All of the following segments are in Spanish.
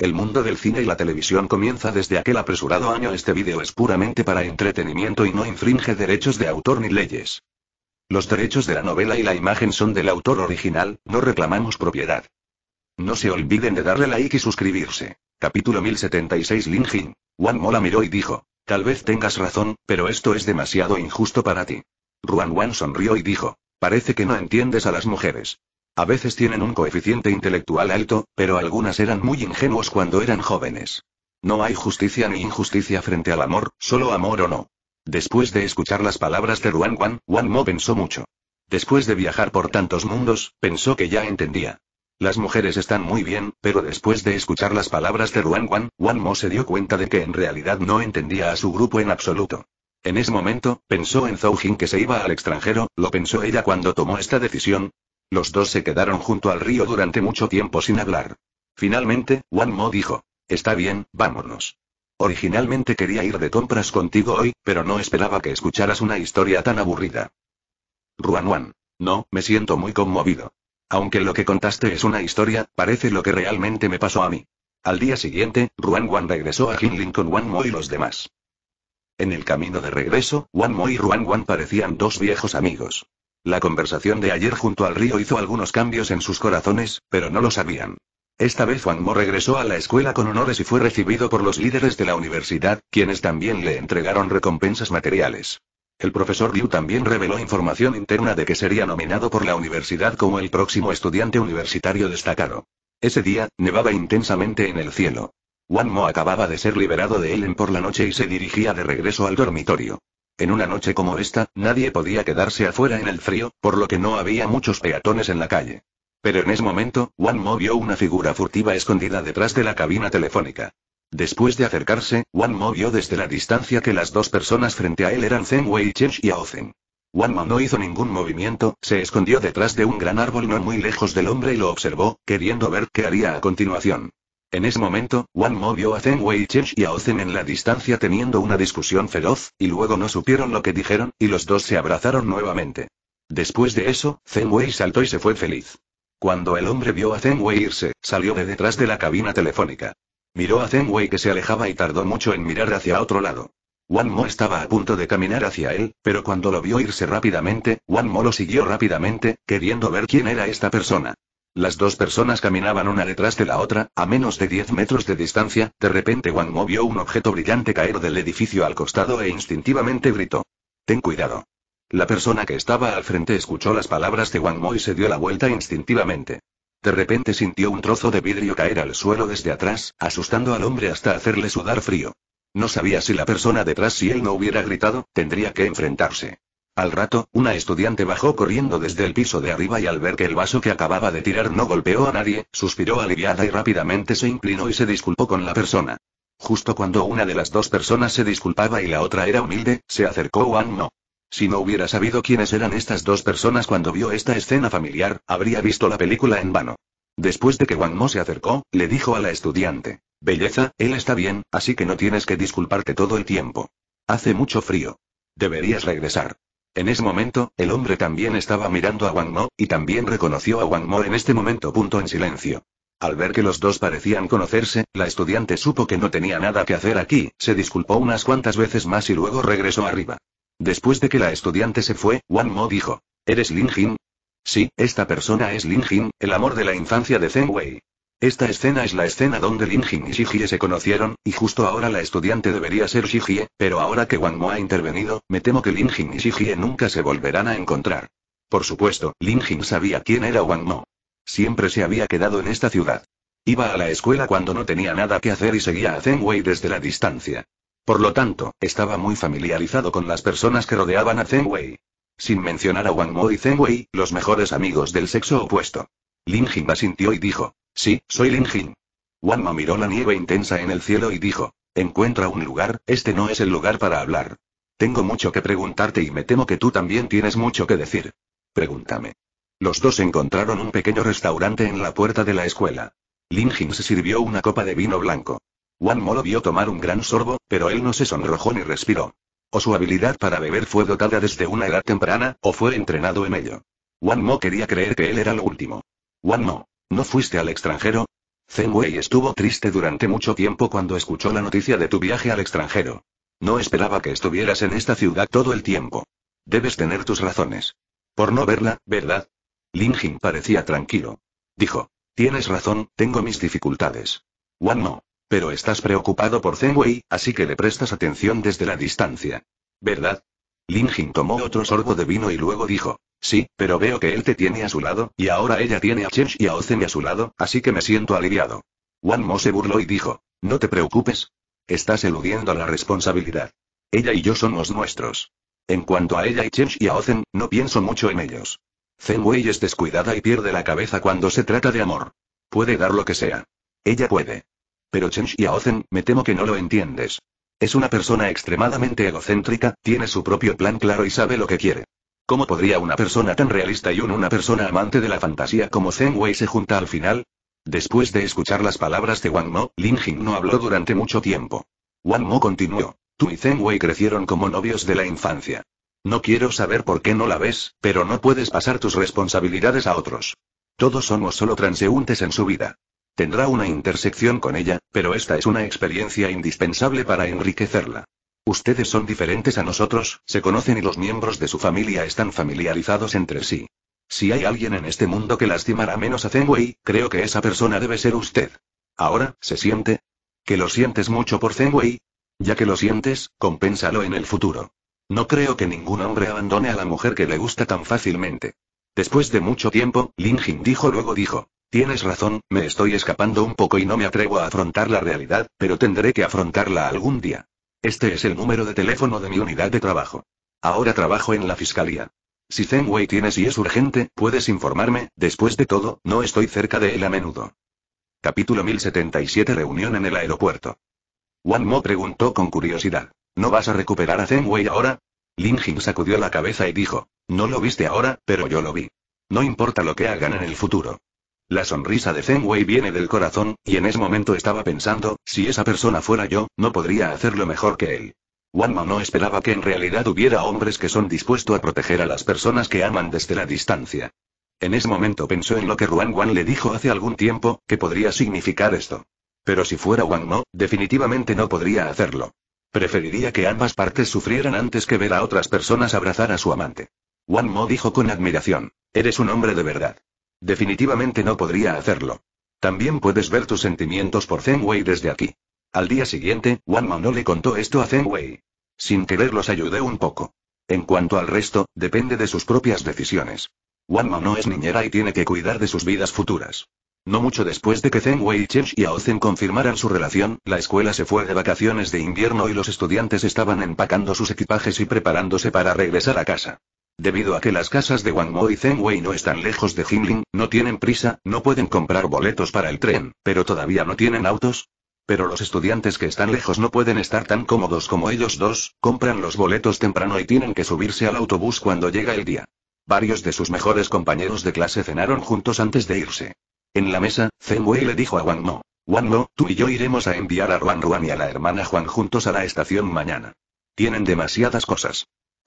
El mundo del cine y la televisión comienza desde aquel apresurado año. Este vídeo es puramente para entretenimiento y no infringe derechos de autor ni leyes. Los derechos de la novela y la imagen son del autor original, no reclamamos propiedad. No se olviden de darle like y suscribirse. Capítulo 1076 Lin Jin. Wan Mola miró y dijo, tal vez tengas razón, pero esto es demasiado injusto para ti. Ruan Wan sonrió y dijo, parece que no entiendes a las mujeres. A veces tienen un coeficiente intelectual alto, pero algunas eran muy ingenuos cuando eran jóvenes. No hay justicia ni injusticia frente al amor, solo amor o no. Después de escuchar las palabras de Ruan Wan, Wan Mo pensó mucho. Después de viajar por tantos mundos, pensó que ya entendía. Las mujeres están muy bien, pero después de escuchar las palabras de Ruan Wan, Wan Mo se dio cuenta de que en realidad no entendía a su grupo en absoluto. En ese momento, pensó en Zhou Jin que se iba al extranjero, lo pensó ella cuando tomó esta decisión, los dos se quedaron junto al río durante mucho tiempo sin hablar. Finalmente, Wan Mo dijo. Está bien, vámonos. Originalmente quería ir de compras contigo hoy, pero no esperaba que escucharas una historia tan aburrida. Ruan Wan. No, me siento muy conmovido. Aunque lo que contaste es una historia, parece lo que realmente me pasó a mí. Al día siguiente, Ruan Wan regresó a Jinling con Wan Mo y los demás. En el camino de regreso, Wan Mo y Ruan Wan parecían dos viejos amigos. La conversación de ayer junto al río hizo algunos cambios en sus corazones, pero no lo sabían. Esta vez Wang Mo regresó a la escuela con honores y fue recibido por los líderes de la universidad, quienes también le entregaron recompensas materiales. El profesor Liu también reveló información interna de que sería nominado por la universidad como el próximo estudiante universitario destacado. Ese día, nevaba intensamente en el cielo. Wang Mo acababa de ser liberado de Ellen por la noche y se dirigía de regreso al dormitorio. En una noche como esta, nadie podía quedarse afuera en el frío, por lo que no había muchos peatones en la calle. Pero en ese momento, Wan Mo vio una figura furtiva escondida detrás de la cabina telefónica. Después de acercarse, Wan Mo vio desde la distancia que las dos personas frente a él eran Zeng Wei Chen y Zeng. Wan Mo no hizo ningún movimiento, se escondió detrás de un gran árbol no muy lejos del hombre y lo observó, queriendo ver qué haría a continuación. En ese momento, Wan Mo vio a Zen Wei Cheng y a Ozen en la distancia teniendo una discusión feroz, y luego no supieron lo que dijeron, y los dos se abrazaron nuevamente. Después de eso, Zen Wei saltó y se fue feliz. Cuando el hombre vio a Zen Wei irse, salió de detrás de la cabina telefónica. Miró a Zen Wei que se alejaba y tardó mucho en mirar hacia otro lado. Wan Mo estaba a punto de caminar hacia él, pero cuando lo vio irse rápidamente, Wan Mo lo siguió rápidamente, queriendo ver quién era esta persona. Las dos personas caminaban una detrás de la otra, a menos de 10 metros de distancia, de repente Wang Mo vio un objeto brillante caer del edificio al costado e instintivamente gritó. Ten cuidado. La persona que estaba al frente escuchó las palabras de Wang Mo y se dio la vuelta instintivamente. De repente sintió un trozo de vidrio caer al suelo desde atrás, asustando al hombre hasta hacerle sudar frío. No sabía si la persona detrás si él no hubiera gritado, tendría que enfrentarse. Al rato, una estudiante bajó corriendo desde el piso de arriba y al ver que el vaso que acababa de tirar no golpeó a nadie, suspiró aliviada y rápidamente se inclinó y se disculpó con la persona. Justo cuando una de las dos personas se disculpaba y la otra era humilde, se acercó Wang No. Si no hubiera sabido quiénes eran estas dos personas cuando vio esta escena familiar, habría visto la película en vano. Después de que Wang Mo se acercó, le dijo a la estudiante. Belleza, él está bien, así que no tienes que disculparte todo el tiempo. Hace mucho frío. Deberías regresar. En ese momento, el hombre también estaba mirando a Wang Mo, y también reconoció a Wang Mo en este momento. Punto en silencio. Al ver que los dos parecían conocerse, la estudiante supo que no tenía nada que hacer aquí, se disculpó unas cuantas veces más y luego regresó arriba. Después de que la estudiante se fue, Wang Mo dijo, ¿Eres Lin Jin? Sí, esta persona es Lin Jin, el amor de la infancia de Zeng Wei. Esta escena es la escena donde Lin Jin y Shihie se conocieron, y justo ahora la estudiante debería ser Shihie, pero ahora que Wang Mo ha intervenido, me temo que Lin Jin y Shihie nunca se volverán a encontrar. Por supuesto, Lin Jin sabía quién era Wang Mo. Siempre se había quedado en esta ciudad. Iba a la escuela cuando no tenía nada que hacer y seguía a Zeng Wei desde la distancia. Por lo tanto, estaba muy familiarizado con las personas que rodeaban a Zeng Wei. Sin mencionar a Wang Mo y Zeng Wei, los mejores amigos del sexo opuesto. Lin Jin sintió y dijo, Sí, soy Lin Jin. Mo miró la nieve intensa en el cielo y dijo, encuentra un lugar, este no es el lugar para hablar. Tengo mucho que preguntarte y me temo que tú también tienes mucho que decir. Pregúntame. Los dos encontraron un pequeño restaurante en la puerta de la escuela. Lin Jin se sirvió una copa de vino blanco. Wan Mo lo vio tomar un gran sorbo, pero él no se sonrojó ni respiró. O su habilidad para beber fue dotada desde una edad temprana, o fue entrenado en ello. Wan Mo quería creer que él era lo último. Wan Mo. ¿No fuiste al extranjero? Wei estuvo triste durante mucho tiempo cuando escuchó la noticia de tu viaje al extranjero. No esperaba que estuvieras en esta ciudad todo el tiempo. Debes tener tus razones. Por no verla, ¿verdad? Lin Jin parecía tranquilo. Dijo. Tienes razón, tengo mis dificultades. Wan no. Pero estás preocupado por Zeng Wei, así que le prestas atención desde la distancia. ¿Verdad? Lin Jin tomó otro sorbo de vino y luego dijo. Sí, pero veo que él te tiene a su lado, y ahora ella tiene a cheng y a Ozen a su lado, así que me siento aliviado. Wan Mo se burló y dijo, no te preocupes. Estás eludiendo la responsabilidad. Ella y yo somos nuestros. En cuanto a ella y cheng y a Ozen, no pienso mucho en ellos. Zen Wei es descuidada y pierde la cabeza cuando se trata de amor. Puede dar lo que sea. Ella puede. Pero Chen Xiaozen, me temo que no lo entiendes. Es una persona extremadamente egocéntrica, tiene su propio plan claro y sabe lo que quiere. ¿Cómo podría una persona tan realista y una persona amante de la fantasía como Zen Wei se junta al final? Después de escuchar las palabras de Wang Mo, Lin Jing no habló durante mucho tiempo. Wang Mo continuó. Tú y Zen Wei crecieron como novios de la infancia. No quiero saber por qué no la ves, pero no puedes pasar tus responsabilidades a otros. Todos somos solo transeúntes en su vida. Tendrá una intersección con ella, pero esta es una experiencia indispensable para enriquecerla. Ustedes son diferentes a nosotros, se conocen y los miembros de su familia están familiarizados entre sí. Si hay alguien en este mundo que lastimará menos a Zenwei, creo que esa persona debe ser usted. Ahora, ¿se siente? ¿Que lo sientes mucho por Zenwei? Ya que lo sientes, compénsalo en el futuro. No creo que ningún hombre abandone a la mujer que le gusta tan fácilmente. Después de mucho tiempo, Lin Jin dijo luego dijo. Tienes razón, me estoy escapando un poco y no me atrevo a afrontar la realidad, pero tendré que afrontarla algún día. Este es el número de teléfono de mi unidad de trabajo. Ahora trabajo en la fiscalía. Si Zenway tienes y es urgente, puedes informarme, después de todo, no estoy cerca de él a menudo. Capítulo 1077 Reunión en el aeropuerto. Wan Mo preguntó con curiosidad. ¿No vas a recuperar a Zenway ahora? Lin Jing sacudió la cabeza y dijo. No lo viste ahora, pero yo lo vi. No importa lo que hagan en el futuro. La sonrisa de Wei viene del corazón, y en ese momento estaba pensando, si esa persona fuera yo, no podría hacerlo mejor que él. Mo no esperaba que en realidad hubiera hombres que son dispuestos a proteger a las personas que aman desde la distancia. En ese momento pensó en lo que Ruan Wan le dijo hace algún tiempo, que podría significar esto. Pero si fuera Wang Mo, definitivamente no podría hacerlo. Preferiría que ambas partes sufrieran antes que ver a otras personas abrazar a su amante. Wan Mo dijo con admiración. Eres un hombre de verdad. Definitivamente no podría hacerlo. También puedes ver tus sentimientos por Zenwei Wei desde aquí. Al día siguiente, Wan no le contó esto a Zenwei. Sin querer los ayudé un poco. En cuanto al resto, depende de sus propias decisiones. Wan Mao no es niñera y tiene que cuidar de sus vidas futuras. No mucho después de que Zen Wei Chen y Zen confirmaran su relación, la escuela se fue de vacaciones de invierno y los estudiantes estaban empacando sus equipajes y preparándose para regresar a casa. Debido a que las casas de Wang Mo y Wei no están lejos de Jinling, no tienen prisa, no pueden comprar boletos para el tren, pero todavía no tienen autos. Pero los estudiantes que están lejos no pueden estar tan cómodos como ellos dos, compran los boletos temprano y tienen que subirse al autobús cuando llega el día. Varios de sus mejores compañeros de clase cenaron juntos antes de irse. En la mesa, Wei le dijo a Wang Mo. Wang Mo, tú y yo iremos a enviar a Ruan Ruan y a la hermana Juan juntos a la estación mañana. Tienen demasiadas cosas.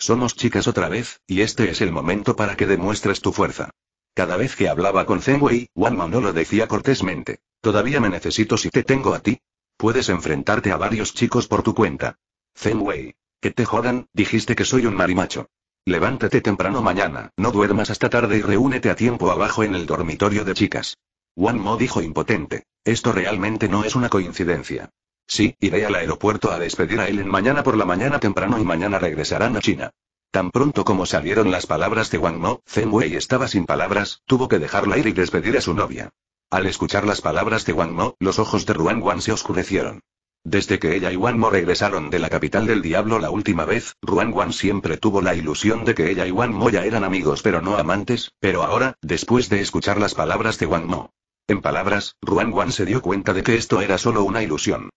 Somos chicas otra vez, y este es el momento para que demuestres tu fuerza. Cada vez que hablaba con Zengwei, Wanmo no lo decía cortésmente. Todavía me necesito si te tengo a ti. Puedes enfrentarte a varios chicos por tu cuenta. Zenwei. Que te jodan, dijiste que soy un marimacho. Levántate temprano mañana, no duermas hasta tarde y reúnete a tiempo abajo en el dormitorio de chicas. Wanmo dijo impotente. Esto realmente no es una coincidencia. Sí, iré al aeropuerto a despedir a en mañana por la mañana temprano y mañana regresarán a China. Tan pronto como salieron las palabras de Wang Mo, Zen Wei estaba sin palabras, tuvo que dejarla ir y despedir a su novia. Al escuchar las palabras de Wang Mo, los ojos de Ruan Wan se oscurecieron. Desde que ella y Wang Mo regresaron de la capital del diablo la última vez, Ruan Wan siempre tuvo la ilusión de que ella y Wang Mo ya eran amigos pero no amantes, pero ahora, después de escuchar las palabras de Wang Mo, en palabras, Ruan Wan se dio cuenta de que esto era solo una ilusión.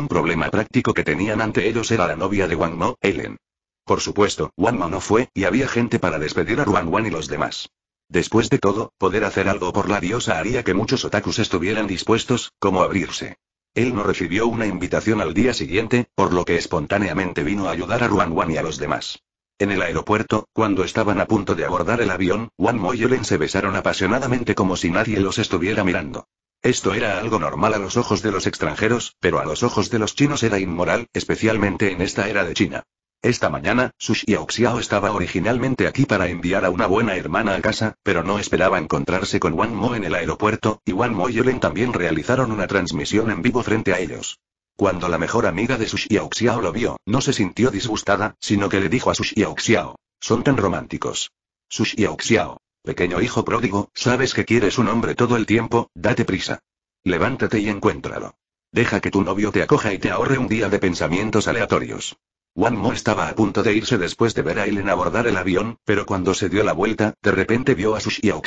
Un problema práctico que tenían ante ellos era la novia de Wang Mo, Ellen. Por supuesto, Wang Mo no fue, y había gente para despedir a Wang Wan y los demás. Después de todo, poder hacer algo por la diosa haría que muchos otakus estuvieran dispuestos, como abrirse. Él no recibió una invitación al día siguiente, por lo que espontáneamente vino a ayudar a Wang Wan y a los demás. En el aeropuerto, cuando estaban a punto de abordar el avión, Wang Mo y Ellen se besaron apasionadamente como si nadie los estuviera mirando. Esto era algo normal a los ojos de los extranjeros, pero a los ojos de los chinos era inmoral, especialmente en esta era de China. Esta mañana, Su Xiaoxiao estaba originalmente aquí para enviar a una buena hermana a casa, pero no esperaba encontrarse con Wan Mo en el aeropuerto, y Wan Mo y Olen también realizaron una transmisión en vivo frente a ellos. Cuando la mejor amiga de Su Xiaoxiao lo vio, no se sintió disgustada, sino que le dijo a Su Xiaoxiao. Son tan románticos. Su Xiaoxiao. Pequeño hijo pródigo, sabes que quieres un hombre todo el tiempo, date prisa. Levántate y encuéntralo. Deja que tu novio te acoja y te ahorre un día de pensamientos aleatorios. Wang Mo estaba a punto de irse después de ver a Helen abordar el avión, pero cuando se dio la vuelta, de repente vio a su Xiao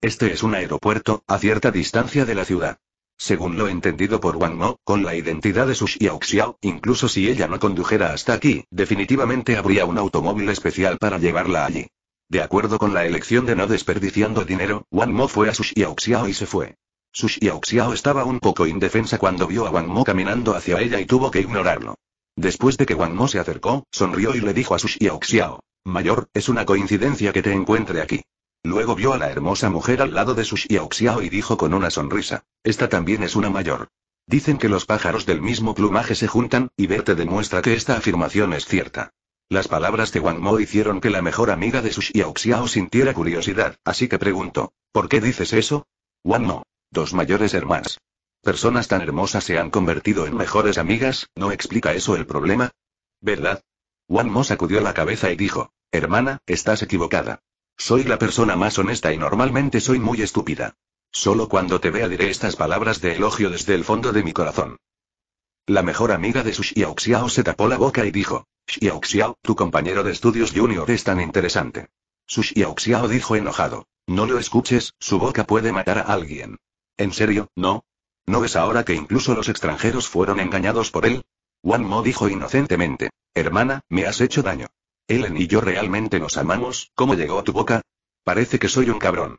Este es un aeropuerto, a cierta distancia de la ciudad. Según lo entendido por Wang Mo, con la identidad de su Xiaoxiao, incluso si ella no condujera hasta aquí, definitivamente habría un automóvil especial para llevarla allí. De acuerdo con la elección de no desperdiciando dinero, Wang Mo fue a Su Xiao y se fue. Su Xiao estaba un poco indefensa cuando vio a Wang Mo caminando hacia ella y tuvo que ignorarlo. Después de que Wang Mo se acercó, sonrió y le dijo a Su Xiao, Mayor, es una coincidencia que te encuentre aquí. Luego vio a la hermosa mujer al lado de Su Xiao y dijo con una sonrisa, Esta también es una mayor. Dicen que los pájaros del mismo plumaje se juntan, y verte demuestra que esta afirmación es cierta. Las palabras de Wang Mo hicieron que la mejor amiga de Su Xiao sintiera curiosidad, así que preguntó, ¿por qué dices eso? Wang Mo, dos mayores hermanas. Personas tan hermosas se han convertido en mejores amigas, ¿no explica eso el problema? ¿Verdad? Wang Mo sacudió la cabeza y dijo, hermana, estás equivocada. Soy la persona más honesta y normalmente soy muy estúpida. Solo cuando te vea diré estas palabras de elogio desde el fondo de mi corazón. La mejor amiga de su Xiaoxiao se tapó la boca y dijo. Xiao tu compañero de estudios junior es tan interesante. Su Xiao dijo enojado. No lo escuches, su boca puede matar a alguien. ¿En serio, no? ¿No ves ahora que incluso los extranjeros fueron engañados por él? Wan Mo dijo inocentemente. Hermana, me has hecho daño. Ellen y yo realmente nos amamos, ¿cómo llegó a tu boca? Parece que soy un cabrón.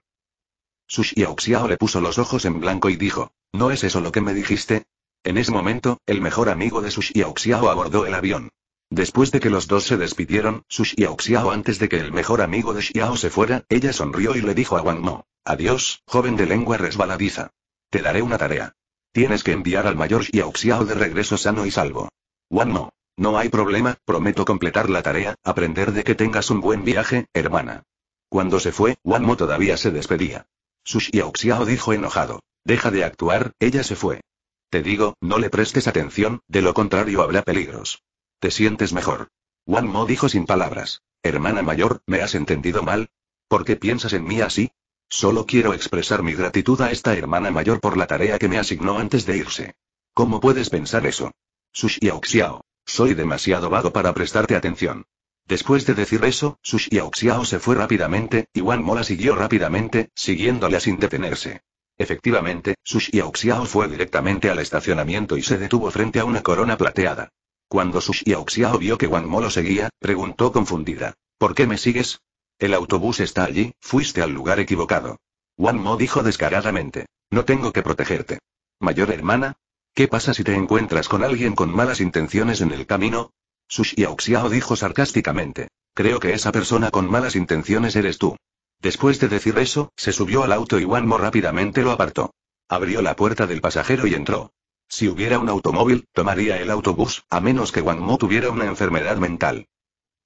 Su Xiao le puso los ojos en blanco y dijo. ¿No es eso lo que me dijiste? En ese momento, el mejor amigo de Su Xiao abordó el avión. Después de que los dos se despidieron, Su Xiao antes de que el mejor amigo de Xiao se fuera, ella sonrió y le dijo a Wang Mo. Adiós, joven de lengua resbaladiza. Te daré una tarea. Tienes que enviar al mayor Xiao de regreso sano y salvo. Wang Mo. No hay problema, prometo completar la tarea, aprender de que tengas un buen viaje, hermana. Cuando se fue, Wang Mo todavía se despedía. Su Xiao dijo enojado. Deja de actuar, ella se fue. Te digo, no le prestes atención, de lo contrario habrá peligros. Te sientes mejor. Wan Mo dijo sin palabras. Hermana mayor, ¿me has entendido mal? ¿Por qué piensas en mí así? Solo quiero expresar mi gratitud a esta hermana mayor por la tarea que me asignó antes de irse. ¿Cómo puedes pensar eso? Su Xiao. Soy demasiado vago para prestarte atención. Después de decir eso, Su Xiao se fue rápidamente, y Wan Mo la siguió rápidamente, siguiéndola sin detenerse. Efectivamente, Su Xiao fue directamente al estacionamiento y se detuvo frente a una corona plateada. Cuando Su Xiao vio que Wang Mo lo seguía, preguntó confundida. ¿Por qué me sigues? El autobús está allí, fuiste al lugar equivocado. Wang Mo dijo descaradamente. No tengo que protegerte. Mayor hermana, ¿qué pasa si te encuentras con alguien con malas intenciones en el camino? Su Xiao dijo sarcásticamente. Creo que esa persona con malas intenciones eres tú. Después de decir eso, se subió al auto y Wang Mo rápidamente lo apartó. Abrió la puerta del pasajero y entró. Si hubiera un automóvil, tomaría el autobús, a menos que Wang Mo tuviera una enfermedad mental.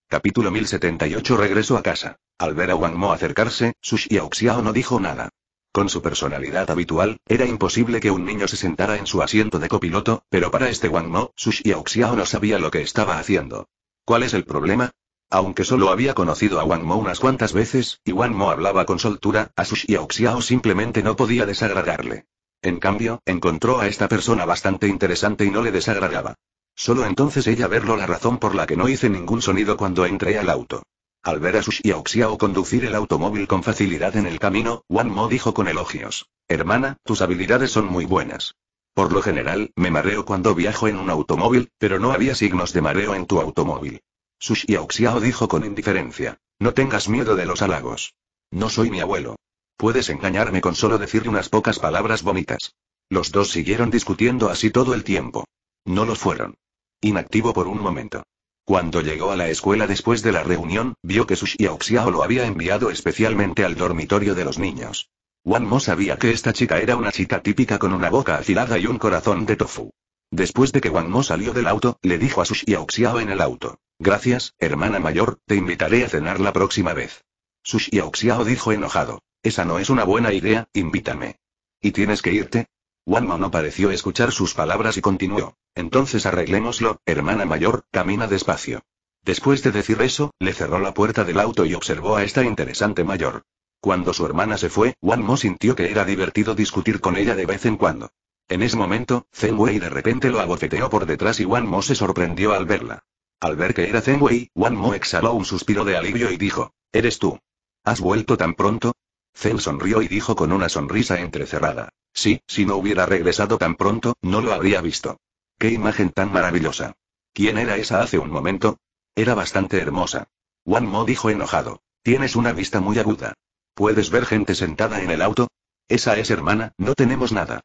Capítulo 1078 Regreso a casa. Al ver a Wang Mo acercarse, Sushi Auxiao no dijo nada. Con su personalidad habitual, era imposible que un niño se sentara en su asiento de copiloto, pero para este Wang Mo, Sushi Auxiao no sabía lo que estaba haciendo. ¿Cuál es el problema? Aunque solo había conocido a Wang Mo unas cuantas veces, y Wang Mo hablaba con soltura, a Su Xiao simplemente no podía desagradarle. En cambio, encontró a esta persona bastante interesante y no le desagradaba. Solo entonces ella verlo la razón por la que no hice ningún sonido cuando entré al auto. Al ver a Su y Xiao conducir el automóvil con facilidad en el camino, Wang Mo dijo con elogios. Hermana, tus habilidades son muy buenas. Por lo general, me mareo cuando viajo en un automóvil, pero no había signos de mareo en tu automóvil. Su Xiao dijo con indiferencia. No tengas miedo de los halagos. No soy mi abuelo. Puedes engañarme con solo decir unas pocas palabras bonitas. Los dos siguieron discutiendo así todo el tiempo. No lo fueron. Inactivo por un momento. Cuando llegó a la escuela después de la reunión, vio que su Xiao lo había enviado especialmente al dormitorio de los niños. Wan Mo sabía que esta chica era una chica típica con una boca afilada y un corazón de tofu. Después de que Wang Mo salió del auto, le dijo a su Xiao en el auto. Gracias, hermana mayor, te invitaré a cenar la próxima vez. Sush dijo enojado. Esa no es una buena idea, invítame. ¿Y tienes que irte? Mo no pareció escuchar sus palabras y continuó. Entonces arreglémoslo, hermana mayor, camina despacio. Después de decir eso, le cerró la puerta del auto y observó a esta interesante mayor. Cuando su hermana se fue, Wan Mo sintió que era divertido discutir con ella de vez en cuando. En ese momento, Zen Wei de repente lo abofeteó por detrás y Wan Mo se sorprendió al verla. Al ver que era Zenwei, Wan Mo exhaló un suspiro de alivio y dijo: ¿Eres tú? ¿Has vuelto tan pronto? Zen sonrió y dijo con una sonrisa entrecerrada: Sí, si no hubiera regresado tan pronto, no lo habría visto. ¡Qué imagen tan maravillosa! ¿Quién era esa hace un momento? Era bastante hermosa. Wan Mo dijo enojado: Tienes una vista muy aguda. ¿Puedes ver gente sentada en el auto? Esa es hermana, no tenemos nada.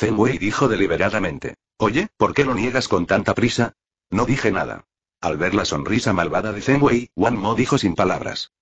Wei dijo deliberadamente: Oye, ¿por qué lo niegas con tanta prisa? No dije nada. Al ver la sonrisa malvada de Wei, Wan Mo dijo sin palabras.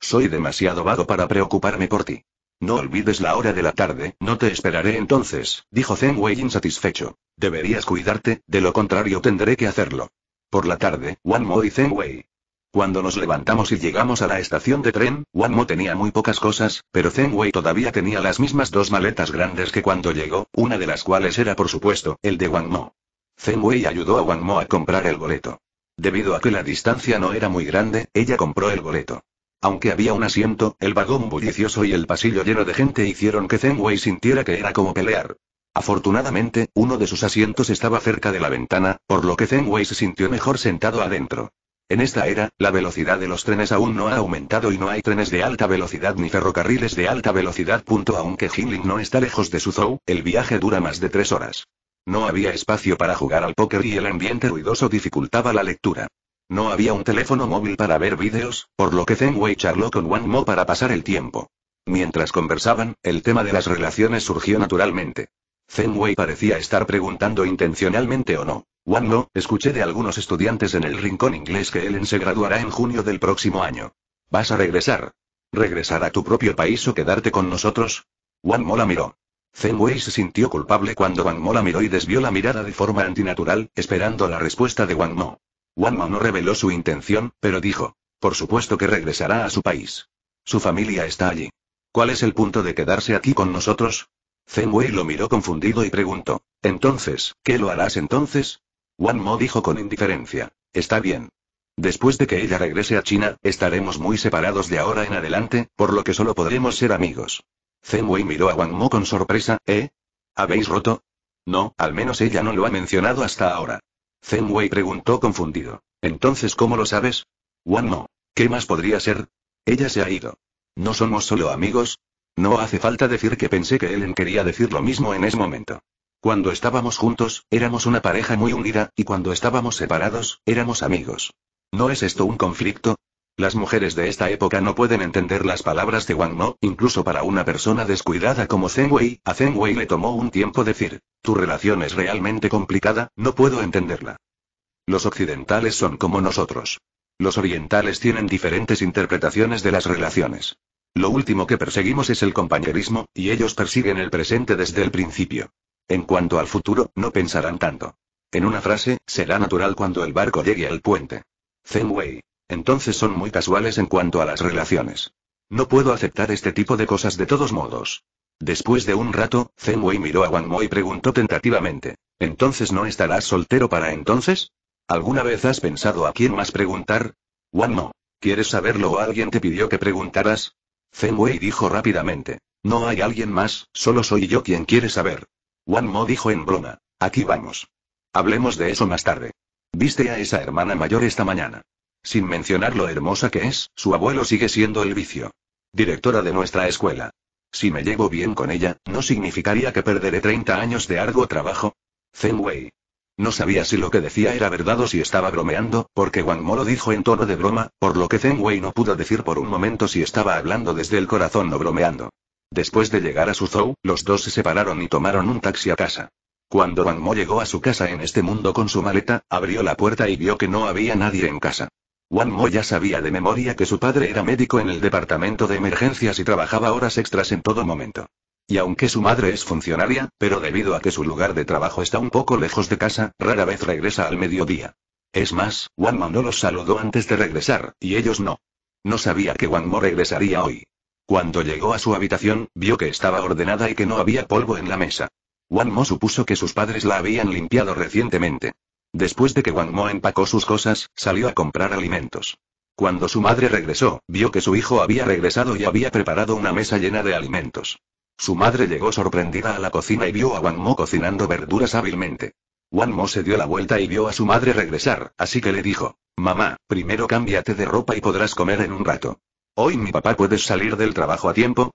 Soy demasiado vago para preocuparme por ti. No olvides la hora de la tarde, no te esperaré entonces, dijo Zen Wei insatisfecho. Deberías cuidarte, de lo contrario tendré que hacerlo. Por la tarde, Wan Mo y Zen Wei. Cuando nos levantamos y llegamos a la estación de tren, Wan Mo tenía muy pocas cosas, pero Zen Wei todavía tenía las mismas dos maletas grandes que cuando llegó, una de las cuales era por supuesto, el de Wan Mo. Zen Wei ayudó a Wan Mo a comprar el boleto. Debido a que la distancia no era muy grande, ella compró el boleto. Aunque había un asiento, el vagón bullicioso y el pasillo lleno de gente hicieron que Zenway sintiera que era como pelear. Afortunadamente, uno de sus asientos estaba cerca de la ventana, por lo que Zenway se sintió mejor sentado adentro. En esta era, la velocidad de los trenes aún no ha aumentado y no hay trenes de alta velocidad ni ferrocarriles de alta velocidad. aunque Hinling no está lejos de su Suzhou, el viaje dura más de tres horas. No había espacio para jugar al póker y el ambiente ruidoso dificultaba la lectura. No había un teléfono móvil para ver vídeos, por lo que Wei charló con Wan Mo para pasar el tiempo. Mientras conversaban, el tema de las relaciones surgió naturalmente. Wei parecía estar preguntando intencionalmente o no. Wang Mo, escuché de algunos estudiantes en el rincón inglés que Ellen se graduará en junio del próximo año. ¿Vas a regresar? ¿Regresar a tu propio país o quedarte con nosotros? Wang Mo la miró. Zen Wei se sintió culpable cuando Wang Mo la miró y desvió la mirada de forma antinatural, esperando la respuesta de Wang Mo. Wang Mo no reveló su intención, pero dijo. Por supuesto que regresará a su país. Su familia está allí. ¿Cuál es el punto de quedarse aquí con nosotros? Zen Wei lo miró confundido y preguntó. Entonces, ¿qué lo harás entonces? Wang Mo dijo con indiferencia. Está bien. Después de que ella regrese a China, estaremos muy separados de ahora en adelante, por lo que solo podremos ser amigos. Zen Wei miró a Wang Mo con sorpresa, ¿eh? ¿Habéis roto? No, al menos ella no lo ha mencionado hasta ahora. Zen Wei preguntó confundido. Entonces, ¿cómo lo sabes? Wang Mo, ¿qué más podría ser? Ella se ha ido. ¿No somos solo amigos? No hace falta decir que pensé que Ellen quería decir lo mismo en ese momento. Cuando estábamos juntos, éramos una pareja muy unida, y cuando estábamos separados, éramos amigos. ¿No es esto un conflicto? Las mujeres de esta época no pueden entender las palabras de Wang Mo, incluso para una persona descuidada como Zeng Wei, a Zeng Wei le tomó un tiempo decir, tu relación es realmente complicada, no puedo entenderla. Los occidentales son como nosotros. Los orientales tienen diferentes interpretaciones de las relaciones. Lo último que perseguimos es el compañerismo, y ellos persiguen el presente desde el principio. En cuanto al futuro, no pensarán tanto. En una frase, será natural cuando el barco llegue al puente. Zen Wei. Entonces son muy casuales en cuanto a las relaciones. No puedo aceptar este tipo de cosas de todos modos. Después de un rato, Zen Wei miró a Wan Mo y preguntó tentativamente. ¿Entonces no estarás soltero para entonces? ¿Alguna vez has pensado a quién más preguntar? Wan Mo. ¿Quieres saberlo o alguien te pidió que preguntaras? Zen Wei dijo rápidamente. No hay alguien más, solo soy yo quien quiere saber. Wan Mo dijo en broma. Aquí vamos. Hablemos de eso más tarde. Viste a esa hermana mayor esta mañana. Sin mencionar lo hermosa que es, su abuelo sigue siendo el vicio. Directora de nuestra escuela. Si me llevo bien con ella, ¿no significaría que perderé 30 años de arduo trabajo? Zen Wei. No sabía si lo que decía era verdad o si estaba bromeando, porque Wang Mo lo dijo en tono de broma, por lo que Zen Wei no pudo decir por un momento si estaba hablando desde el corazón o bromeando. Después de llegar a Suzhou, los dos se separaron y tomaron un taxi a casa. Cuando Mo llegó a su casa en este mundo con su maleta, abrió la puerta y vio que no había nadie en casa. Mo ya sabía de memoria que su padre era médico en el departamento de emergencias y trabajaba horas extras en todo momento. Y aunque su madre es funcionaria, pero debido a que su lugar de trabajo está un poco lejos de casa, rara vez regresa al mediodía. Es más, Mo no los saludó antes de regresar, y ellos no. No sabía que Mo regresaría hoy. Cuando llegó a su habitación, vio que estaba ordenada y que no había polvo en la mesa. Wang Mo supuso que sus padres la habían limpiado recientemente. Después de que Wang Mo empacó sus cosas, salió a comprar alimentos. Cuando su madre regresó, vio que su hijo había regresado y había preparado una mesa llena de alimentos. Su madre llegó sorprendida a la cocina y vio a Wang Mo cocinando verduras hábilmente. Wang Mo se dio la vuelta y vio a su madre regresar, así que le dijo, Mamá, primero cámbiate de ropa y podrás comer en un rato. Hoy mi papá puedes salir del trabajo a tiempo,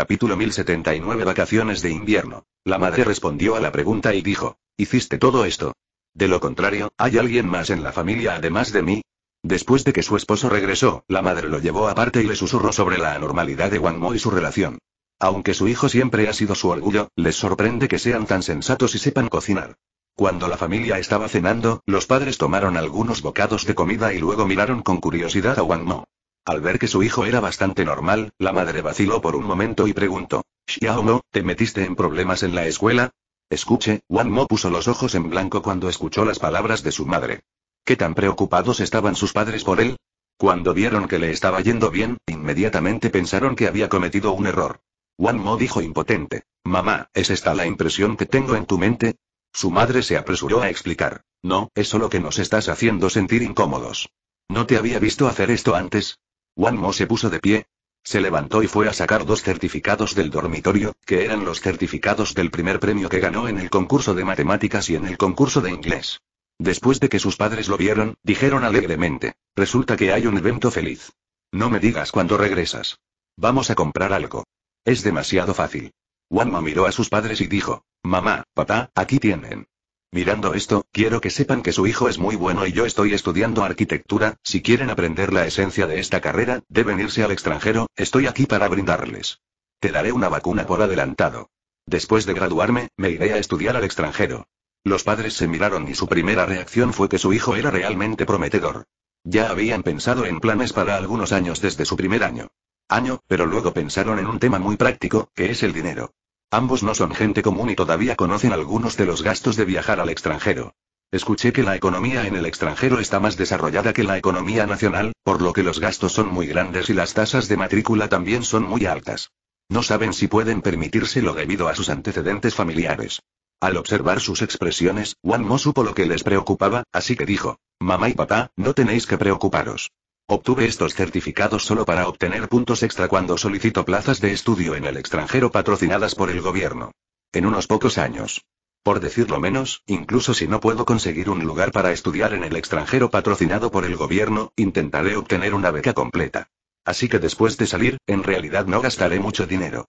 Capítulo 1079 Vacaciones de invierno. La madre respondió a la pregunta y dijo, ¿hiciste todo esto? De lo contrario, ¿hay alguien más en la familia además de mí? Después de que su esposo regresó, la madre lo llevó aparte y le susurró sobre la anormalidad de Wang Mo y su relación. Aunque su hijo siempre ha sido su orgullo, les sorprende que sean tan sensatos y sepan cocinar. Cuando la familia estaba cenando, los padres tomaron algunos bocados de comida y luego miraron con curiosidad a Wang Mo. Al ver que su hijo era bastante normal, la madre vaciló por un momento y preguntó: no, ¿te metiste en problemas en la escuela? Escuche, Wan Mo puso los ojos en blanco cuando escuchó las palabras de su madre. ¿Qué tan preocupados estaban sus padres por él? Cuando vieron que le estaba yendo bien, inmediatamente pensaron que había cometido un error. Wan Mo dijo impotente: Mamá, ¿es esta la impresión que tengo en tu mente? Su madre se apresuró a explicar: No, es solo que nos estás haciendo sentir incómodos. ¿No te había visto hacer esto antes? Wan Mo se puso de pie. Se levantó y fue a sacar dos certificados del dormitorio, que eran los certificados del primer premio que ganó en el concurso de matemáticas y en el concurso de inglés. Después de que sus padres lo vieron, dijeron alegremente, resulta que hay un evento feliz. No me digas cuándo regresas. Vamos a comprar algo. Es demasiado fácil. mo miró a sus padres y dijo, mamá, papá, aquí tienen. Mirando esto, quiero que sepan que su hijo es muy bueno y yo estoy estudiando arquitectura, si quieren aprender la esencia de esta carrera, deben irse al extranjero, estoy aquí para brindarles. Te daré una vacuna por adelantado. Después de graduarme, me iré a estudiar al extranjero. Los padres se miraron y su primera reacción fue que su hijo era realmente prometedor. Ya habían pensado en planes para algunos años desde su primer año. Año, pero luego pensaron en un tema muy práctico, que es el dinero. Ambos no son gente común y todavía conocen algunos de los gastos de viajar al extranjero. Escuché que la economía en el extranjero está más desarrollada que la economía nacional, por lo que los gastos son muy grandes y las tasas de matrícula también son muy altas. No saben si pueden permitírselo debido a sus antecedentes familiares. Al observar sus expresiones, Juan Mo supo lo que les preocupaba, así que dijo, Mamá y papá, no tenéis que preocuparos. Obtuve estos certificados solo para obtener puntos extra cuando solicito plazas de estudio en el extranjero patrocinadas por el gobierno. En unos pocos años. Por decirlo menos, incluso si no puedo conseguir un lugar para estudiar en el extranjero patrocinado por el gobierno, intentaré obtener una beca completa. Así que después de salir, en realidad no gastaré mucho dinero.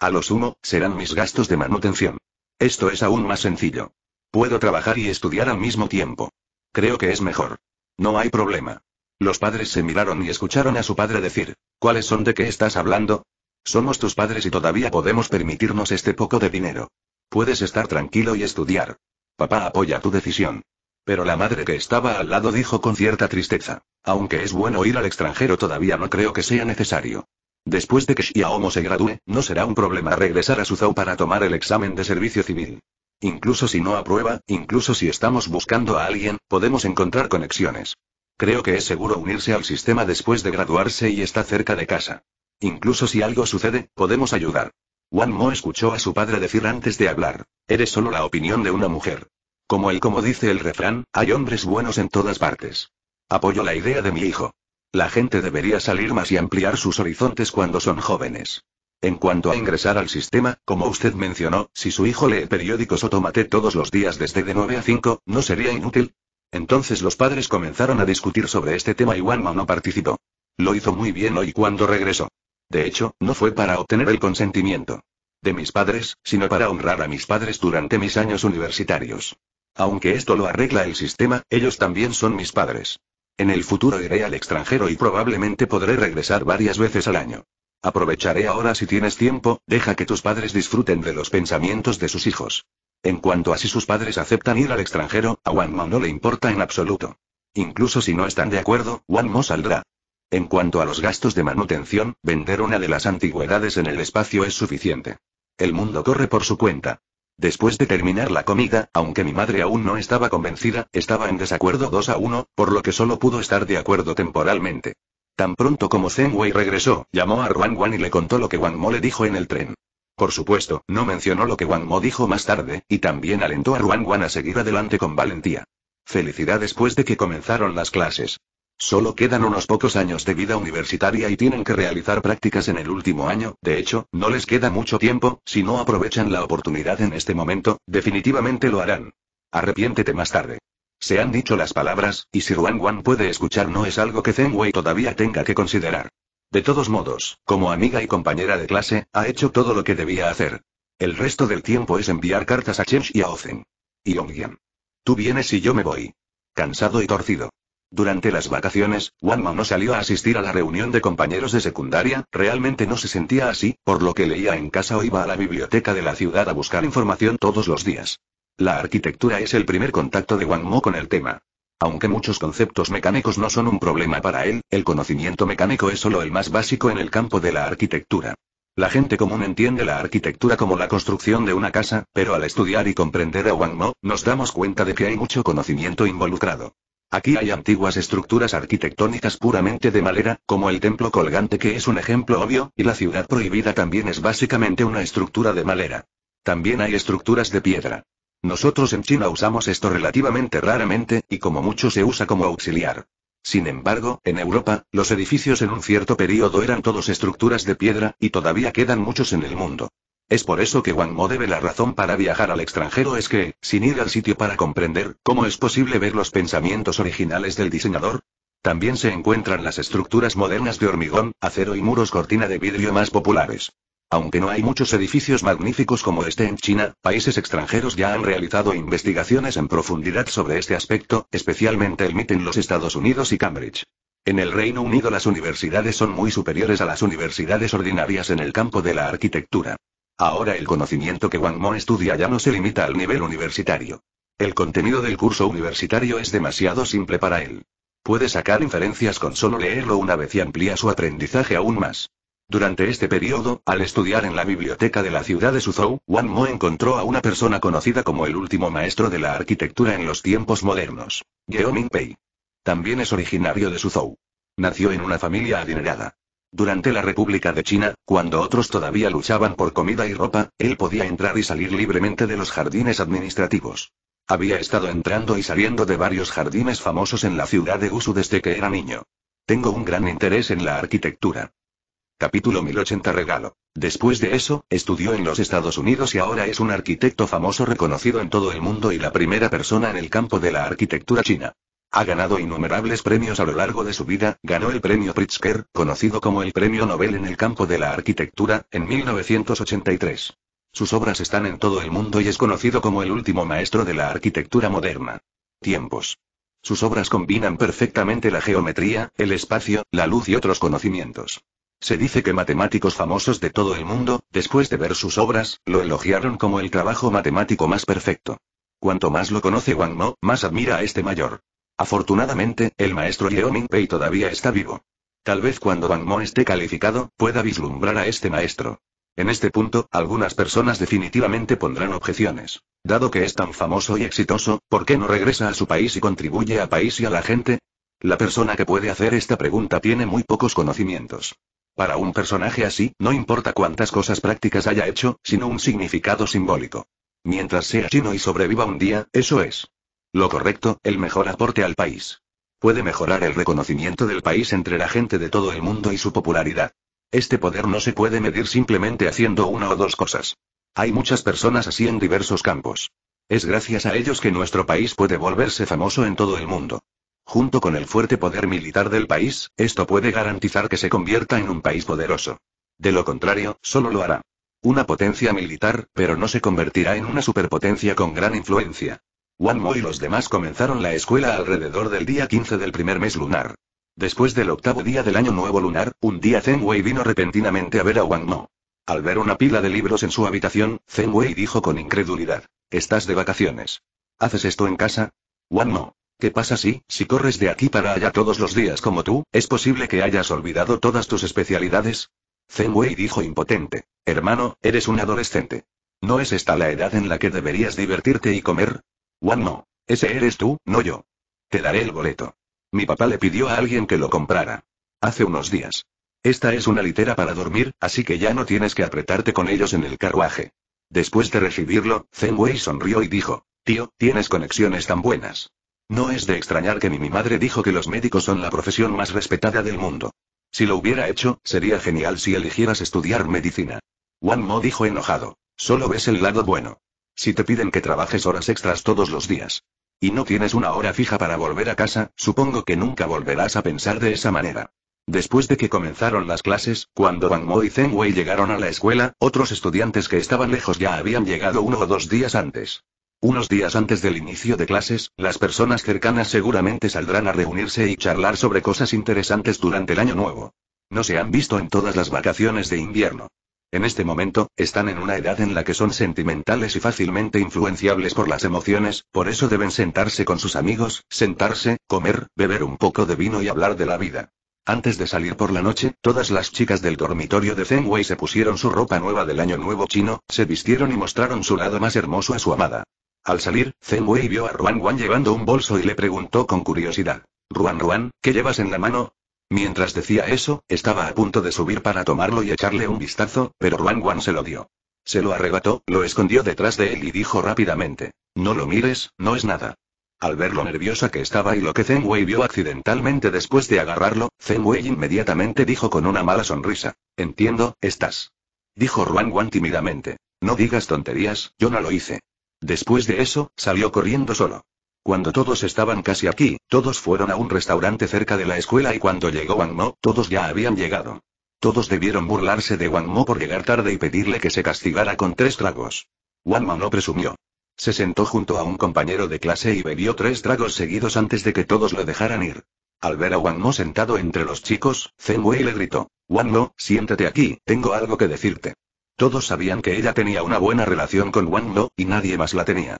A lo sumo, serán mis gastos de manutención. Esto es aún más sencillo. Puedo trabajar y estudiar al mismo tiempo. Creo que es mejor. No hay problema. Los padres se miraron y escucharon a su padre decir, ¿cuáles son de qué estás hablando? Somos tus padres y todavía podemos permitirnos este poco de dinero. Puedes estar tranquilo y estudiar. Papá apoya tu decisión. Pero la madre que estaba al lado dijo con cierta tristeza, aunque es bueno ir al extranjero todavía no creo que sea necesario. Después de que Xiaomo se gradúe, no será un problema regresar a Suzhou para tomar el examen de servicio civil. Incluso si no aprueba, incluso si estamos buscando a alguien, podemos encontrar conexiones. Creo que es seguro unirse al sistema después de graduarse y está cerca de casa. Incluso si algo sucede, podemos ayudar. Wan Mo escuchó a su padre decir antes de hablar, eres solo la opinión de una mujer. Como él como dice el refrán, hay hombres buenos en todas partes. Apoyo la idea de mi hijo. La gente debería salir más y ampliar sus horizontes cuando son jóvenes. En cuanto a ingresar al sistema, como usted mencionó, si su hijo lee periódicos o tomate todos los días desde de 9 a 5, ¿no sería inútil? Entonces los padres comenzaron a discutir sobre este tema y Wanma no participó. Lo hizo muy bien hoy cuando regresó. De hecho, no fue para obtener el consentimiento de mis padres, sino para honrar a mis padres durante mis años universitarios. Aunque esto lo arregla el sistema, ellos también son mis padres. En el futuro iré al extranjero y probablemente podré regresar varias veces al año. Aprovecharé ahora si tienes tiempo, deja que tus padres disfruten de los pensamientos de sus hijos. En cuanto a si sus padres aceptan ir al extranjero, a Mo no le importa en absoluto. Incluso si no están de acuerdo, Mo saldrá. En cuanto a los gastos de manutención, vender una de las antigüedades en el espacio es suficiente. El mundo corre por su cuenta. Después de terminar la comida, aunque mi madre aún no estaba convencida, estaba en desacuerdo 2 a 1, por lo que solo pudo estar de acuerdo temporalmente. Tan pronto como Wei regresó, llamó a Ruan Wan y le contó lo que Wang Mo le dijo en el tren. Por supuesto, no mencionó lo que Wang Mo dijo más tarde, y también alentó a Ruan Wan a seguir adelante con valentía. Felicidad después de que comenzaron las clases. Solo quedan unos pocos años de vida universitaria y tienen que realizar prácticas en el último año, de hecho, no les queda mucho tiempo, si no aprovechan la oportunidad en este momento, definitivamente lo harán. Arrepiéntete más tarde. Se han dicho las palabras, y si Ruan Wan puede escuchar no es algo que Zeng Wei todavía tenga que considerar. De todos modos, como amiga y compañera de clase, ha hecho todo lo que debía hacer. El resto del tiempo es enviar cartas a Cheng y a Ozen. Y Ongyan. Tú vienes y yo me voy. Cansado y torcido. Durante las vacaciones, Mao no salió a asistir a la reunión de compañeros de secundaria, realmente no se sentía así, por lo que leía en casa o iba a la biblioteca de la ciudad a buscar información todos los días. La arquitectura es el primer contacto de Wang Mo con el tema. Aunque muchos conceptos mecánicos no son un problema para él, el conocimiento mecánico es solo el más básico en el campo de la arquitectura. La gente común entiende la arquitectura como la construcción de una casa, pero al estudiar y comprender a Wang Mo, nos damos cuenta de que hay mucho conocimiento involucrado. Aquí hay antiguas estructuras arquitectónicas puramente de madera, como el templo colgante que es un ejemplo obvio, y la ciudad prohibida también es básicamente una estructura de madera. También hay estructuras de piedra. Nosotros en China usamos esto relativamente raramente, y como mucho se usa como auxiliar. Sin embargo, en Europa, los edificios en un cierto periodo eran todos estructuras de piedra, y todavía quedan muchos en el mundo. Es por eso que Wang Mo debe la razón para viajar al extranjero es que, sin ir al sitio para comprender cómo es posible ver los pensamientos originales del diseñador, también se encuentran las estructuras modernas de hormigón, acero y muros cortina de vidrio más populares. Aunque no hay muchos edificios magníficos como este en China, países extranjeros ya han realizado investigaciones en profundidad sobre este aspecto, especialmente el MIT en los Estados Unidos y Cambridge. En el Reino Unido las universidades son muy superiores a las universidades ordinarias en el campo de la arquitectura. Ahora el conocimiento que Wang Mo estudia ya no se limita al nivel universitario. El contenido del curso universitario es demasiado simple para él. Puede sacar inferencias con solo leerlo una vez y amplía su aprendizaje aún más. Durante este periodo, al estudiar en la biblioteca de la ciudad de Suzhou, Wang Mo encontró a una persona conocida como el último maestro de la arquitectura en los tiempos modernos, Geoming Pei. También es originario de Suzhou. Nació en una familia adinerada. Durante la República de China, cuando otros todavía luchaban por comida y ropa, él podía entrar y salir libremente de los jardines administrativos. Había estado entrando y saliendo de varios jardines famosos en la ciudad de Usu desde que era niño. Tengo un gran interés en la arquitectura. Capítulo 1080 Regalo. Después de eso, estudió en los Estados Unidos y ahora es un arquitecto famoso reconocido en todo el mundo y la primera persona en el campo de la arquitectura china. Ha ganado innumerables premios a lo largo de su vida, ganó el premio Pritzker, conocido como el premio Nobel en el campo de la arquitectura, en 1983. Sus obras están en todo el mundo y es conocido como el último maestro de la arquitectura moderna. Tiempos. Sus obras combinan perfectamente la geometría, el espacio, la luz y otros conocimientos. Se dice que matemáticos famosos de todo el mundo, después de ver sus obras, lo elogiaron como el trabajo matemático más perfecto. Cuanto más lo conoce Wang Mo, más admira a este mayor. Afortunadamente, el maestro Yeo Pei todavía está vivo. Tal vez cuando Wang Mo esté calificado, pueda vislumbrar a este maestro. En este punto, algunas personas definitivamente pondrán objeciones. Dado que es tan famoso y exitoso, ¿por qué no regresa a su país y contribuye a país y a la gente? La persona que puede hacer esta pregunta tiene muy pocos conocimientos. Para un personaje así, no importa cuántas cosas prácticas haya hecho, sino un significado simbólico. Mientras sea chino y sobreviva un día, eso es. Lo correcto, el mejor aporte al país. Puede mejorar el reconocimiento del país entre la gente de todo el mundo y su popularidad. Este poder no se puede medir simplemente haciendo una o dos cosas. Hay muchas personas así en diversos campos. Es gracias a ellos que nuestro país puede volverse famoso en todo el mundo. Junto con el fuerte poder militar del país, esto puede garantizar que se convierta en un país poderoso. De lo contrario, solo lo hará. Una potencia militar, pero no se convertirá en una superpotencia con gran influencia. Wang Mo y los demás comenzaron la escuela alrededor del día 15 del primer mes lunar. Después del octavo día del año nuevo lunar, un día Zen Wei vino repentinamente a ver a Wang Mo. Al ver una pila de libros en su habitación, Zen Wei dijo con incredulidad. Estás de vacaciones. ¿Haces esto en casa? Wang Mo. ¿Qué pasa si, si corres de aquí para allá todos los días como tú, es posible que hayas olvidado todas tus especialidades? Zen Wei dijo impotente. Hermano, eres un adolescente. ¿No es esta la edad en la que deberías divertirte y comer? Juan no. Ese eres tú, no yo. Te daré el boleto. Mi papá le pidió a alguien que lo comprara. Hace unos días. Esta es una litera para dormir, así que ya no tienes que apretarte con ellos en el carruaje. Después de recibirlo, Zeng Wei sonrió y dijo, tío, tienes conexiones tan buenas. No es de extrañar que ni mi madre dijo que los médicos son la profesión más respetada del mundo. Si lo hubiera hecho, sería genial si eligieras estudiar medicina. Wang Mo dijo enojado. Solo ves el lado bueno. Si te piden que trabajes horas extras todos los días. Y no tienes una hora fija para volver a casa, supongo que nunca volverás a pensar de esa manera. Después de que comenzaron las clases, cuando Wang Mo y Zeng Wei llegaron a la escuela, otros estudiantes que estaban lejos ya habían llegado uno o dos días antes. Unos días antes del inicio de clases, las personas cercanas seguramente saldrán a reunirse y charlar sobre cosas interesantes durante el año nuevo. No se han visto en todas las vacaciones de invierno. En este momento, están en una edad en la que son sentimentales y fácilmente influenciables por las emociones, por eso deben sentarse con sus amigos, sentarse, comer, beber un poco de vino y hablar de la vida. Antes de salir por la noche, todas las chicas del dormitorio de Fenway se pusieron su ropa nueva del año nuevo chino, se vistieron y mostraron su lado más hermoso a su amada. Al salir, Zeng Wei vio a Ruan Wan llevando un bolso y le preguntó con curiosidad. Ruan Ruan, ¿qué llevas en la mano? Mientras decía eso, estaba a punto de subir para tomarlo y echarle un vistazo, pero Ruan Wan se lo dio. Se lo arrebató, lo escondió detrás de él y dijo rápidamente. No lo mires, no es nada. Al ver lo nerviosa que estaba y lo que Zeng Wei vio accidentalmente después de agarrarlo, Zeng Wei inmediatamente dijo con una mala sonrisa. Entiendo, estás. Dijo Ruan Wan tímidamente. No digas tonterías, yo no lo hice. Después de eso, salió corriendo solo. Cuando todos estaban casi aquí, todos fueron a un restaurante cerca de la escuela y cuando llegó Wang Mo, todos ya habían llegado. Todos debieron burlarse de Wang Mo por llegar tarde y pedirle que se castigara con tres tragos. Wang Mo no presumió. Se sentó junto a un compañero de clase y bebió tres tragos seguidos antes de que todos lo dejaran ir. Al ver a Wang Mo sentado entre los chicos, Zen Wei le gritó. Wang Mo, siéntate aquí, tengo algo que decirte. Todos sabían que ella tenía una buena relación con Wang Mo, y nadie más la tenía.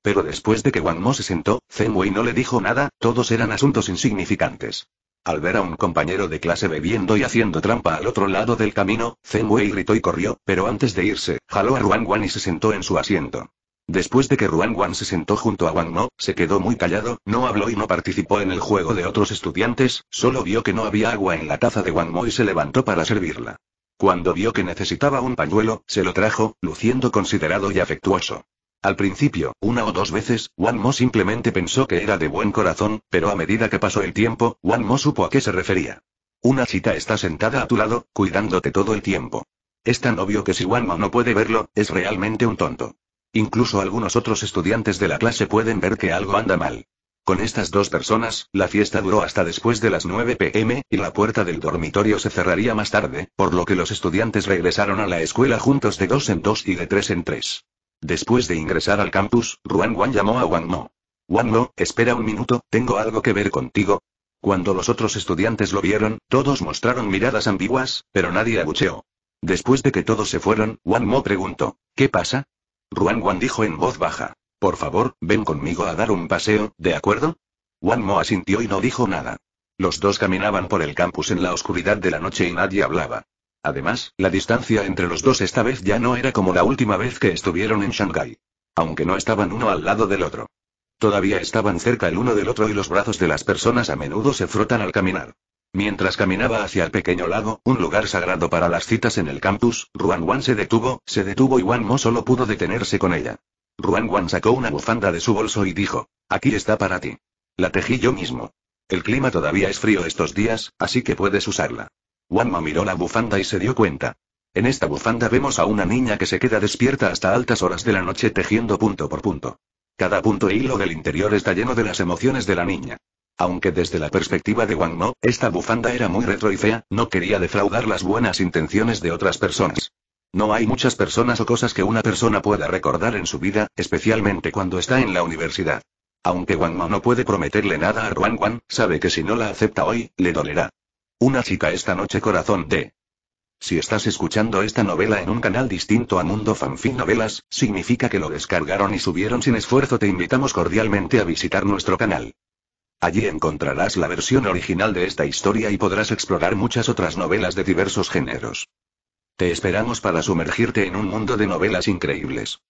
Pero después de que Wang Mo se sentó, Zen Wei no le dijo nada, todos eran asuntos insignificantes. Al ver a un compañero de clase bebiendo y haciendo trampa al otro lado del camino, Zeng Wei gritó y corrió, pero antes de irse, jaló a Ruan Wan y se sentó en su asiento. Después de que Ruan Wan se sentó junto a Wang Mo, se quedó muy callado, no habló y no participó en el juego de otros estudiantes, solo vio que no había agua en la taza de Wang Mo y se levantó para servirla. Cuando vio que necesitaba un pañuelo, se lo trajo, luciendo considerado y afectuoso. Al principio, una o dos veces, Wan Mo simplemente pensó que era de buen corazón, pero a medida que pasó el tiempo, Wan supo a qué se refería. Una chita está sentada a tu lado, cuidándote todo el tiempo. Es tan obvio que si Wan no puede verlo, es realmente un tonto. Incluso algunos otros estudiantes de la clase pueden ver que algo anda mal. Con estas dos personas, la fiesta duró hasta después de las 9 pm, y la puerta del dormitorio se cerraría más tarde, por lo que los estudiantes regresaron a la escuela juntos de dos en dos y de tres en tres. Después de ingresar al campus, Ruan Wan llamó a Wang Mo. Wang Mo, espera un minuto, tengo algo que ver contigo. Cuando los otros estudiantes lo vieron, todos mostraron miradas ambiguas, pero nadie abucheó. Después de que todos se fueron, Wang Mo preguntó, ¿qué pasa? Ruan Wan dijo en voz baja, por favor, ven conmigo a dar un paseo, ¿de acuerdo? Wan Mo asintió y no dijo nada. Los dos caminaban por el campus en la oscuridad de la noche y nadie hablaba. Además, la distancia entre los dos esta vez ya no era como la última vez que estuvieron en Shanghái. Aunque no estaban uno al lado del otro. Todavía estaban cerca el uno del otro y los brazos de las personas a menudo se frotan al caminar. Mientras caminaba hacia el pequeño lago, un lugar sagrado para las citas en el campus, Ruan Wan se detuvo, se detuvo y Wan Mo solo pudo detenerse con ella. Ruan Wan sacó una bufanda de su bolso y dijo, aquí está para ti. La tejí yo mismo. El clima todavía es frío estos días, así que puedes usarla. Wanma miró la bufanda y se dio cuenta. En esta bufanda vemos a una niña que se queda despierta hasta altas horas de la noche tejiendo punto por punto. Cada punto e hilo del interior está lleno de las emociones de la niña. Aunque desde la perspectiva de Wang Mo, esta bufanda era muy retro y fea, no quería defraudar las buenas intenciones de otras personas. No hay muchas personas o cosas que una persona pueda recordar en su vida, especialmente cuando está en la universidad. Aunque Wangma no puede prometerle nada a Ruan Wan, sabe que si no la acepta hoy, le dolerá. Una chica esta noche corazón de... Si estás escuchando esta novela en un canal distinto a Mundo Fanfic Novelas, significa que lo descargaron y subieron sin esfuerzo. Te invitamos cordialmente a visitar nuestro canal. Allí encontrarás la versión original de esta historia y podrás explorar muchas otras novelas de diversos géneros. Te esperamos para sumergirte en un mundo de novelas increíbles.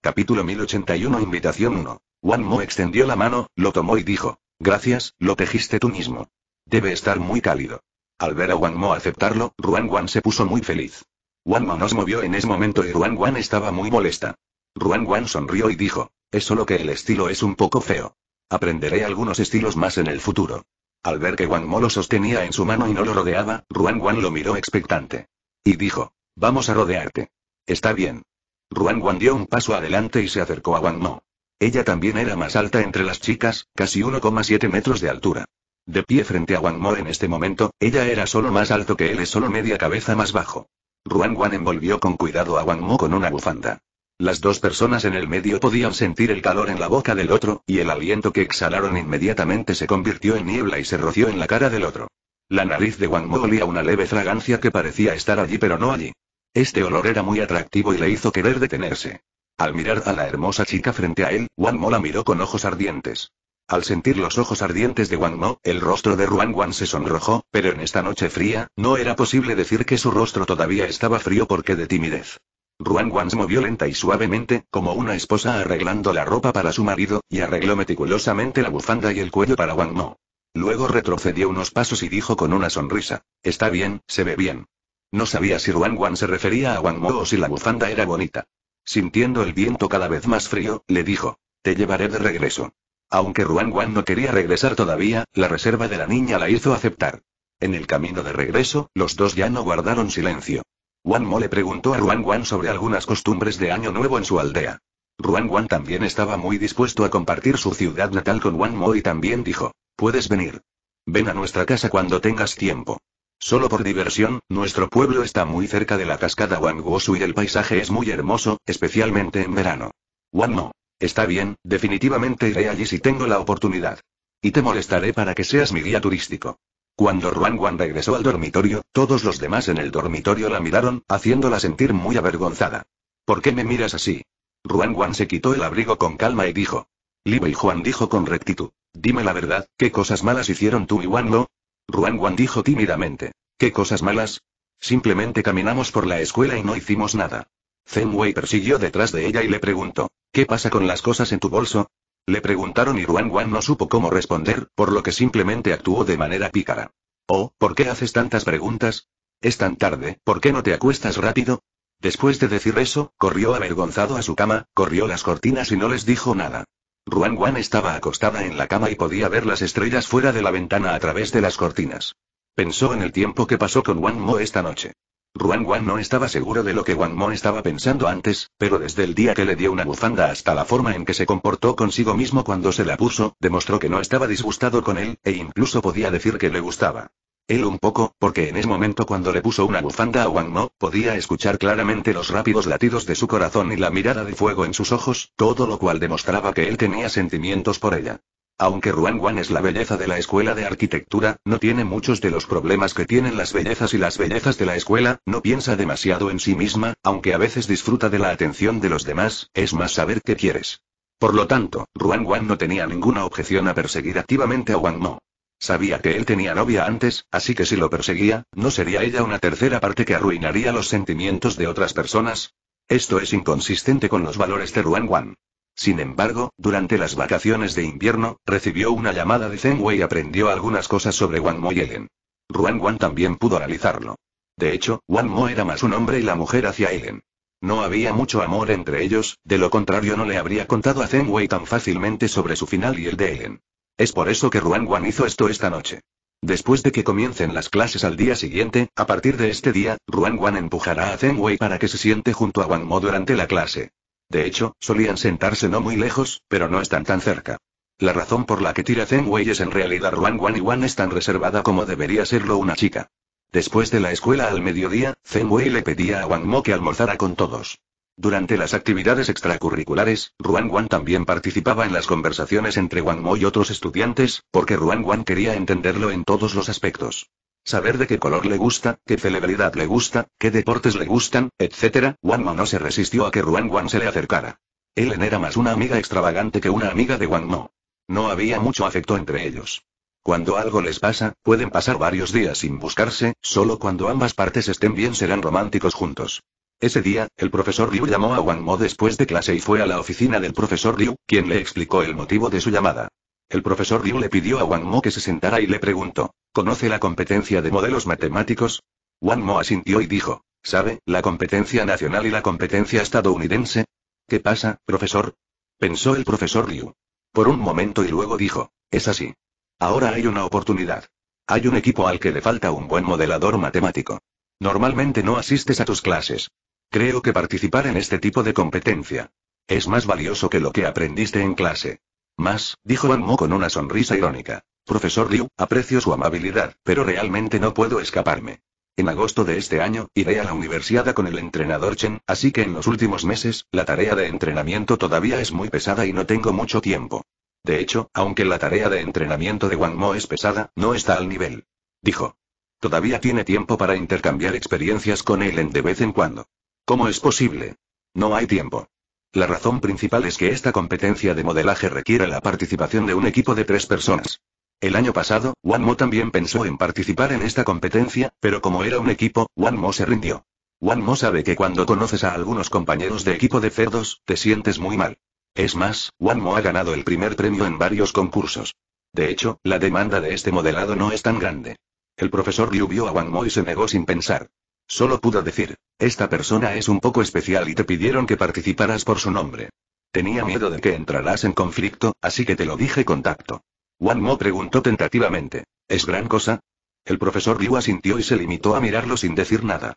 Capítulo 1081 Invitación 1. Wan Mo extendió la mano, lo tomó y dijo, Gracias, lo tejiste tú mismo. Debe estar muy cálido. Al ver a Wan Mo aceptarlo, Ruan Wan se puso muy feliz. Wan Mo nos movió en ese momento y Ruan Wan estaba muy molesta. Ruan Wan sonrió y dijo, es solo que el estilo es un poco feo. Aprenderé algunos estilos más en el futuro. Al ver que Wang Mo lo sostenía en su mano y no lo rodeaba, Ruan Wan lo miró expectante. Y dijo, vamos a rodearte. Está bien. Ruan Wan dio un paso adelante y se acercó a Wang Mo. Ella también era más alta entre las chicas, casi 1,7 metros de altura. De pie frente a Wang Mo en este momento, ella era solo más alto que él y solo media cabeza más bajo. Ruan Wan envolvió con cuidado a Wang Mo con una bufanda. Las dos personas en el medio podían sentir el calor en la boca del otro, y el aliento que exhalaron inmediatamente se convirtió en niebla y se roció en la cara del otro. La nariz de Wang Mo olía una leve fragancia que parecía estar allí pero no allí. Este olor era muy atractivo y le hizo querer detenerse. Al mirar a la hermosa chica frente a él, Wang Mo la miró con ojos ardientes. Al sentir los ojos ardientes de Wang Mo, el rostro de Ruan Wan se sonrojó, pero en esta noche fría, no era posible decir que su rostro todavía estaba frío porque de timidez. Ruan Wan se movió lenta y suavemente, como una esposa arreglando la ropa para su marido, y arregló meticulosamente la bufanda y el cuello para Wang Mo. Luego retrocedió unos pasos y dijo con una sonrisa: Está bien, se ve bien. No sabía si Ruan Wan se refería a Wang Mo o si la bufanda era bonita. Sintiendo el viento cada vez más frío, le dijo: Te llevaré de regreso. Aunque Ruan Wan no quería regresar todavía, la reserva de la niña la hizo aceptar. En el camino de regreso, los dos ya no guardaron silencio. Wang Mo le preguntó a Ruan Wan sobre algunas costumbres de Año Nuevo en su aldea. Ruan Wan también estaba muy dispuesto a compartir su ciudad natal con Wan Mo y también dijo, puedes venir. Ven a nuestra casa cuando tengas tiempo. Solo por diversión, nuestro pueblo está muy cerca de la cascada Wangosu y el paisaje es muy hermoso, especialmente en verano. Wan Mo. Está bien, definitivamente iré allí si tengo la oportunidad. Y te molestaré para que seas mi guía turístico. Cuando Ruan Wan regresó al dormitorio, todos los demás en el dormitorio la miraron, haciéndola sentir muy avergonzada. ¿Por qué me miras así? Ruan Wan se quitó el abrigo con calma y dijo. Li Wei Juan dijo con rectitud. Dime la verdad, ¿qué cosas malas hicieron tú y Wan Lo? Ruan Wan dijo tímidamente. ¿Qué cosas malas? Simplemente caminamos por la escuela y no hicimos nada. Zen Wei persiguió detrás de ella y le preguntó. ¿Qué pasa con las cosas en tu bolso? Le preguntaron y Ruan Wan no supo cómo responder, por lo que simplemente actuó de manera pícara. Oh, ¿por qué haces tantas preguntas? Es tan tarde, ¿por qué no te acuestas rápido? Después de decir eso, corrió avergonzado a su cama, corrió las cortinas y no les dijo nada. Ruan Wan estaba acostada en la cama y podía ver las estrellas fuera de la ventana a través de las cortinas. Pensó en el tiempo que pasó con Wan Mo esta noche. Ruan Wan no estaba seguro de lo que Wan Mo estaba pensando antes, pero desde el día que le dio una bufanda hasta la forma en que se comportó consigo mismo cuando se la puso, demostró que no estaba disgustado con él, e incluso podía decir que le gustaba. Él un poco, porque en ese momento cuando le puso una bufanda a Wang Mo, podía escuchar claramente los rápidos latidos de su corazón y la mirada de fuego en sus ojos, todo lo cual demostraba que él tenía sentimientos por ella. Aunque Ruan Wan es la belleza de la escuela de arquitectura, no tiene muchos de los problemas que tienen las bellezas y las bellezas de la escuela, no piensa demasiado en sí misma, aunque a veces disfruta de la atención de los demás, es más saber qué quieres. Por lo tanto, Ruan Wan no tenía ninguna objeción a perseguir activamente a Wang Mo. Sabía que él tenía novia antes, así que si lo perseguía, ¿no sería ella una tercera parte que arruinaría los sentimientos de otras personas? Esto es inconsistente con los valores de Ruan Wan. Sin embargo, durante las vacaciones de invierno, recibió una llamada de Zen Wei y aprendió algunas cosas sobre Wang Mo y Ellen. Ruan Wan también pudo analizarlo. De hecho, Wang Mo era más un hombre y la mujer hacia Ellen. No había mucho amor entre ellos, de lo contrario no le habría contado a Zen Wei tan fácilmente sobre su final y el de Ellen. Es por eso que Ruan Wan hizo esto esta noche. Después de que comiencen las clases al día siguiente, a partir de este día, Ruan Wan empujará a Zen Wei para que se siente junto a Wang Mo durante la clase. De hecho, solían sentarse no muy lejos, pero no están tan cerca. La razón por la que tira Zen Wei es en realidad Ruan Wan y Wan es tan reservada como debería serlo una chica. Después de la escuela al mediodía, Zen Wei le pedía a Wang Mo que almorzara con todos. Durante las actividades extracurriculares, Ruan Wan también participaba en las conversaciones entre Wang Mo y otros estudiantes, porque Ruan Wan quería entenderlo en todos los aspectos. Saber de qué color le gusta, qué celebridad le gusta, qué deportes le gustan, etc. Wang Mo no se resistió a que Ruan Wan se le acercara. Ellen era más una amiga extravagante que una amiga de Wang Mo. No había mucho afecto entre ellos. Cuando algo les pasa, pueden pasar varios días sin buscarse, solo cuando ambas partes estén bien serán románticos juntos. Ese día, el profesor Liu llamó a Wang Mo después de clase y fue a la oficina del profesor Liu, quien le explicó el motivo de su llamada. El profesor Liu le pidió a Wang Mo que se sentara y le preguntó, ¿conoce la competencia de modelos matemáticos? Wang Mo asintió y dijo, ¿sabe, la competencia nacional y la competencia estadounidense? ¿Qué pasa, profesor? Pensó el profesor Liu. Por un momento y luego dijo, es así. Ahora hay una oportunidad. Hay un equipo al que le falta un buen modelador matemático. Normalmente no asistes a tus clases, Creo que participar en este tipo de competencia es más valioso que lo que aprendiste en clase. Más, dijo Wang Mo con una sonrisa irónica. Profesor Liu, aprecio su amabilidad, pero realmente no puedo escaparme. En agosto de este año, iré a la universidad con el entrenador Chen, así que en los últimos meses, la tarea de entrenamiento todavía es muy pesada y no tengo mucho tiempo. De hecho, aunque la tarea de entrenamiento de Wang Mo es pesada, no está al nivel. Dijo. Todavía tiene tiempo para intercambiar experiencias con él de vez en cuando. ¿Cómo es posible? No hay tiempo. La razón principal es que esta competencia de modelaje requiere la participación de un equipo de tres personas. El año pasado, Wan Mo también pensó en participar en esta competencia, pero como era un equipo, Wan Mo se rindió. Wan Mo sabe que cuando conoces a algunos compañeros de equipo de cerdos, te sientes muy mal. Es más, Wan Mo ha ganado el primer premio en varios concursos. De hecho, la demanda de este modelado no es tan grande. El profesor Liu vio a Wan y se negó sin pensar. Solo pudo decir, esta persona es un poco especial y te pidieron que participaras por su nombre. Tenía miedo de que entraras en conflicto, así que te lo dije tacto. Wan Mo preguntó tentativamente, ¿es gran cosa? El profesor Liu asintió y se limitó a mirarlo sin decir nada.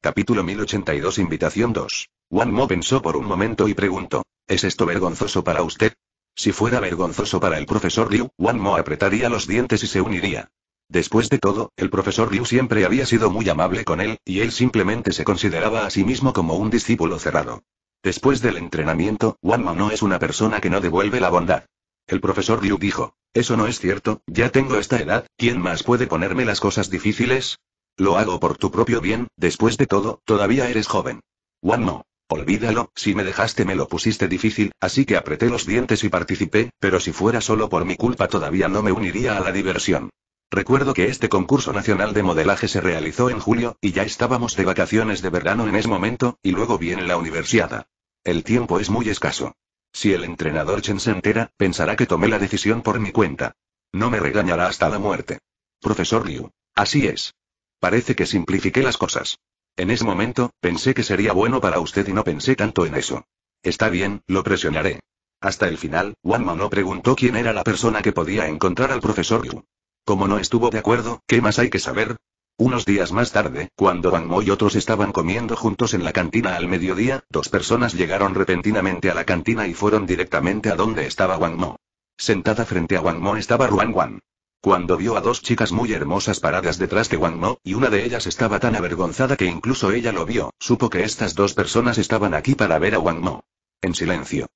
Capítulo 1082 Invitación 2. Wan Mo pensó por un momento y preguntó, ¿es esto vergonzoso para usted? Si fuera vergonzoso para el profesor Liu, Wan Mo apretaría los dientes y se uniría. Después de todo, el profesor Liu siempre había sido muy amable con él, y él simplemente se consideraba a sí mismo como un discípulo cerrado. Después del entrenamiento, Wang Mao no es una persona que no devuelve la bondad. El profesor Liu dijo, eso no es cierto, ya tengo esta edad, ¿quién más puede ponerme las cosas difíciles? Lo hago por tu propio bien, después de todo, todavía eres joven. Wang Mao, Olvídalo, si me dejaste me lo pusiste difícil, así que apreté los dientes y participé, pero si fuera solo por mi culpa todavía no me uniría a la diversión. Recuerdo que este concurso nacional de modelaje se realizó en julio, y ya estábamos de vacaciones de verano en ese momento, y luego viene la universidad. El tiempo es muy escaso. Si el entrenador Chen se entera, pensará que tomé la decisión por mi cuenta. No me regañará hasta la muerte. Profesor Liu. Así es. Parece que simplifiqué las cosas. En ese momento, pensé que sería bueno para usted y no pensé tanto en eso. Está bien, lo presionaré. Hasta el final, Wanma no preguntó quién era la persona que podía encontrar al profesor Liu. Como no estuvo de acuerdo, ¿qué más hay que saber? Unos días más tarde, cuando Wang Mo y otros estaban comiendo juntos en la cantina al mediodía, dos personas llegaron repentinamente a la cantina y fueron directamente a donde estaba Wang Mo. Sentada frente a Wang Mo estaba Ruan Wan. Cuando vio a dos chicas muy hermosas paradas detrás de Wang Mo, y una de ellas estaba tan avergonzada que incluso ella lo vio, supo que estas dos personas estaban aquí para ver a Wang Mo. En silencio.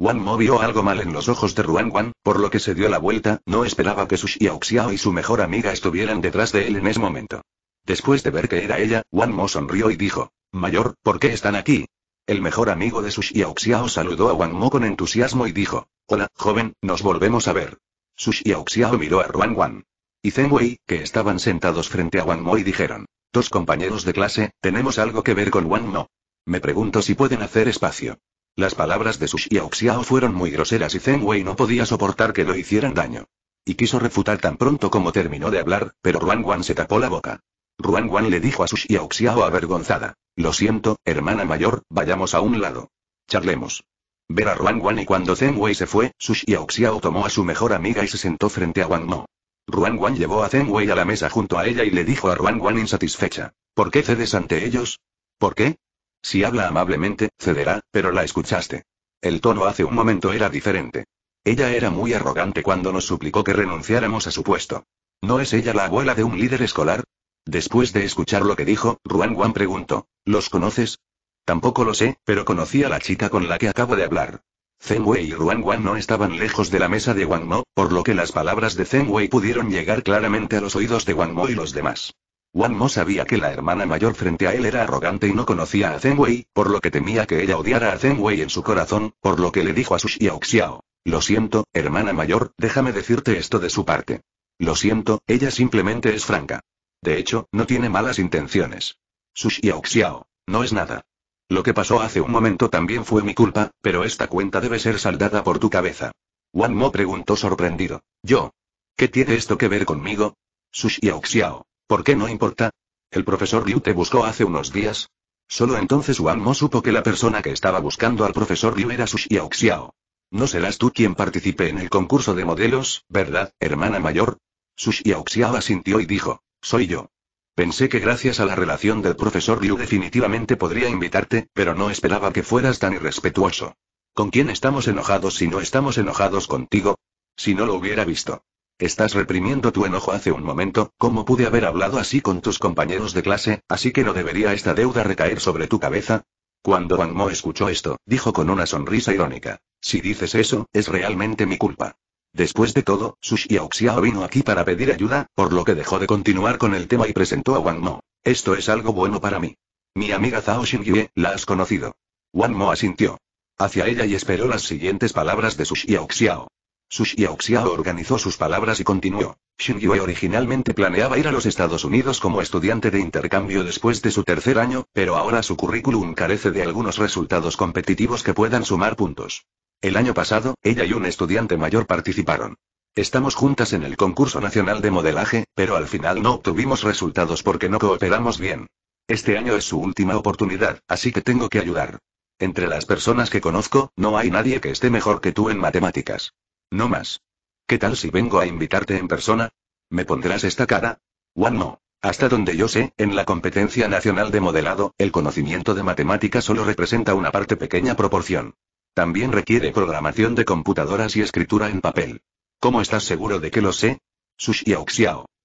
Wan Mo vio algo mal en los ojos de Ruan Wan, por lo que se dio la vuelta, no esperaba que su Xiao y su mejor amiga estuvieran detrás de él en ese momento. Después de ver que era ella, Wan Mo sonrió y dijo, Mayor, ¿por qué están aquí? El mejor amigo de su Xiaoxiao saludó a Wan Mo con entusiasmo y dijo, Hola, joven, nos volvemos a ver. Su Xiao Xiao miró a Ruan Wan. Y Zeng Wei, que estaban sentados frente a Wan Mo y dijeron, Dos compañeros de clase, tenemos algo que ver con Wang Mo. Me pregunto si pueden hacer espacio. Las palabras de Su y fueron muy groseras y Zeng Wei no podía soportar que lo hicieran daño. Y quiso refutar tan pronto como terminó de hablar, pero Ruan Wan se tapó la boca. Ruan Wan le dijo a Su y avergonzada. Lo siento, hermana mayor, vayamos a un lado. Charlemos. Ver a Ruan Wan y cuando Zeng Wei se fue, Su y tomó a su mejor amiga y se sentó frente a Wang Mo. Ruan Wan llevó a Zeng Wei a la mesa junto a ella y le dijo a Ruan Wan insatisfecha. ¿Por qué cedes ante ellos? ¿Por qué? Si habla amablemente, cederá, pero la escuchaste. El tono hace un momento era diferente. Ella era muy arrogante cuando nos suplicó que renunciáramos a su puesto. ¿No es ella la abuela de un líder escolar? Después de escuchar lo que dijo, Ruan Wan preguntó, ¿los conoces? Tampoco lo sé, pero conocí a la chica con la que acabo de hablar. Zen Wei y Ruan Wan no estaban lejos de la mesa de Wang Mo, por lo que las palabras de Zen Wei pudieron llegar claramente a los oídos de Wang Mo y los demás. Wan Mo sabía que la hermana mayor frente a él era arrogante y no conocía a Zeng Wei, por lo que temía que ella odiara a Zeng Wei en su corazón, por lo que le dijo a Sushi y Lo siento, hermana mayor, déjame decirte esto de su parte. Lo siento, ella simplemente es franca. De hecho, no tiene malas intenciones. Sushi y No es nada. Lo que pasó hace un momento también fue mi culpa, pero esta cuenta debe ser saldada por tu cabeza. Wan Mo preguntó sorprendido. ¿Yo? ¿Qué tiene esto que ver conmigo? Sushi y ¿Por qué no importa? El profesor Liu te buscó hace unos días. Solo entonces Wang Mo supo que la persona que estaba buscando al profesor Liu era su Xiao No serás tú quien participe en el concurso de modelos, ¿verdad, hermana mayor? Su Xiao Xiao asintió y dijo, soy yo. Pensé que gracias a la relación del profesor Liu definitivamente podría invitarte, pero no esperaba que fueras tan irrespetuoso. ¿Con quién estamos enojados si no estamos enojados contigo? Si no lo hubiera visto. Estás reprimiendo tu enojo hace un momento, ¿cómo pude haber hablado así con tus compañeros de clase, así que no debería esta deuda recaer sobre tu cabeza? Cuando Wang Mo escuchó esto, dijo con una sonrisa irónica. Si dices eso, es realmente mi culpa. Después de todo, Su Xiao vino aquí para pedir ayuda, por lo que dejó de continuar con el tema y presentó a Wang Mo. Esto es algo bueno para mí. Mi amiga Zhao Xingyue, ¿la has conocido? Wang Mo asintió. Hacia ella y esperó las siguientes palabras de Su Xiao. Su Auxiao organizó sus palabras y continuó. Yue originalmente planeaba ir a los Estados Unidos como estudiante de intercambio después de su tercer año, pero ahora su currículum carece de algunos resultados competitivos que puedan sumar puntos. El año pasado, ella y un estudiante mayor participaron. Estamos juntas en el concurso nacional de modelaje, pero al final no obtuvimos resultados porque no cooperamos bien. Este año es su última oportunidad, así que tengo que ayudar. Entre las personas que conozco, no hay nadie que esté mejor que tú en matemáticas. No más. ¿Qué tal si vengo a invitarte en persona? ¿Me pondrás esta cara? One Hasta donde yo sé, en la competencia nacional de modelado, el conocimiento de matemática solo representa una parte pequeña proporción. También requiere programación de computadoras y escritura en papel. ¿Cómo estás seguro de que lo sé? Sushiao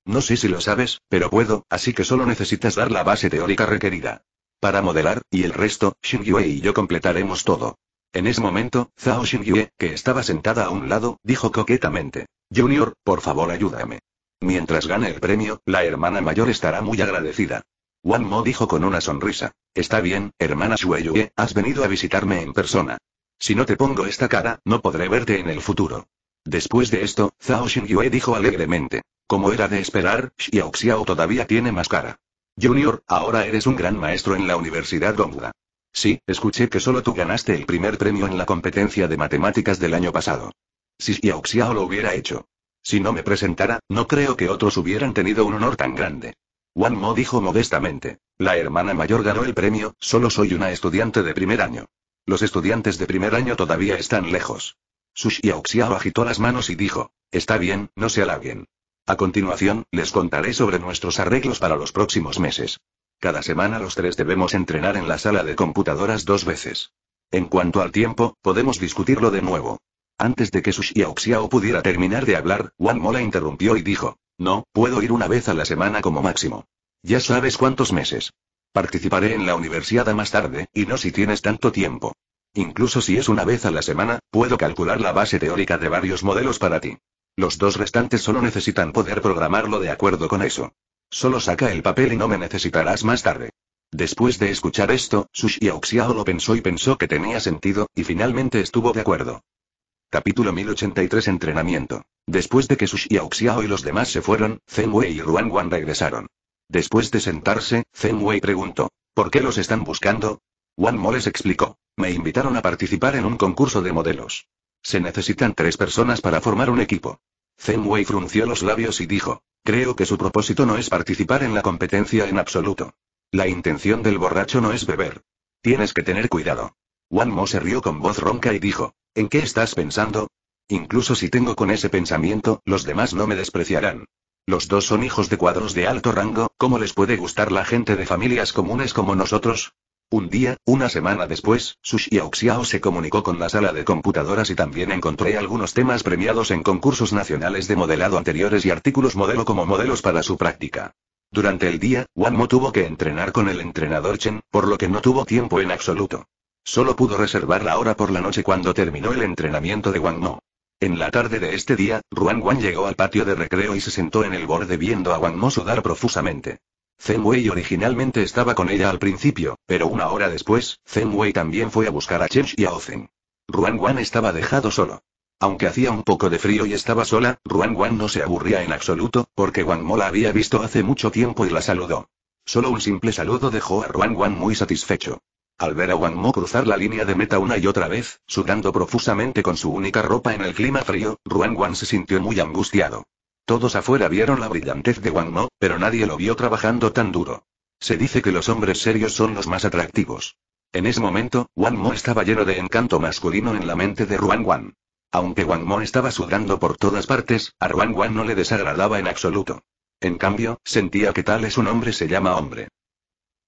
No sé si lo sabes, pero puedo, así que solo necesitas dar la base teórica requerida. Para modelar, y el resto, yue y yo completaremos todo. En ese momento, Zhao Xingyue, que estaba sentada a un lado, dijo coquetamente. Junior, por favor ayúdame. Mientras gane el premio, la hermana mayor estará muy agradecida. Wan Mo dijo con una sonrisa. Está bien, hermana Xue has venido a visitarme en persona. Si no te pongo esta cara, no podré verte en el futuro. Después de esto, Zhao Xingyue dijo alegremente. Como era de esperar, Xiao Xiao todavía tiene más cara. Junior, ahora eres un gran maestro en la Universidad Dongda. Sí, escuché que solo tú ganaste el primer premio en la competencia de matemáticas del año pasado. Si Xiao lo hubiera hecho. Si no me presentara, no creo que otros hubieran tenido un honor tan grande. Wan Mo dijo modestamente. La hermana mayor ganó el premio, solo soy una estudiante de primer año. Los estudiantes de primer año todavía están lejos. Su Xiao Xiao agitó las manos y dijo. Está bien, no se halaguen. A continuación, les contaré sobre nuestros arreglos para los próximos meses. Cada semana los tres debemos entrenar en la sala de computadoras dos veces. En cuanto al tiempo, podemos discutirlo de nuevo. Antes de que Su Xiao pudiera terminar de hablar, Wang Mola interrumpió y dijo, no, puedo ir una vez a la semana como máximo. Ya sabes cuántos meses. Participaré en la universidad más tarde, y no si tienes tanto tiempo. Incluso si es una vez a la semana, puedo calcular la base teórica de varios modelos para ti. Los dos restantes solo necesitan poder programarlo de acuerdo con eso. Solo saca el papel y no me necesitarás más tarde. Después de escuchar esto, Sushi Auxiao lo pensó y pensó que tenía sentido, y finalmente estuvo de acuerdo. Capítulo 1083 Entrenamiento. Después de que Sushi Auxiao y los demás se fueron, Zen Wei y Ruan Wan regresaron. Después de sentarse, Zen Wei preguntó, ¿por qué los están buscando? Wan Mo les explicó, me invitaron a participar en un concurso de modelos. Se necesitan tres personas para formar un equipo. Zenwei frunció los labios y dijo, creo que su propósito no es participar en la competencia en absoluto. La intención del borracho no es beber. Tienes que tener cuidado. Wan Mo se rió con voz ronca y dijo, ¿en qué estás pensando? Incluso si tengo con ese pensamiento, los demás no me despreciarán. Los dos son hijos de cuadros de alto rango, ¿cómo les puede gustar la gente de familias comunes como nosotros? Un día, una semana después, Su Xiao se comunicó con la sala de computadoras y también encontré algunos temas premiados en concursos nacionales de modelado anteriores y artículos modelo como modelos para su práctica. Durante el día, Wang Mo tuvo que entrenar con el entrenador Chen, por lo que no tuvo tiempo en absoluto. Solo pudo reservar la hora por la noche cuando terminó el entrenamiento de Wang Mo. En la tarde de este día, Ruan Wan llegó al patio de recreo y se sentó en el borde viendo a Wang Mo sudar profusamente. Zen Wei originalmente estaba con ella al principio, pero una hora después, Zen Wei también fue a buscar a Chen Ozen. Ruan Wan estaba dejado solo. Aunque hacía un poco de frío y estaba sola, Ruan Wan no se aburría en absoluto, porque Wang Mo la había visto hace mucho tiempo y la saludó. Solo un simple saludo dejó a Ruan Wan muy satisfecho. Al ver a Wang Mo cruzar la línea de meta una y otra vez, sudando profusamente con su única ropa en el clima frío, Ruan Wan se sintió muy angustiado. Todos afuera vieron la brillantez de Wang Mo, pero nadie lo vio trabajando tan duro. Se dice que los hombres serios son los más atractivos. En ese momento, Wang Mo estaba lleno de encanto masculino en la mente de Ruan Wan. Aunque Wang Mo estaba sudando por todas partes, a Ruan Wan no le desagradaba en absoluto. En cambio, sentía que tal es un hombre se llama hombre.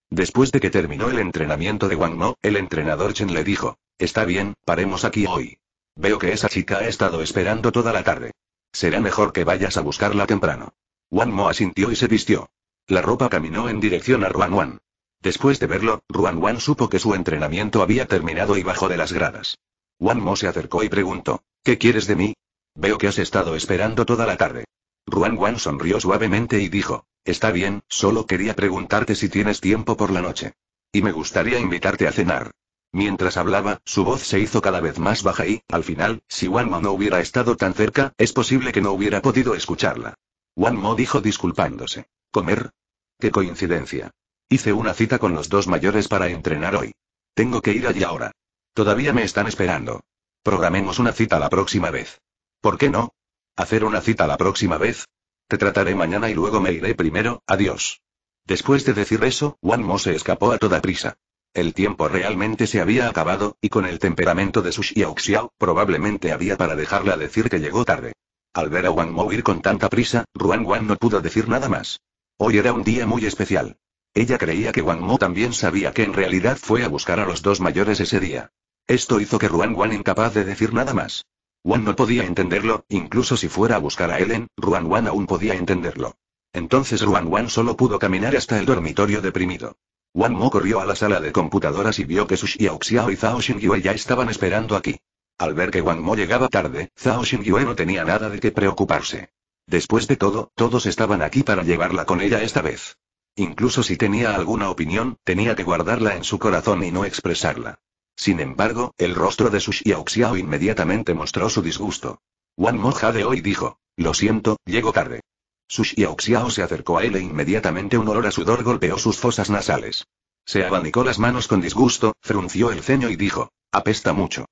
Después de que terminó el entrenamiento de Wang Mo, el entrenador Chen le dijo, Está bien, paremos aquí hoy. Veo que esa chica ha estado esperando toda la tarde. Será mejor que vayas a buscarla temprano. Wan Mo asintió y se vistió. La ropa caminó en dirección a Ruan Wan. Después de verlo, Ruan Wan supo que su entrenamiento había terminado y bajó de las gradas. Wan Mo se acercó y preguntó, ¿qué quieres de mí? Veo que has estado esperando toda la tarde. Ruan Wan sonrió suavemente y dijo, está bien, solo quería preguntarte si tienes tiempo por la noche. Y me gustaría invitarte a cenar. Mientras hablaba, su voz se hizo cada vez más baja y, al final, si Mo no hubiera estado tan cerca, es posible que no hubiera podido escucharla. Wan Mo dijo disculpándose. ¿Comer? ¡Qué coincidencia! Hice una cita con los dos mayores para entrenar hoy. Tengo que ir allí ahora. Todavía me están esperando. Programemos una cita la próxima vez. ¿Por qué no? ¿Hacer una cita la próxima vez? Te trataré mañana y luego me iré primero, adiós. Después de decir eso, Mo se escapó a toda prisa. El tiempo realmente se había acabado, y con el temperamento de su Xiao probablemente había para dejarla decir que llegó tarde. Al ver a Wang Mo ir con tanta prisa, Ruan Wan no pudo decir nada más. Hoy era un día muy especial. Ella creía que Wang Mo también sabía que en realidad fue a buscar a los dos mayores ese día. Esto hizo que Ruan Wan incapaz de decir nada más. Wan no podía entenderlo, incluso si fuera a buscar a Ellen, Ruan Wan aún podía entenderlo. Entonces Ruan Wan solo pudo caminar hasta el dormitorio deprimido. Wang Mo corrió a la sala de computadoras y vio que Su Xiao Xiao y Zhao Xingyue ya estaban esperando aquí. Al ver que Wang Mo llegaba tarde, Zhao Xingyue no tenía nada de qué preocuparse. Después de todo, todos estaban aquí para llevarla con ella esta vez. Incluso si tenía alguna opinión, tenía que guardarla en su corazón y no expresarla. Sin embargo, el rostro de Su Xiao Xiao inmediatamente mostró su disgusto. Wang Mo jadeó y dijo, lo siento, llego tarde. Sushi Auxiao se acercó a él e inmediatamente un olor a sudor golpeó sus fosas nasales. Se abanicó las manos con disgusto, frunció el ceño y dijo, apesta mucho.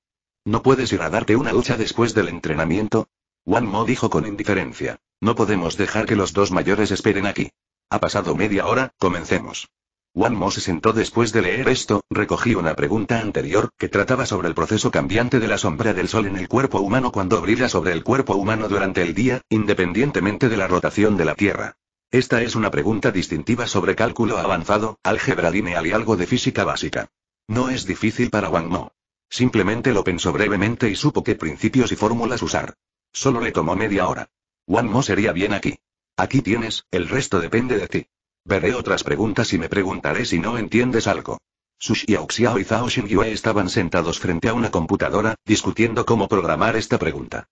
¿No puedes ir a darte una ducha después del entrenamiento? Wan Mo dijo con indiferencia, no podemos dejar que los dos mayores esperen aquí. Ha pasado media hora, comencemos. Wang Mo se sentó después de leer esto, recogió una pregunta anterior, que trataba sobre el proceso cambiante de la sombra del sol en el cuerpo humano cuando brilla sobre el cuerpo humano durante el día, independientemente de la rotación de la Tierra. Esta es una pregunta distintiva sobre cálculo avanzado, álgebra lineal y algo de física básica. No es difícil para Wang Mo. Simplemente lo pensó brevemente y supo qué principios y fórmulas usar. Solo le tomó media hora. Wang Mo sería bien aquí. Aquí tienes, el resto depende de ti. Veré otras preguntas y me preguntaré si no entiendes algo. Su Xiaoxiao y Zhao Xingyue estaban sentados frente a una computadora, discutiendo cómo programar esta pregunta.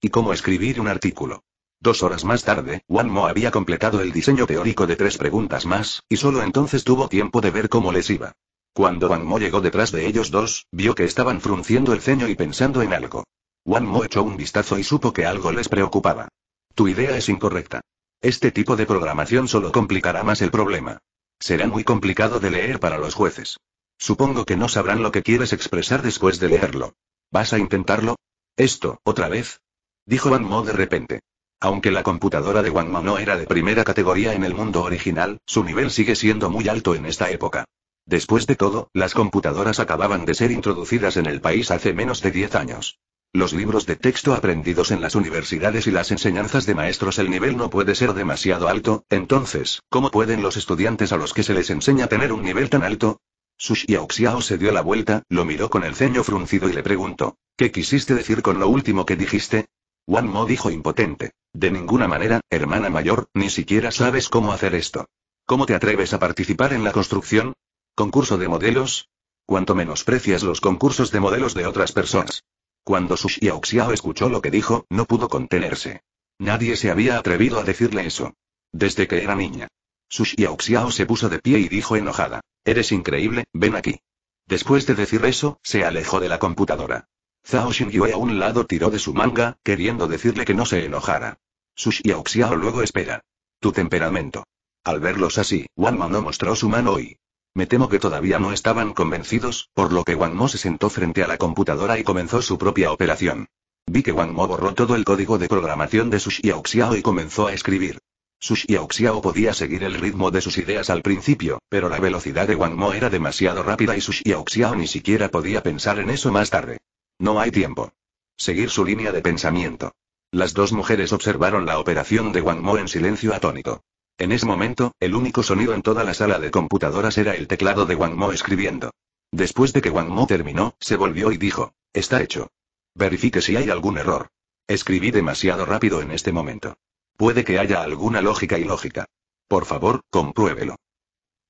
Y cómo escribir un artículo. Dos horas más tarde, Wan Mo había completado el diseño teórico de tres preguntas más, y solo entonces tuvo tiempo de ver cómo les iba. Cuando Wan Mo llegó detrás de ellos dos, vio que estaban frunciendo el ceño y pensando en algo. Wan Mo echó un vistazo y supo que algo les preocupaba. Tu idea es incorrecta. Este tipo de programación solo complicará más el problema. Será muy complicado de leer para los jueces. Supongo que no sabrán lo que quieres expresar después de leerlo. ¿Vas a intentarlo? Esto, otra vez. Dijo Mo de repente. Aunque la computadora de Mo no era de primera categoría en el mundo original, su nivel sigue siendo muy alto en esta época. Después de todo, las computadoras acababan de ser introducidas en el país hace menos de 10 años. Los libros de texto aprendidos en las universidades y las enseñanzas de maestros el nivel no puede ser demasiado alto, entonces, ¿cómo pueden los estudiantes a los que se les enseña tener un nivel tan alto? Sushiao Xiao se dio la vuelta, lo miró con el ceño fruncido y le preguntó, ¿qué quisiste decir con lo último que dijiste? «Wan Mo dijo impotente, de ninguna manera, hermana mayor, ni siquiera sabes cómo hacer esto. ¿Cómo te atreves a participar en la construcción? ¿Concurso de modelos? Cuanto menosprecias los concursos de modelos de otras personas. Cuando Su Xiao escuchó lo que dijo, no pudo contenerse. Nadie se había atrevido a decirle eso. Desde que era niña. Su Xiao se puso de pie y dijo enojada. Eres increíble, ven aquí. Después de decir eso, se alejó de la computadora. Zhao Xingyue a un lado tiró de su manga, queriendo decirle que no se enojara. Su Xiaoxiao luego espera. Tu temperamento. Al verlos así, Wanma no mostró su mano y me temo que todavía no estaban convencidos, por lo que Wang Mo se sentó frente a la computadora y comenzó su propia operación. Vi que Wang Mo borró todo el código de programación de Su Xiaoxiao y comenzó a escribir. Su Xiaoxiao podía seguir el ritmo de sus ideas al principio, pero la velocidad de Wang Mo era demasiado rápida y Su Xiaoxiao ni siquiera podía pensar en eso más tarde. No hay tiempo. Seguir su línea de pensamiento. Las dos mujeres observaron la operación de Wang Mo en silencio atónito. En ese momento, el único sonido en toda la sala de computadoras era el teclado de Wang Mo escribiendo. Después de que Wang Mo terminó, se volvió y dijo, está hecho. Verifique si hay algún error. Escribí demasiado rápido en este momento. Puede que haya alguna lógica ilógica. Por favor, compruébelo.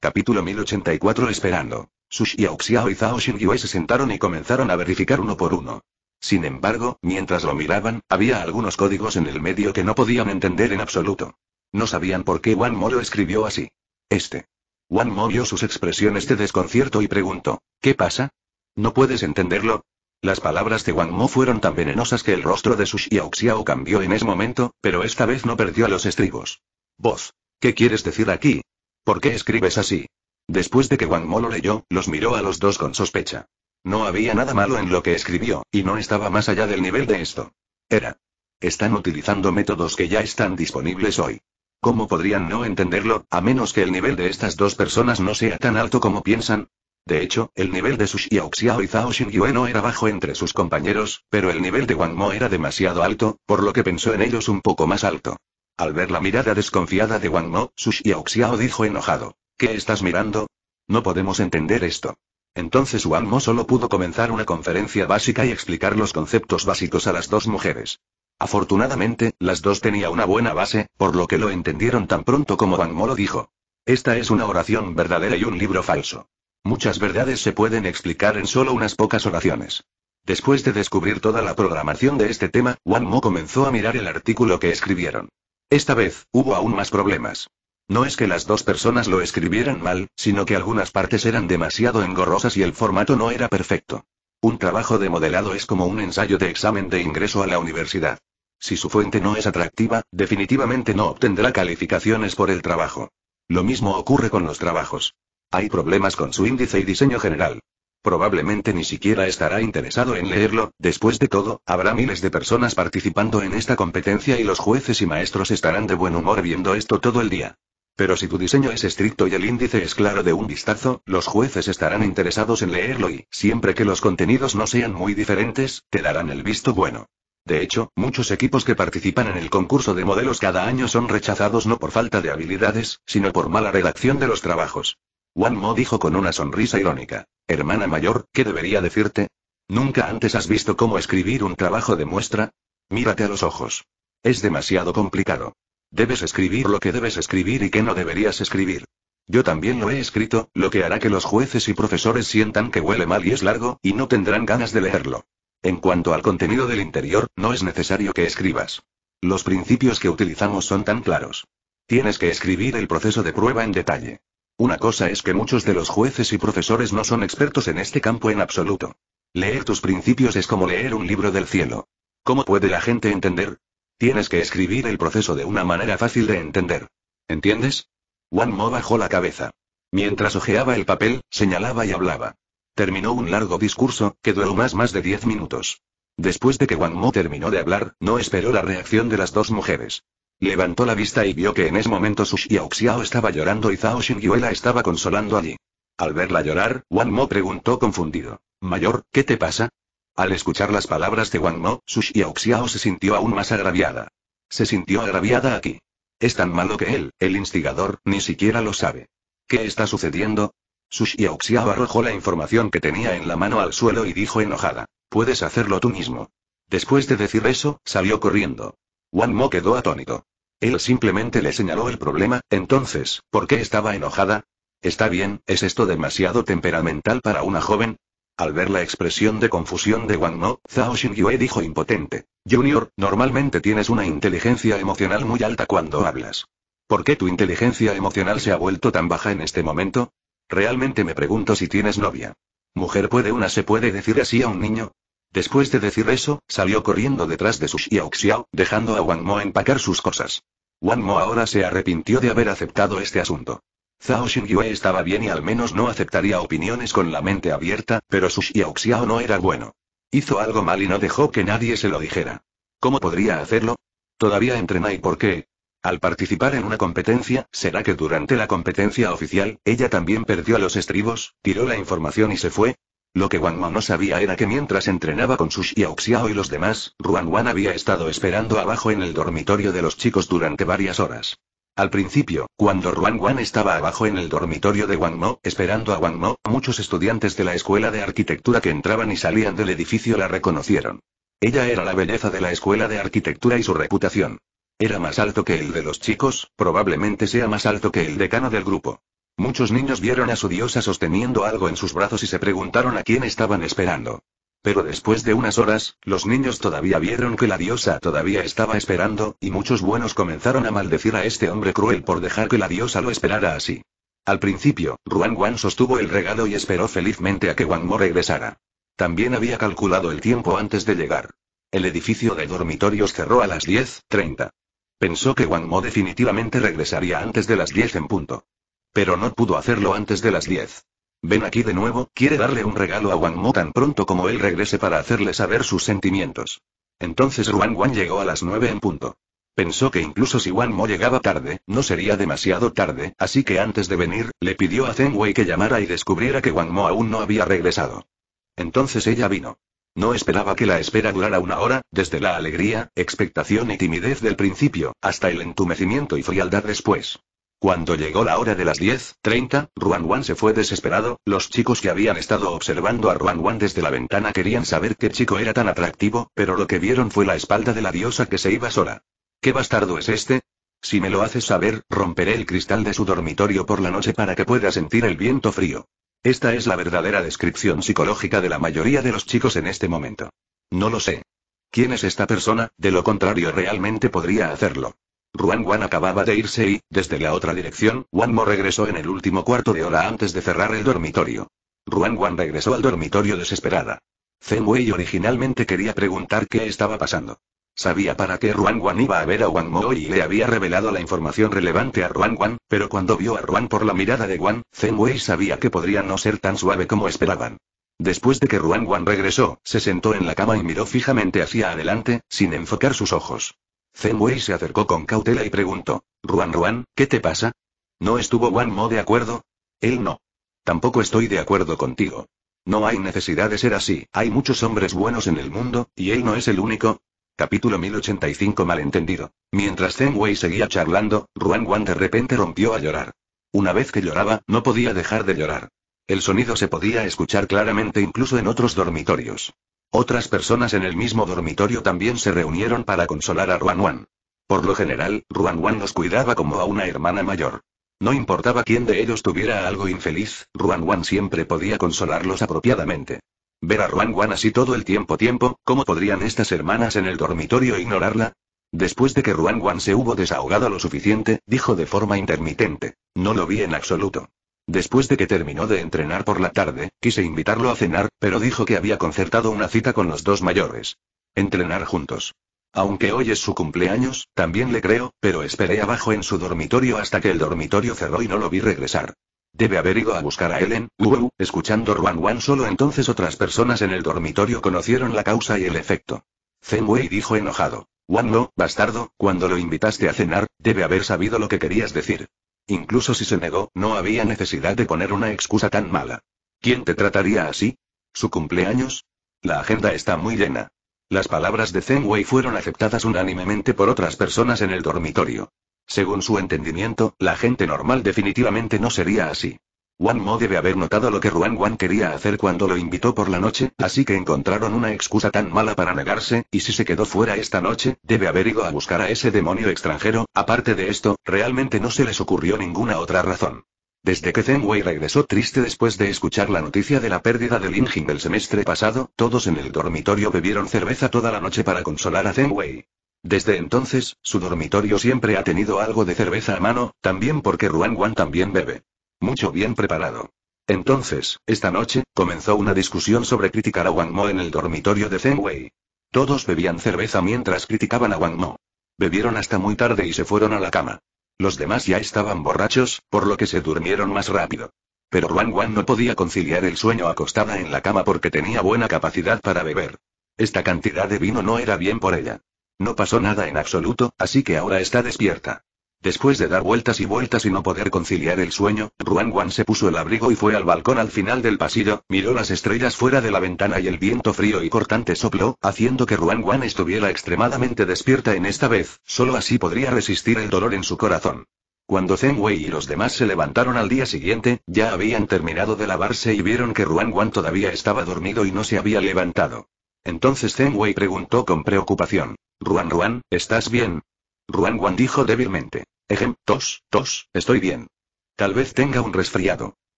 Capítulo 1084 Esperando. Sushi Auxiao y Zhao Xingyue se sentaron y comenzaron a verificar uno por uno. Sin embargo, mientras lo miraban, había algunos códigos en el medio que no podían entender en absoluto. No sabían por qué Mo lo escribió así. Este. Wang Mo vio sus expresiones de desconcierto y preguntó, ¿qué pasa? ¿No puedes entenderlo? Las palabras de Wang Mo fueron tan venenosas que el rostro de Su Xiao cambió en ese momento, pero esta vez no perdió los estribos. Vos. ¿Qué quieres decir aquí? ¿Por qué escribes así? Después de que Wang Mo lo leyó, los miró a los dos con sospecha. No había nada malo en lo que escribió, y no estaba más allá del nivel de esto. Era. Están utilizando métodos que ya están disponibles hoy. ¿Cómo podrían no entenderlo, a menos que el nivel de estas dos personas no sea tan alto como piensan? De hecho, el nivel de Su Xiao y Zhao Xingyue no era bajo entre sus compañeros, pero el nivel de Wang Mo era demasiado alto, por lo que pensó en ellos un poco más alto. Al ver la mirada desconfiada de Wang Mo, Su Xiao dijo enojado. ¿Qué estás mirando? No podemos entender esto. Entonces Wang Mo solo pudo comenzar una conferencia básica y explicar los conceptos básicos a las dos mujeres. Afortunadamente, las dos tenía una buena base, por lo que lo entendieron tan pronto como Mo lo dijo. Esta es una oración verdadera y un libro falso. Muchas verdades se pueden explicar en solo unas pocas oraciones. Después de descubrir toda la programación de este tema, Wang Mo comenzó a mirar el artículo que escribieron. Esta vez, hubo aún más problemas. No es que las dos personas lo escribieran mal, sino que algunas partes eran demasiado engorrosas y el formato no era perfecto. Un trabajo de modelado es como un ensayo de examen de ingreso a la universidad. Si su fuente no es atractiva, definitivamente no obtendrá calificaciones por el trabajo. Lo mismo ocurre con los trabajos. Hay problemas con su índice y diseño general. Probablemente ni siquiera estará interesado en leerlo, después de todo, habrá miles de personas participando en esta competencia y los jueces y maestros estarán de buen humor viendo esto todo el día. Pero si tu diseño es estricto y el índice es claro de un vistazo, los jueces estarán interesados en leerlo y, siempre que los contenidos no sean muy diferentes, te darán el visto bueno. De hecho, muchos equipos que participan en el concurso de modelos cada año son rechazados no por falta de habilidades, sino por mala redacción de los trabajos. Juan Mo dijo con una sonrisa irónica. Hermana mayor, ¿qué debería decirte? ¿Nunca antes has visto cómo escribir un trabajo de muestra? Mírate a los ojos. Es demasiado complicado. Debes escribir lo que debes escribir y que no deberías escribir. Yo también lo he escrito, lo que hará que los jueces y profesores sientan que huele mal y es largo, y no tendrán ganas de leerlo. En cuanto al contenido del interior, no es necesario que escribas. Los principios que utilizamos son tan claros. Tienes que escribir el proceso de prueba en detalle. Una cosa es que muchos de los jueces y profesores no son expertos en este campo en absoluto. Leer tus principios es como leer un libro del cielo. ¿Cómo puede la gente entender? Tienes que escribir el proceso de una manera fácil de entender. ¿Entiendes? Wan Mo bajó la cabeza. Mientras hojeaba el papel, señalaba y hablaba. Terminó un largo discurso, que duró más más de diez minutos. Después de que Wan Mo terminó de hablar, no esperó la reacción de las dos mujeres. Levantó la vista y vio que en ese momento Su Xiaoxiao estaba llorando y Zhao Xingyue estaba consolando allí. Al verla llorar, Wan Mo preguntó confundido. Mayor, ¿qué te pasa? Al escuchar las palabras de Wang Mo, Su Xiaoxiao se sintió aún más agraviada. Se sintió agraviada aquí. Es tan malo que él, el instigador, ni siquiera lo sabe. ¿Qué está sucediendo? Su Xiaoxiao arrojó la información que tenía en la mano al suelo y dijo enojada. Puedes hacerlo tú mismo. Después de decir eso, salió corriendo. Wang Mo quedó atónito. Él simplemente le señaló el problema, entonces, ¿por qué estaba enojada? Está bien, ¿es esto demasiado temperamental para una joven? Al ver la expresión de confusión de Wang Mo, Zhao Xingyue dijo impotente. Junior, normalmente tienes una inteligencia emocional muy alta cuando hablas. ¿Por qué tu inteligencia emocional se ha vuelto tan baja en este momento? Realmente me pregunto si tienes novia. ¿Mujer puede una se puede decir así a un niño? Después de decir eso, salió corriendo detrás de su Xiao Xiao, dejando a Wang Mo empacar sus cosas. Wang Mo ahora se arrepintió de haber aceptado este asunto. Zhao Xingyue estaba bien y al menos no aceptaría opiniones con la mente abierta, pero su Xiaoxiao no era bueno. Hizo algo mal y no dejó que nadie se lo dijera. ¿Cómo podría hacerlo? Todavía entrena y por qué. Al participar en una competencia, ¿será que durante la competencia oficial, ella también perdió los estribos, tiró la información y se fue? Lo que Wang Ma no sabía era que mientras entrenaba con su Xiaoxiao y los demás, Ruan Wan había estado esperando abajo en el dormitorio de los chicos durante varias horas. Al principio, cuando Ruan Wan estaba abajo en el dormitorio de Wang Mo, esperando a Wang Mo, muchos estudiantes de la escuela de arquitectura que entraban y salían del edificio la reconocieron. Ella era la belleza de la escuela de arquitectura y su reputación. Era más alto que el de los chicos, probablemente sea más alto que el decano del grupo. Muchos niños vieron a su diosa sosteniendo algo en sus brazos y se preguntaron a quién estaban esperando. Pero después de unas horas, los niños todavía vieron que la diosa todavía estaba esperando, y muchos buenos comenzaron a maldecir a este hombre cruel por dejar que la diosa lo esperara así. Al principio, Ruan Wan sostuvo el regalo y esperó felizmente a que Wang Mo regresara. También había calculado el tiempo antes de llegar. El edificio de dormitorios cerró a las 10.30. Pensó que Wang Mo definitivamente regresaría antes de las 10 en punto. Pero no pudo hacerlo antes de las 10. Ven aquí de nuevo, quiere darle un regalo a Wang Mo tan pronto como él regrese para hacerle saber sus sentimientos. Entonces Ruan Wan llegó a las nueve en punto. Pensó que incluso si Wang Mo llegaba tarde, no sería demasiado tarde, así que antes de venir, le pidió a Zeng Wei que llamara y descubriera que Wang Mo aún no había regresado. Entonces ella vino. No esperaba que la espera durara una hora, desde la alegría, expectación y timidez del principio, hasta el entumecimiento y frialdad después. Cuando llegó la hora de las 10:30, Ruan Wan se fue desesperado. Los chicos que habían estado observando a Ruan Wan desde la ventana querían saber qué chico era tan atractivo, pero lo que vieron fue la espalda de la diosa que se iba sola. ¿Qué bastardo es este? Si me lo haces saber, romperé el cristal de su dormitorio por la noche para que pueda sentir el viento frío. Esta es la verdadera descripción psicológica de la mayoría de los chicos en este momento. No lo sé. ¿Quién es esta persona? De lo contrario realmente podría hacerlo. Ruan Wan acababa de irse y, desde la otra dirección, Wan Mo regresó en el último cuarto de hora antes de cerrar el dormitorio. Ruan Wan regresó al dormitorio desesperada. Zen Wei originalmente quería preguntar qué estaba pasando. Sabía para qué Ruan Wan iba a ver a Wan Mo y le había revelado la información relevante a Ruan Wan, pero cuando vio a Ruan por la mirada de Wan, Zen Wei sabía que podría no ser tan suave como esperaban. Después de que Ruan Wan regresó, se sentó en la cama y miró fijamente hacia adelante, sin enfocar sus ojos. Zenwei se acercó con cautela y preguntó. Ruan Ruan, ¿qué te pasa? ¿No estuvo Wan Mo de acuerdo? Él no. Tampoco estoy de acuerdo contigo. No hay necesidad de ser así, hay muchos hombres buenos en el mundo, y él no es el único. Capítulo 1085 Malentendido. Mientras Zen Wei seguía charlando, Ruan Wan de repente rompió a llorar. Una vez que lloraba, no podía dejar de llorar. El sonido se podía escuchar claramente incluso en otros dormitorios. Otras personas en el mismo dormitorio también se reunieron para consolar a Ruan Wan. Por lo general, Ruan Wan los cuidaba como a una hermana mayor. No importaba quién de ellos tuviera algo infeliz, Ruan Wan siempre podía consolarlos apropiadamente. Ver a Ruan Wan así todo el tiempo tiempo, ¿cómo podrían estas hermanas en el dormitorio ignorarla? Después de que Ruan Wan se hubo desahogado lo suficiente, dijo de forma intermitente. No lo vi en absoluto. Después de que terminó de entrenar por la tarde, quise invitarlo a cenar, pero dijo que había concertado una cita con los dos mayores. Entrenar juntos. Aunque hoy es su cumpleaños, también le creo, pero esperé abajo en su dormitorio hasta que el dormitorio cerró y no lo vi regresar. Debe haber ido a buscar a Ellen, Wu, escuchando Ruan Wan solo entonces otras personas en el dormitorio conocieron la causa y el efecto. Zen Wei dijo enojado. Wan bastardo, cuando lo invitaste a cenar, debe haber sabido lo que querías decir. Incluso si se negó, no había necesidad de poner una excusa tan mala. ¿Quién te trataría así? ¿Su cumpleaños? La agenda está muy llena. Las palabras de Zenway Wei fueron aceptadas unánimemente por otras personas en el dormitorio. Según su entendimiento, la gente normal definitivamente no sería así. Wan Mo debe haber notado lo que Ruan Wan quería hacer cuando lo invitó por la noche, así que encontraron una excusa tan mala para negarse, y si se quedó fuera esta noche, debe haber ido a buscar a ese demonio extranjero, aparte de esto, realmente no se les ocurrió ninguna otra razón. Desde que Zen Wei regresó triste después de escuchar la noticia de la pérdida Lin Jing del semestre pasado, todos en el dormitorio bebieron cerveza toda la noche para consolar a Zen Wei. Desde entonces, su dormitorio siempre ha tenido algo de cerveza a mano, también porque Ruan Wan también bebe. Mucho bien preparado. Entonces, esta noche, comenzó una discusión sobre criticar a Wang Mo en el dormitorio de zeng Wei. Todos bebían cerveza mientras criticaban a Wang Mo. Bebieron hasta muy tarde y se fueron a la cama. Los demás ya estaban borrachos, por lo que se durmieron más rápido. Pero Wang Wan no podía conciliar el sueño acostada en la cama porque tenía buena capacidad para beber. Esta cantidad de vino no era bien por ella. No pasó nada en absoluto, así que ahora está despierta. Después de dar vueltas y vueltas y no poder conciliar el sueño, Ruan Wan se puso el abrigo y fue al balcón al final del pasillo, miró las estrellas fuera de la ventana y el viento frío y cortante sopló, haciendo que Ruan Wan estuviera extremadamente despierta en esta vez, solo así podría resistir el dolor en su corazón. Cuando Zen Wei y los demás se levantaron al día siguiente, ya habían terminado de lavarse y vieron que Ruan Wan todavía estaba dormido y no se había levantado. Entonces Zen Wei preguntó con preocupación. Ruan Ruan, ¿estás bien? Ruan Wan dijo débilmente. Ejem, tos, tos, estoy bien. Tal vez tenga un resfriado.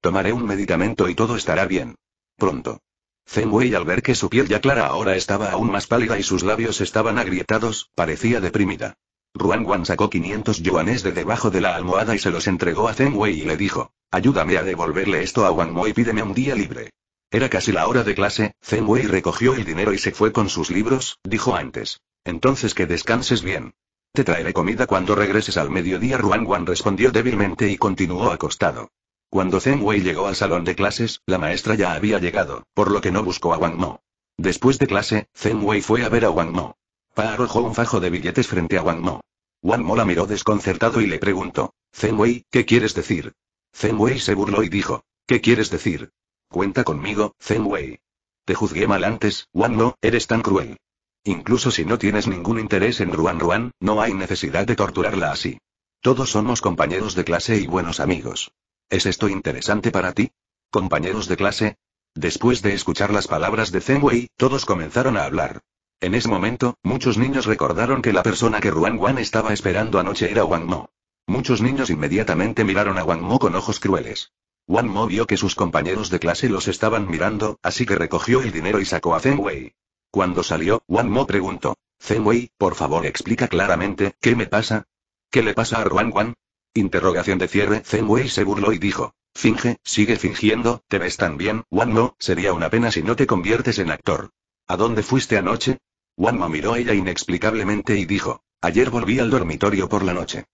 Tomaré un medicamento y todo estará bien. Pronto. Wei al ver que su piel ya clara ahora estaba aún más pálida y sus labios estaban agrietados, parecía deprimida. Ruan Wan sacó 500 yuanes de debajo de la almohada y se los entregó a Wei y le dijo, ayúdame a devolverle esto a Wang Mo y pídeme un día libre. Era casi la hora de clase, Wei recogió el dinero y se fue con sus libros, dijo antes. Entonces que descanses bien. Te traeré comida cuando regreses al mediodía. Ruan Wan respondió débilmente y continuó acostado. Cuando Zen Wei llegó al salón de clases, la maestra ya había llegado, por lo que no buscó a Wang Mo. Después de clase, Zen Wei fue a ver a Wang Mo. Pa arrojó un fajo de billetes frente a Wang Mo. Wang Mo la miró desconcertado y le preguntó, Zen Wei, ¿qué quieres decir? Zen Wei se burló y dijo, ¿qué quieres decir? Cuenta conmigo, Zen Wei. Te juzgué mal antes, Wang Mo, eres tan cruel. Incluso si no tienes ningún interés en Ruan Ruan, no hay necesidad de torturarla así. Todos somos compañeros de clase y buenos amigos. ¿Es esto interesante para ti? ¿Compañeros de clase? Después de escuchar las palabras de Zen Wei, todos comenzaron a hablar. En ese momento, muchos niños recordaron que la persona que Ruan Wan estaba esperando anoche era Wang Mo. Muchos niños inmediatamente miraron a Wang Mo con ojos crueles. Wang Mo vio que sus compañeros de clase los estaban mirando, así que recogió el dinero y sacó a Zen Wei. Cuando salió, Wan Mo preguntó. Wei, por favor explica claramente, ¿qué me pasa? ¿Qué le pasa a Ruan Wan? Interrogación de cierre. Wei se burló y dijo. Finge, sigue fingiendo, te ves tan bien, Wan Mo, sería una pena si no te conviertes en actor. ¿A dónde fuiste anoche? Wan Mo miró a ella inexplicablemente y dijo. Ayer volví al dormitorio por la noche.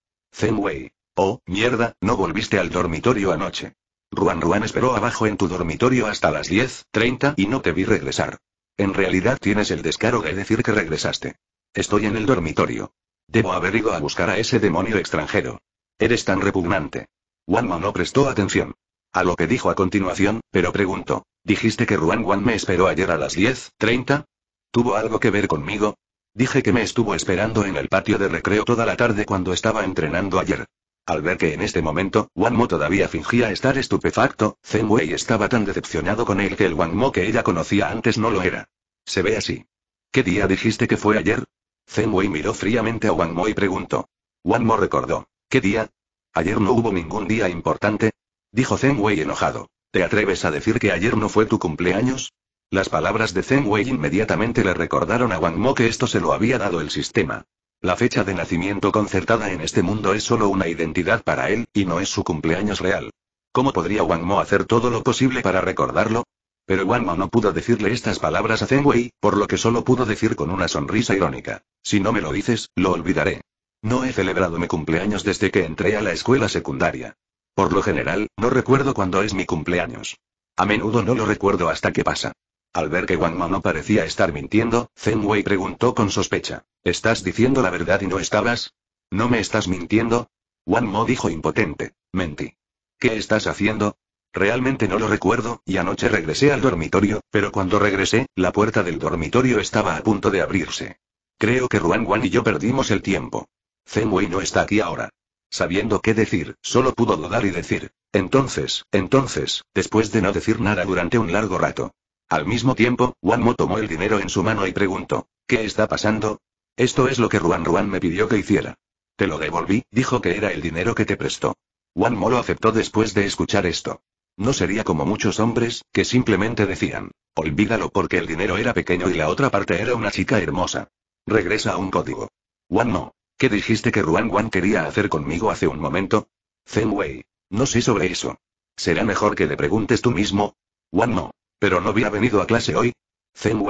Wei, Oh, mierda, no volviste al dormitorio anoche. Ruan Ruan esperó abajo en tu dormitorio hasta las 10.30 y no te vi regresar. En realidad tienes el descaro de decir que regresaste. Estoy en el dormitorio. Debo haber ido a buscar a ese demonio extranjero. Eres tan repugnante. Wanman no prestó atención. A lo que dijo a continuación, pero preguntó. ¿Dijiste que Ruan Wan me esperó ayer a las 10.30? ¿Tuvo algo que ver conmigo? Dije que me estuvo esperando en el patio de recreo toda la tarde cuando estaba entrenando ayer. Al ver que en este momento, Wang Mo todavía fingía estar estupefacto, Zen Wei estaba tan decepcionado con él que el Wang Mo que ella conocía antes no lo era. Se ve así. ¿Qué día dijiste que fue ayer? Zen Wei miró fríamente a Wang Mo y preguntó. Wang Mo recordó. ¿Qué día? Ayer no hubo ningún día importante. Dijo Zen Wei enojado. ¿Te atreves a decir que ayer no fue tu cumpleaños? Las palabras de Zen Wei inmediatamente le recordaron a Wang Mo que esto se lo había dado el sistema. La fecha de nacimiento concertada en este mundo es solo una identidad para él, y no es su cumpleaños real. ¿Cómo podría Wang Mo hacer todo lo posible para recordarlo? Pero Wang Mo no pudo decirle estas palabras a Zeng Wei, por lo que solo pudo decir con una sonrisa irónica. Si no me lo dices, lo olvidaré. No he celebrado mi cumpleaños desde que entré a la escuela secundaria. Por lo general, no recuerdo cuándo es mi cumpleaños. A menudo no lo recuerdo hasta que pasa. Al ver que Mo no parecía estar mintiendo, Zen Wei preguntó con sospecha. ¿Estás diciendo la verdad y no estabas? ¿No me estás mintiendo? Wang Mo dijo impotente. Mentí. ¿Qué estás haciendo? Realmente no lo recuerdo, y anoche regresé al dormitorio, pero cuando regresé, la puerta del dormitorio estaba a punto de abrirse. Creo que Ruan Wan y yo perdimos el tiempo. Zen Wei no está aquí ahora. Sabiendo qué decir, solo pudo dudar y decir. Entonces, entonces, después de no decir nada durante un largo rato, al mismo tiempo, Mo tomó el dinero en su mano y preguntó, ¿qué está pasando? Esto es lo que Ruan Ruan me pidió que hiciera. Te lo devolví, dijo que era el dinero que te prestó. Wanmo lo aceptó después de escuchar esto. No sería como muchos hombres, que simplemente decían, olvídalo porque el dinero era pequeño y la otra parte era una chica hermosa. Regresa a un código. Mo, ¿qué dijiste que Ruan Wan quería hacer conmigo hace un momento? Zen Wei. No sé sobre eso. Será mejor que le preguntes tú mismo. Mo. Pero no había venido a clase hoy. Zen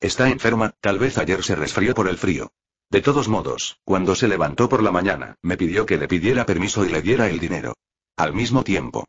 Está enferma, tal vez ayer se resfrió por el frío. De todos modos, cuando se levantó por la mañana, me pidió que le pidiera permiso y le diera el dinero. Al mismo tiempo.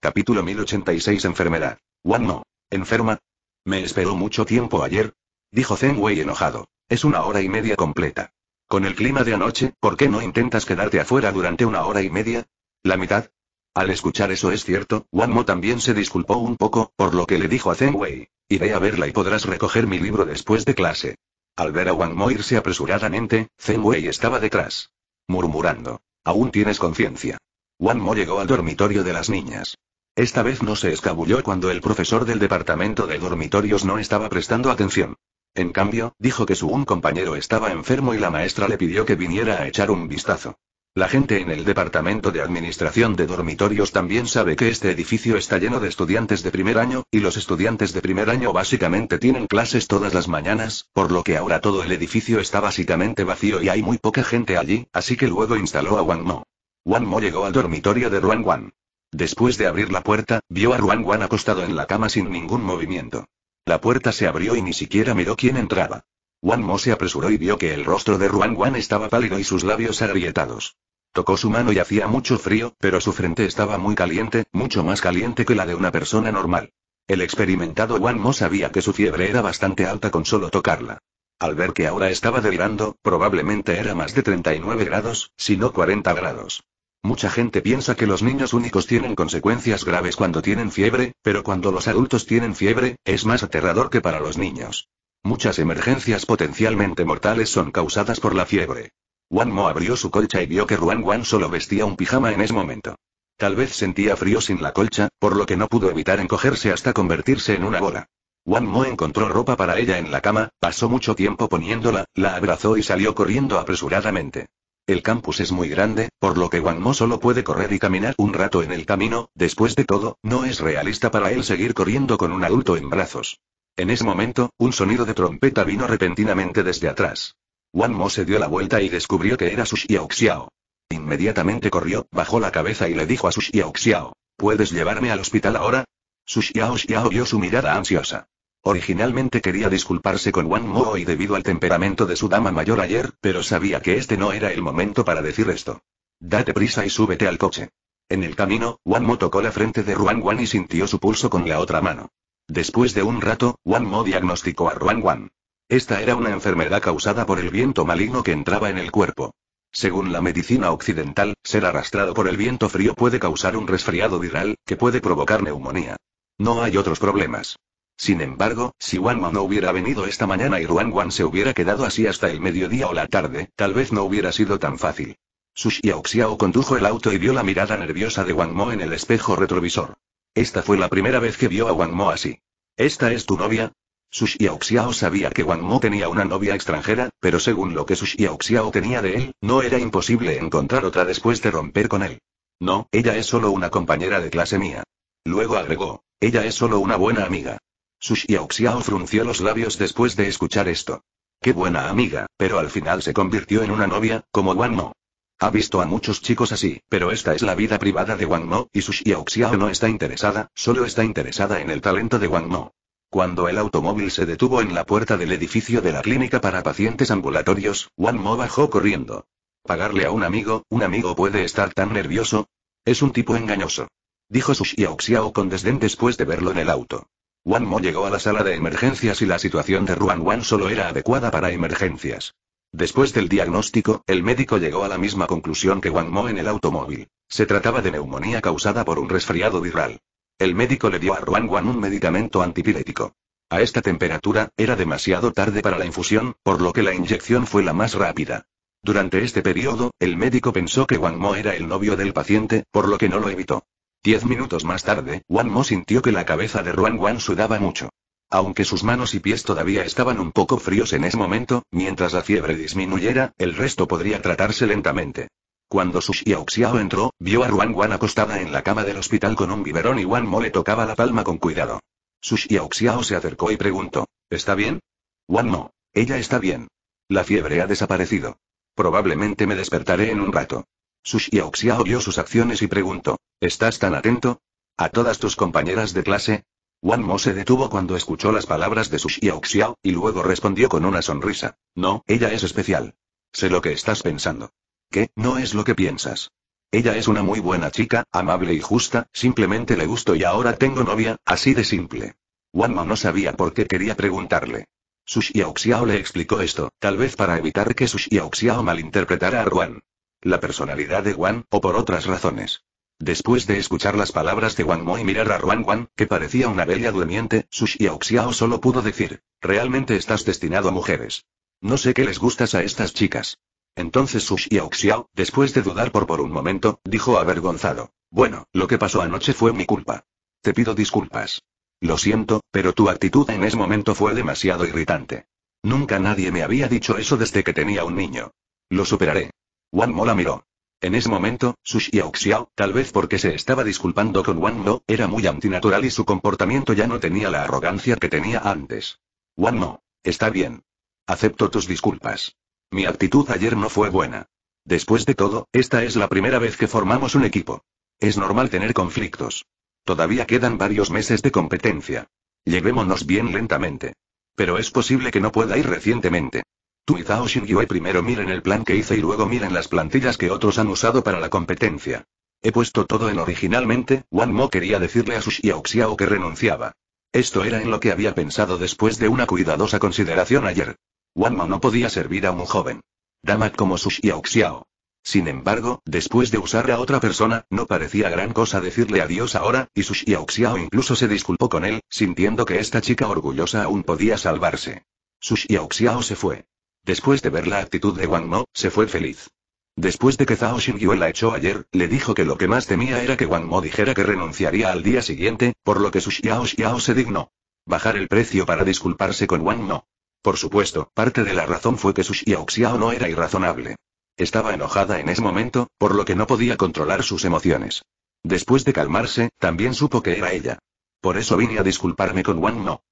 Capítulo 1086 Enfermedad. Juan no. ¿Enferma? Me esperó mucho tiempo ayer. Dijo Zenway, enojado. Es una hora y media completa. Con el clima de anoche, ¿por qué no intentas quedarte afuera durante una hora y media? ¿La mitad? Al escuchar eso es cierto, Mo también se disculpó un poco, por lo que le dijo a Zeng Wei. Iré a verla y podrás recoger mi libro después de clase. Al ver a Mo irse apresuradamente, Zeng Wei estaba detrás. Murmurando. Aún tienes conciencia. Mo llegó al dormitorio de las niñas. Esta vez no se escabulló cuando el profesor del departamento de dormitorios no estaba prestando atención. En cambio, dijo que su un compañero estaba enfermo y la maestra le pidió que viniera a echar un vistazo. La gente en el departamento de administración de dormitorios también sabe que este edificio está lleno de estudiantes de primer año, y los estudiantes de primer año básicamente tienen clases todas las mañanas, por lo que ahora todo el edificio está básicamente vacío y hay muy poca gente allí, así que luego instaló a Wang Mo. Wang Mo llegó al dormitorio de Ruan Wan. Después de abrir la puerta, vio a Ruan Wan acostado en la cama sin ningún movimiento. La puerta se abrió y ni siquiera miró quién entraba. Wan Mo se apresuró y vio que el rostro de Ruan Wan estaba pálido y sus labios agrietados. Tocó su mano y hacía mucho frío, pero su frente estaba muy caliente, mucho más caliente que la de una persona normal. El experimentado Wan Mo sabía que su fiebre era bastante alta con solo tocarla. Al ver que ahora estaba delirando, probablemente era más de 39 grados, si no 40 grados. Mucha gente piensa que los niños únicos tienen consecuencias graves cuando tienen fiebre, pero cuando los adultos tienen fiebre, es más aterrador que para los niños. Muchas emergencias potencialmente mortales son causadas por la fiebre. Wan Mo abrió su colcha y vio que Ruan Wan solo vestía un pijama en ese momento. Tal vez sentía frío sin la colcha, por lo que no pudo evitar encogerse hasta convertirse en una bola. Wan Mo encontró ropa para ella en la cama, pasó mucho tiempo poniéndola, la abrazó y salió corriendo apresuradamente. El campus es muy grande, por lo que Wan Mo solo puede correr y caminar un rato en el camino, después de todo, no es realista para él seguir corriendo con un adulto en brazos. En ese momento, un sonido de trompeta vino repentinamente desde atrás. Wan Mo se dio la vuelta y descubrió que era Su Xiao. Inmediatamente corrió, bajó la cabeza y le dijo a Su Xiao: ¿Puedes llevarme al hospital ahora? Su Xiao Xiao vio su mirada ansiosa. Originalmente quería disculparse con Wan Mo y debido al temperamento de su dama mayor ayer, pero sabía que este no era el momento para decir esto. Date prisa y súbete al coche. En el camino, Wan Mo tocó la frente de Ruan Wan y sintió su pulso con la otra mano. Después de un rato, Wang Mo diagnosticó a Ruan Wan. Esta era una enfermedad causada por el viento maligno que entraba en el cuerpo. Según la medicina occidental, ser arrastrado por el viento frío puede causar un resfriado viral, que puede provocar neumonía. No hay otros problemas. Sin embargo, si Wan Mo no hubiera venido esta mañana y Ruan Wan se hubiera quedado así hasta el mediodía o la tarde, tal vez no hubiera sido tan fácil. Su Xiao condujo el auto y vio la mirada nerviosa de Wang Mo en el espejo retrovisor. Esta fue la primera vez que vio a Wang Mo así. ¿Esta es tu novia? Su Xiao sabía que Wang Mo tenía una novia extranjera, pero según lo que Su Xiao tenía de él, no era imposible encontrar otra después de romper con él. No, ella es solo una compañera de clase mía. Luego agregó, ella es solo una buena amiga. Su Xiao frunció los labios después de escuchar esto. Qué buena amiga, pero al final se convirtió en una novia, como Wang Mo. Ha visto a muchos chicos así, pero esta es la vida privada de Wang Mo, y su Xiao no está interesada, solo está interesada en el talento de Wang Mo. Cuando el automóvil se detuvo en la puerta del edificio de la clínica para pacientes ambulatorios, Wang Mo bajó corriendo. Pagarle a un amigo, un amigo puede estar tan nervioso. Es un tipo engañoso. Dijo su Xiao con desdén después de verlo en el auto. Wang Mo llegó a la sala de emergencias y la situación de Ruan Wan solo era adecuada para emergencias. Después del diagnóstico, el médico llegó a la misma conclusión que Wang Mo en el automóvil. Se trataba de neumonía causada por un resfriado viral. El médico le dio a Ruan Wan un medicamento antipirético. A esta temperatura, era demasiado tarde para la infusión, por lo que la inyección fue la más rápida. Durante este periodo, el médico pensó que Wang Mo era el novio del paciente, por lo que no lo evitó. Diez minutos más tarde, Wang Mo sintió que la cabeza de Ruan Wan sudaba mucho. Aunque sus manos y pies todavía estaban un poco fríos en ese momento, mientras la fiebre disminuyera, el resto podría tratarse lentamente. Cuando Su Xiao entró, vio a Ruan Wan acostada en la cama del hospital con un biberón y Wan Mo le tocaba la palma con cuidado. Su Xiao se acercó y preguntó, ¿está bien? Wan Mo, ella está bien. La fiebre ha desaparecido. Probablemente me despertaré en un rato. Su Xiao vio sus acciones y preguntó, ¿estás tan atento? ¿A todas tus compañeras de clase? Wan Mo se detuvo cuando escuchó las palabras de Su Xiao, y luego respondió con una sonrisa. No, ella es especial. Sé lo que estás pensando. ¿Qué? No es lo que piensas. Ella es una muy buena chica, amable y justa, simplemente le gusto y ahora tengo novia, así de simple. Wan Mo no sabía por qué quería preguntarle. Su Xiao le explicó esto, tal vez para evitar que Su Xiao malinterpretara a Wang. La personalidad de Wan, o por otras razones. Después de escuchar las palabras de Wang Mo y mirar a Ruan Wan, que parecía una bella durmiente, Su Xiao solo pudo decir, realmente estás destinado a mujeres. No sé qué les gustas a estas chicas. Entonces Su Xiao, después de dudar por por un momento, dijo avergonzado, bueno, lo que pasó anoche fue mi culpa. Te pido disculpas. Lo siento, pero tu actitud en ese momento fue demasiado irritante. Nunca nadie me había dicho eso desde que tenía un niño. Lo superaré. Wang Mo la miró. En ese momento, Su Xiao tal vez porque se estaba disculpando con Wang No, era muy antinatural y su comportamiento ya no tenía la arrogancia que tenía antes. Wang No. está bien. Acepto tus disculpas. Mi actitud ayer no fue buena. Después de todo, esta es la primera vez que formamos un equipo. Es normal tener conflictos. Todavía quedan varios meses de competencia. Llevémonos bien lentamente. Pero es posible que no pueda ir recientemente. Tú y eh, primero miren el plan que hice y luego miren las plantillas que otros han usado para la competencia. He puesto todo en originalmente, Wan Mo quería decirle a su Xiao que renunciaba. Esto era en lo que había pensado después de una cuidadosa consideración ayer. Wan Mo no podía servir a un joven. Dama como su Xiao Sin embargo, después de usar a otra persona, no parecía gran cosa decirle adiós ahora, y su Xiao incluso se disculpó con él, sintiendo que esta chica orgullosa aún podía salvarse. Su Xiaoxiao Xiao se fue. Después de ver la actitud de Wang Mo, se fue feliz. Después de que Zhao Xingyue la echó ayer, le dijo que lo que más temía era que Wang Mo dijera que renunciaría al día siguiente, por lo que su Xiao se dignó. Bajar el precio para disculparse con Wang Mo. Por supuesto, parte de la razón fue que su Xiao Xiao no era irrazonable. Estaba enojada en ese momento, por lo que no podía controlar sus emociones. Después de calmarse, también supo que era ella. Por eso vine a disculparme con Wang Mo.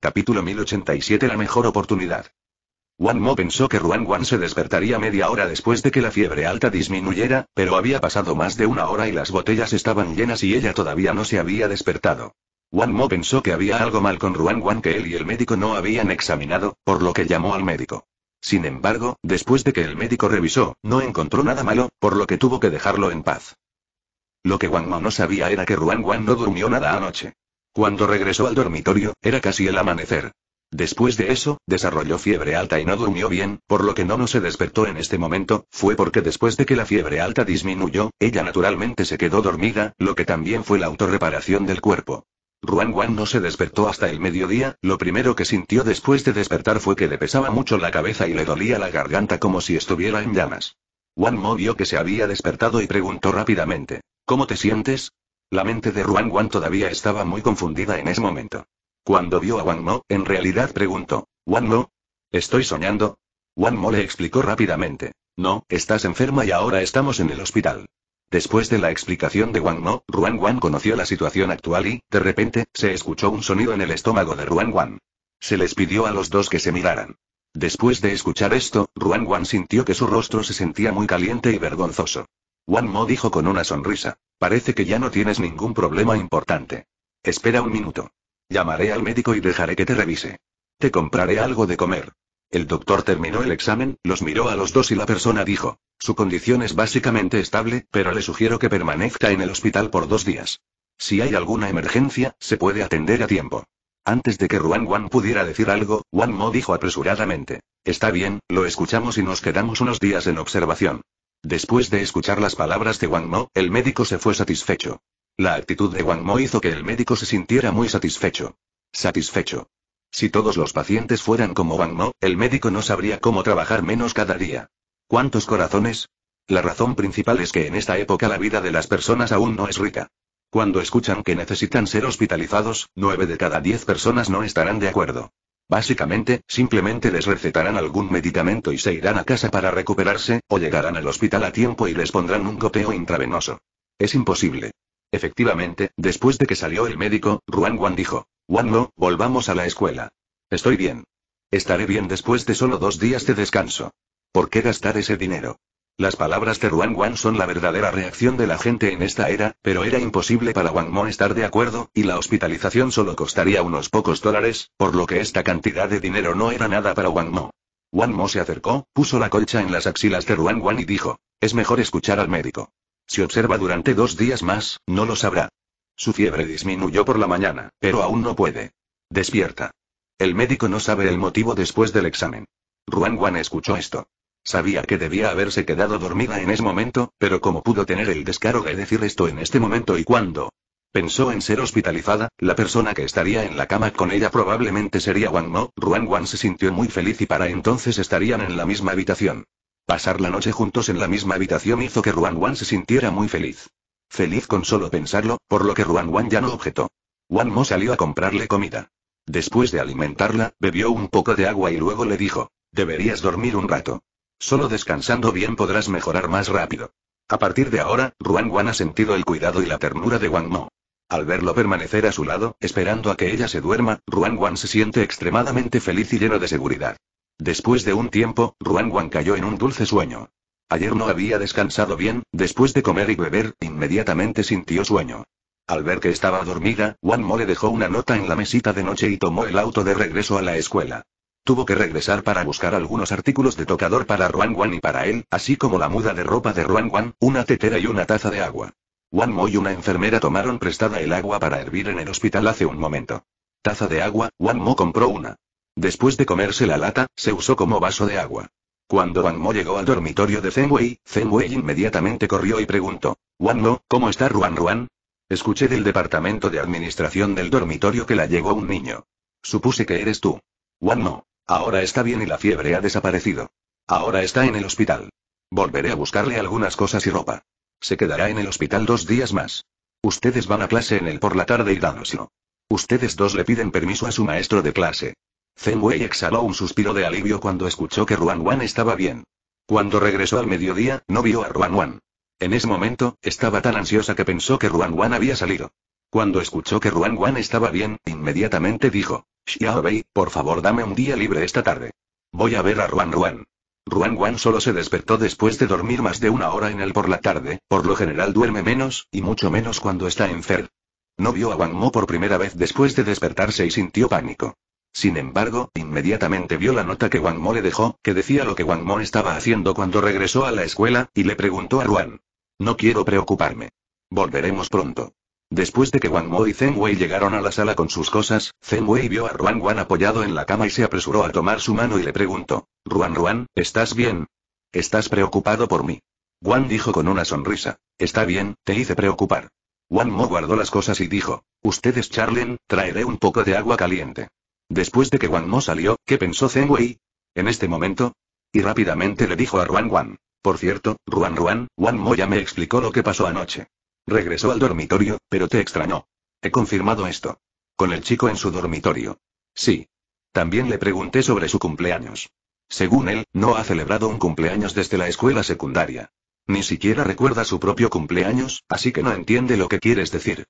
Capítulo 1087 La mejor oportunidad. Wan Mo pensó que Ruan Wan se despertaría media hora después de que la fiebre alta disminuyera, pero había pasado más de una hora y las botellas estaban llenas y ella todavía no se había despertado. Wan Mo pensó que había algo mal con Ruan Wan que él y el médico no habían examinado, por lo que llamó al médico. Sin embargo, después de que el médico revisó, no encontró nada malo, por lo que tuvo que dejarlo en paz. Lo que Wan Mo no sabía era que Ruan Wan no durmió nada anoche. Cuando regresó al dormitorio, era casi el amanecer. Después de eso, desarrolló fiebre alta y no durmió bien, por lo que no se despertó en este momento, fue porque después de que la fiebre alta disminuyó, ella naturalmente se quedó dormida, lo que también fue la autorreparación del cuerpo. Ruan Wan no se despertó hasta el mediodía, lo primero que sintió después de despertar fue que le pesaba mucho la cabeza y le dolía la garganta como si estuviera en llamas. Wan Mo vio que se había despertado y preguntó rápidamente, ¿Cómo te sientes? La mente de Ruan Wan todavía estaba muy confundida en ese momento. Cuando vio a Wang Mo, en realidad preguntó, ¿Wang Mo? ¿Estoy soñando? Wang Mo le explicó rápidamente. No, estás enferma y ahora estamos en el hospital. Después de la explicación de Wang Mo, Ruan Wan conoció la situación actual y, de repente, se escuchó un sonido en el estómago de Ruan Wan. Se les pidió a los dos que se miraran. Después de escuchar esto, Ruan Wan sintió que su rostro se sentía muy caliente y vergonzoso. Wan Mo dijo con una sonrisa. Parece que ya no tienes ningún problema importante. Espera un minuto. Llamaré al médico y dejaré que te revise. Te compraré algo de comer. El doctor terminó el examen, los miró a los dos y la persona dijo, su condición es básicamente estable, pero le sugiero que permanezca en el hospital por dos días. Si hay alguna emergencia, se puede atender a tiempo. Antes de que Ruan Wan pudiera decir algo, Wang Mo dijo apresuradamente, está bien, lo escuchamos y nos quedamos unos días en observación. Después de escuchar las palabras de Wang Mo, el médico se fue satisfecho. La actitud de Wang Mo hizo que el médico se sintiera muy satisfecho. Satisfecho. Si todos los pacientes fueran como Wang Mo, el médico no sabría cómo trabajar menos cada día. ¿Cuántos corazones? La razón principal es que en esta época la vida de las personas aún no es rica. Cuando escuchan que necesitan ser hospitalizados, 9 de cada 10 personas no estarán de acuerdo. Básicamente, simplemente les recetarán algún medicamento y se irán a casa para recuperarse, o llegarán al hospital a tiempo y les pondrán un goteo intravenoso. Es imposible. Efectivamente, después de que salió el médico, Ruan Wan dijo: Wan Mo, volvamos a la escuela. Estoy bien. Estaré bien después de solo dos días de descanso. ¿Por qué gastar ese dinero? Las palabras de Ruan Wan son la verdadera reacción de la gente en esta era, pero era imposible para Wang Mo estar de acuerdo, y la hospitalización solo costaría unos pocos dólares, por lo que esta cantidad de dinero no era nada para Wang Mo. Wang Mo se acercó, puso la colcha en las axilas de Ruan Wan y dijo, es mejor escuchar al médico. Si observa durante dos días más, no lo sabrá. Su fiebre disminuyó por la mañana, pero aún no puede. Despierta. El médico no sabe el motivo después del examen. Ruan Wan escuchó esto. Sabía que debía haberse quedado dormida en ese momento, pero como pudo tener el descaro de decir esto en este momento y cuándo? Pensó en ser hospitalizada, la persona que estaría en la cama con ella probablemente sería Wang Mo. Ruan Wan se sintió muy feliz y para entonces estarían en la misma habitación. Pasar la noche juntos en la misma habitación hizo que Ruan Wan se sintiera muy feliz. Feliz con solo pensarlo, por lo que Ruan Wan ya no objetó. Wan Mo salió a comprarle comida. Después de alimentarla, bebió un poco de agua y luego le dijo, deberías dormir un rato. Solo descansando bien podrás mejorar más rápido. A partir de ahora, Ruan Wan ha sentido el cuidado y la ternura de Wan Mo. Al verlo permanecer a su lado, esperando a que ella se duerma, Ruan Wan se siente extremadamente feliz y lleno de seguridad. Después de un tiempo, Ruan Wan cayó en un dulce sueño. Ayer no había descansado bien, después de comer y beber, inmediatamente sintió sueño. Al ver que estaba dormida, Wan Mo le dejó una nota en la mesita de noche y tomó el auto de regreso a la escuela. Tuvo que regresar para buscar algunos artículos de tocador para Ruan Wan y para él, así como la muda de ropa de Ruan Wan, una tetera y una taza de agua. Wan Mo y una enfermera tomaron prestada el agua para hervir en el hospital hace un momento. Taza de agua, Wan Mo compró una. Después de comerse la lata, se usó como vaso de agua. Cuando Wang Mo llegó al dormitorio de Zeng Wei, Zeng Wei inmediatamente corrió y preguntó. Wang Mo, ¿cómo está Ruan Ruan? Escuché del departamento de administración del dormitorio que la llegó un niño. Supuse que eres tú. Wang Mo. Ahora está bien y la fiebre ha desaparecido. Ahora está en el hospital. Volveré a buscarle algunas cosas y ropa. Se quedará en el hospital dos días más. Ustedes van a clase en él por la tarde y danoslo. Ustedes dos le piden permiso a su maestro de clase. Zen Wei exhaló un suspiro de alivio cuando escuchó que Ruan Wan estaba bien. Cuando regresó al mediodía, no vio a Ruan Wan. En ese momento, estaba tan ansiosa que pensó que Ruan Wan había salido. Cuando escuchó que Ruan Wan estaba bien, inmediatamente dijo, Xiao Bei, por favor dame un día libre esta tarde. Voy a ver a Ruan Wan». Ruan Wan solo se despertó después de dormir más de una hora en el por la tarde, por lo general duerme menos, y mucho menos cuando está enfermo. No vio a Wang Mo por primera vez después de despertarse y sintió pánico. Sin embargo, inmediatamente vio la nota que Wang Mo le dejó, que decía lo que Wang Mo estaba haciendo cuando regresó a la escuela, y le preguntó a Ruan. No quiero preocuparme. Volveremos pronto. Después de que Wang Mo y Zeng Wei llegaron a la sala con sus cosas, Zeng Wei vio a Ruan Wan apoyado en la cama y se apresuró a tomar su mano y le preguntó, Ruan Ruan, ¿estás bien? ¿Estás preocupado por mí? Wan dijo con una sonrisa, está bien, te hice preocupar. Wang Mo guardó las cosas y dijo, ustedes charlen, traeré un poco de agua caliente. Después de que Wan Mo salió, ¿qué pensó Zeng Wei? En este momento. Y rápidamente le dijo a Ruan Wan. Por cierto, Ruan Ruan, Wan Mo ya me explicó lo que pasó anoche. Regresó al dormitorio, pero te extrañó. He confirmado esto. Con el chico en su dormitorio. Sí. También le pregunté sobre su cumpleaños. Según él, no ha celebrado un cumpleaños desde la escuela secundaria. Ni siquiera recuerda su propio cumpleaños, así que no entiende lo que quieres decir.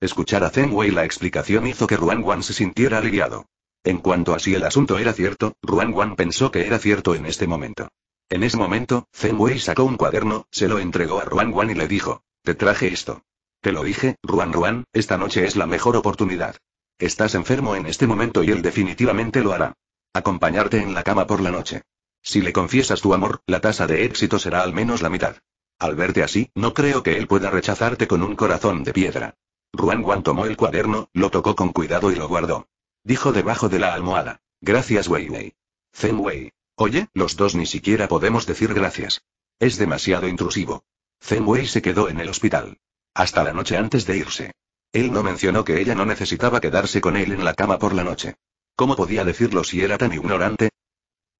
Escuchar a Wei la explicación hizo que Ruan Wan se sintiera aliviado. En cuanto a si el asunto era cierto, Ruan Wan pensó que era cierto en este momento. En ese momento, Zen Wei sacó un cuaderno, se lo entregó a Ruan Wan y le dijo, te traje esto. Te lo dije, Ruan Ruan, esta noche es la mejor oportunidad. Estás enfermo en este momento y él definitivamente lo hará. Acompañarte en la cama por la noche. Si le confiesas tu amor, la tasa de éxito será al menos la mitad. Al verte así, no creo que él pueda rechazarte con un corazón de piedra. Ruan Wan tomó el cuaderno, lo tocó con cuidado y lo guardó. Dijo debajo de la almohada. Gracias Wayne. Wei. Oye, los dos ni siquiera podemos decir gracias. Es demasiado intrusivo. Zen se quedó en el hospital. Hasta la noche antes de irse. Él no mencionó que ella no necesitaba quedarse con él en la cama por la noche. ¿Cómo podía decirlo si era tan ignorante?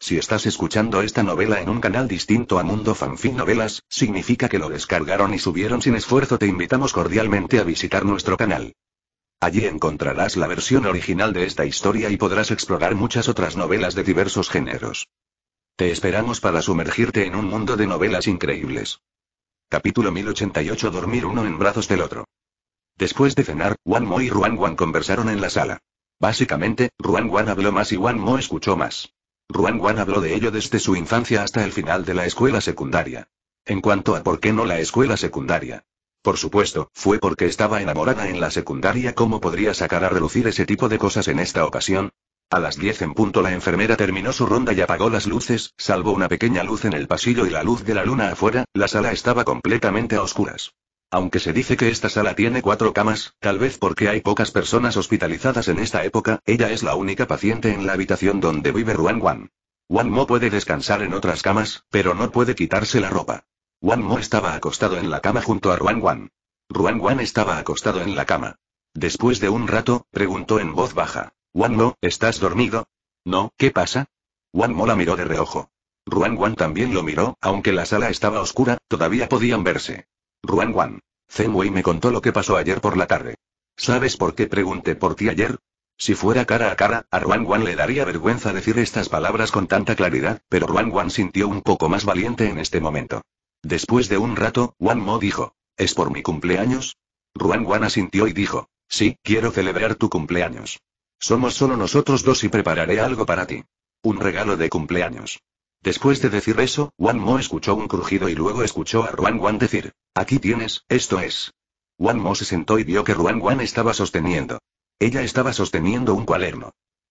Si estás escuchando esta novela en un canal distinto a Mundo Fanfic Novelas, significa que lo descargaron y subieron sin esfuerzo. Te invitamos cordialmente a visitar nuestro canal. Allí encontrarás la versión original de esta historia y podrás explorar muchas otras novelas de diversos géneros. Te esperamos para sumergirte en un mundo de novelas increíbles. Capítulo 1088 Dormir uno en brazos del otro. Después de cenar, Wan Mo y Ruan Wan conversaron en la sala. Básicamente, Ruan Wan habló más y Wan Mo escuchó más. Ruan Wan habló de ello desde su infancia hasta el final de la escuela secundaria. En cuanto a por qué no la escuela secundaria. Por supuesto, fue porque estaba enamorada en la secundaria. ¿Cómo podría sacar a relucir ese tipo de cosas en esta ocasión? A las 10 en punto la enfermera terminó su ronda y apagó las luces, salvo una pequeña luz en el pasillo y la luz de la luna afuera, la sala estaba completamente a oscuras. Aunque se dice que esta sala tiene cuatro camas, tal vez porque hay pocas personas hospitalizadas en esta época, ella es la única paciente en la habitación donde vive Ruan Wan. Wan Mo puede descansar en otras camas, pero no puede quitarse la ropa. Wan Mo estaba acostado en la cama junto a Ruan Wan. Ruan Wan estaba acostado en la cama. Después de un rato, preguntó en voz baja. Wan Mo, ¿estás dormido? No, ¿qué pasa? Wan Mo la miró de reojo. Ruan Wan también lo miró, aunque la sala estaba oscura, todavía podían verse. Ruan Wan. Zenwei me contó lo que pasó ayer por la tarde. ¿Sabes por qué pregunté por ti ayer? Si fuera cara a cara, a Ruan Wan le daría vergüenza decir estas palabras con tanta claridad, pero Ruan Wan sintió un poco más valiente en este momento. Después de un rato, Wan Mo dijo, ¿es por mi cumpleaños? Ruan Wan asintió y dijo, sí, quiero celebrar tu cumpleaños. Somos solo nosotros dos y prepararé algo para ti. Un regalo de cumpleaños. Después de decir eso, Wan Mo escuchó un crujido y luego escuchó a Ruan Wan decir, aquí tienes, esto es. Wan Mo se sentó y vio que Ruan Wan estaba sosteniendo. Ella estaba sosteniendo un cuaderno.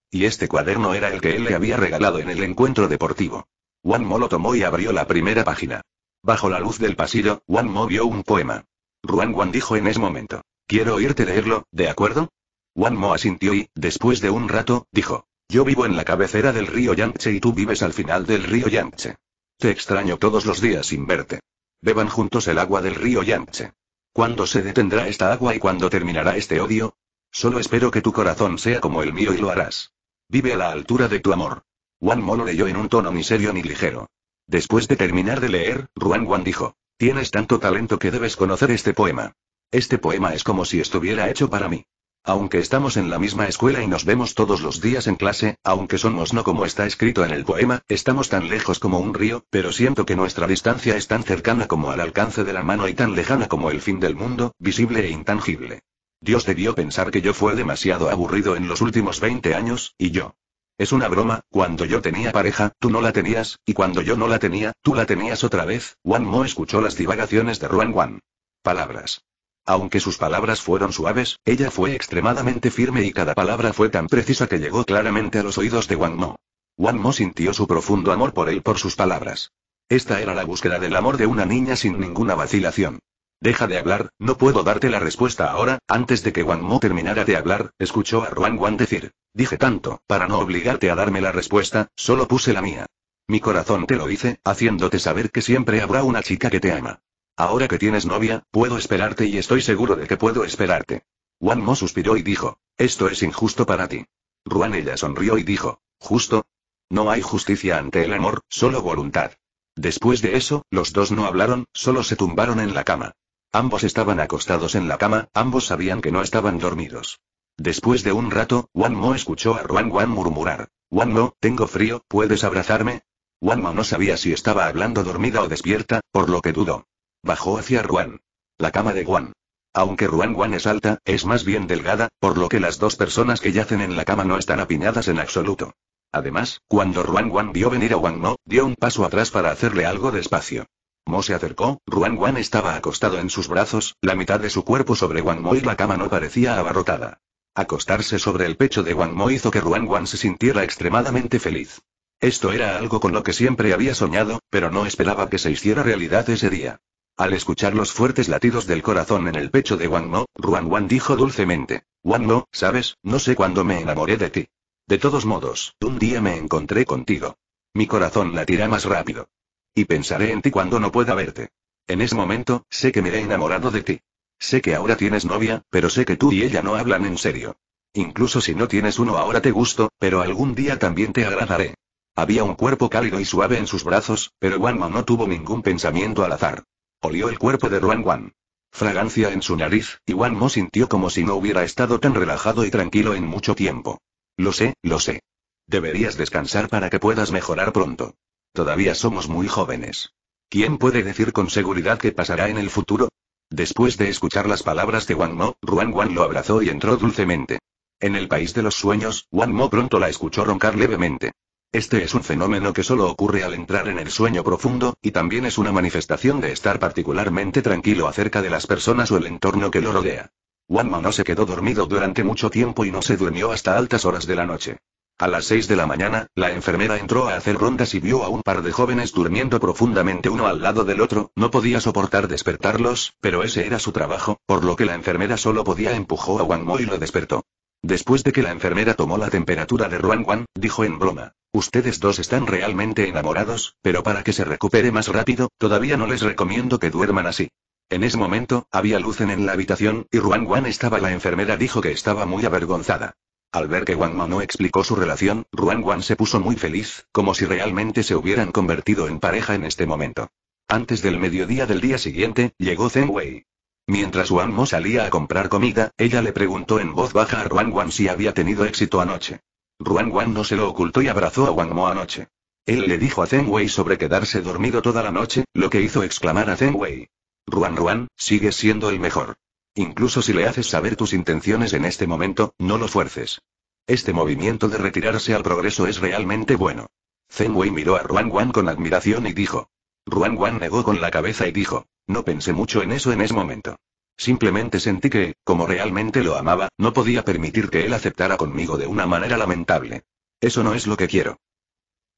Y este cuaderno era el que él le había regalado en el encuentro deportivo. Wan Mo lo tomó y abrió la primera página. Bajo la luz del pasillo, Wan Mo vio un poema. Ruan Wan dijo en ese momento, quiero oírte leerlo, ¿de acuerdo? Wan Mo asintió y, después de un rato, dijo, yo vivo en la cabecera del río Yangtze y tú vives al final del río Yangtze. Te extraño todos los días sin verte. Beban juntos el agua del río Yangtze. ¿Cuándo se detendrá esta agua y cuándo terminará este odio? Solo espero que tu corazón sea como el mío y lo harás. Vive a la altura de tu amor. Juan Mo leyó en un tono ni serio ni ligero. Después de terminar de leer, Ruan Wan dijo, Tienes tanto talento que debes conocer este poema. Este poema es como si estuviera hecho para mí. Aunque estamos en la misma escuela y nos vemos todos los días en clase, aunque somos no como está escrito en el poema, estamos tan lejos como un río, pero siento que nuestra distancia es tan cercana como al alcance de la mano y tan lejana como el fin del mundo, visible e intangible. Dios debió pensar que yo fue demasiado aburrido en los últimos 20 años, y yo. Es una broma, cuando yo tenía pareja, tú no la tenías, y cuando yo no la tenía, tú la tenías otra vez. Juan Mo escuchó las divagaciones de Ruan Juan. Palabras. Aunque sus palabras fueron suaves, ella fue extremadamente firme y cada palabra fue tan precisa que llegó claramente a los oídos de Wang Mo. Wang Mo sintió su profundo amor por él por sus palabras. Esta era la búsqueda del amor de una niña sin ninguna vacilación. Deja de hablar, no puedo darte la respuesta ahora, antes de que Wang Mo terminara de hablar, escuchó a Ruan Wan decir. Dije tanto, para no obligarte a darme la respuesta, solo puse la mía. Mi corazón te lo hice, haciéndote saber que siempre habrá una chica que te ama. Ahora que tienes novia, puedo esperarte y estoy seguro de que puedo esperarte. Wan Mo suspiró y dijo, esto es injusto para ti. Ruan ella sonrió y dijo, ¿justo? No hay justicia ante el amor, solo voluntad. Después de eso, los dos no hablaron, solo se tumbaron en la cama. Ambos estaban acostados en la cama, ambos sabían que no estaban dormidos. Después de un rato, Wan Mo escuchó a Ruan Wan murmurar. Wan Mo, tengo frío, ¿puedes abrazarme? Wan Mo no sabía si estaba hablando dormida o despierta, por lo que dudó. Bajó hacia Ruan. La cama de Guan. Aunque Ruan Guan es alta, es más bien delgada, por lo que las dos personas que yacen en la cama no están apiñadas en absoluto. Además, cuando Ruan Guan vio venir a Wang Mo, dio un paso atrás para hacerle algo despacio. Mo se acercó, Ruan Guan estaba acostado en sus brazos, la mitad de su cuerpo sobre Wang Mo y la cama no parecía abarrotada. Acostarse sobre el pecho de Wang Mo hizo que Ruan Guan se sintiera extremadamente feliz. Esto era algo con lo que siempre había soñado, pero no esperaba que se hiciera realidad ese día. Al escuchar los fuertes latidos del corazón en el pecho de Wang Mo, Ruan Wan dijo dulcemente: Wang Mo, sabes, no sé cuándo me enamoré de ti. De todos modos, un día me encontré contigo. Mi corazón latirá más rápido. Y pensaré en ti cuando no pueda verte. En ese momento, sé que me he enamorado de ti. Sé que ahora tienes novia, pero sé que tú y ella no hablan en serio. Incluso si no tienes uno ahora te gusto, pero algún día también te agradaré. Había un cuerpo cálido y suave en sus brazos, pero Mo no tuvo ningún pensamiento al azar. Olió el cuerpo de Ruan Wan. Fragancia en su nariz, y Wan Mo sintió como si no hubiera estado tan relajado y tranquilo en mucho tiempo. Lo sé, lo sé. Deberías descansar para que puedas mejorar pronto. Todavía somos muy jóvenes. ¿Quién puede decir con seguridad qué pasará en el futuro? Después de escuchar las palabras de Wan Mo, Ruan Wan lo abrazó y entró dulcemente. En el país de los sueños, Wan Mo pronto la escuchó roncar levemente. Este es un fenómeno que solo ocurre al entrar en el sueño profundo, y también es una manifestación de estar particularmente tranquilo acerca de las personas o el entorno que lo rodea. Mo no se quedó dormido durante mucho tiempo y no se durmió hasta altas horas de la noche. A las 6 de la mañana, la enfermera entró a hacer rondas y vio a un par de jóvenes durmiendo profundamente uno al lado del otro, no podía soportar despertarlos, pero ese era su trabajo, por lo que la enfermera solo podía empujó a Mo y lo despertó. Después de que la enfermera tomó la temperatura de Ruan Wan, dijo en broma, Ustedes dos están realmente enamorados, pero para que se recupere más rápido, todavía no les recomiendo que duerman así. En ese momento, había luz en la habitación, y Ruan Wan estaba la enfermera dijo que estaba muy avergonzada. Al ver que Wang no explicó su relación, Ruan Wan se puso muy feliz, como si realmente se hubieran convertido en pareja en este momento. Antes del mediodía del día siguiente, llegó Zen Wei. Mientras Wang Mo salía a comprar comida, ella le preguntó en voz baja a Ruan Wan si había tenido éxito anoche. Ruan Wan no se lo ocultó y abrazó a Wang Mo anoche. Él le dijo a Zeng Wei sobre quedarse dormido toda la noche, lo que hizo exclamar a Zeng Wei. Ruan Ruan, sigue siendo el mejor. Incluso si le haces saber tus intenciones en este momento, no lo fuerces. Este movimiento de retirarse al progreso es realmente bueno. Zeng Wei miró a Ruan Wan con admiración y dijo. Ruan Wan negó con la cabeza y dijo, no pensé mucho en eso en ese momento. Simplemente sentí que, como realmente lo amaba, no podía permitir que él aceptara conmigo de una manera lamentable. Eso no es lo que quiero.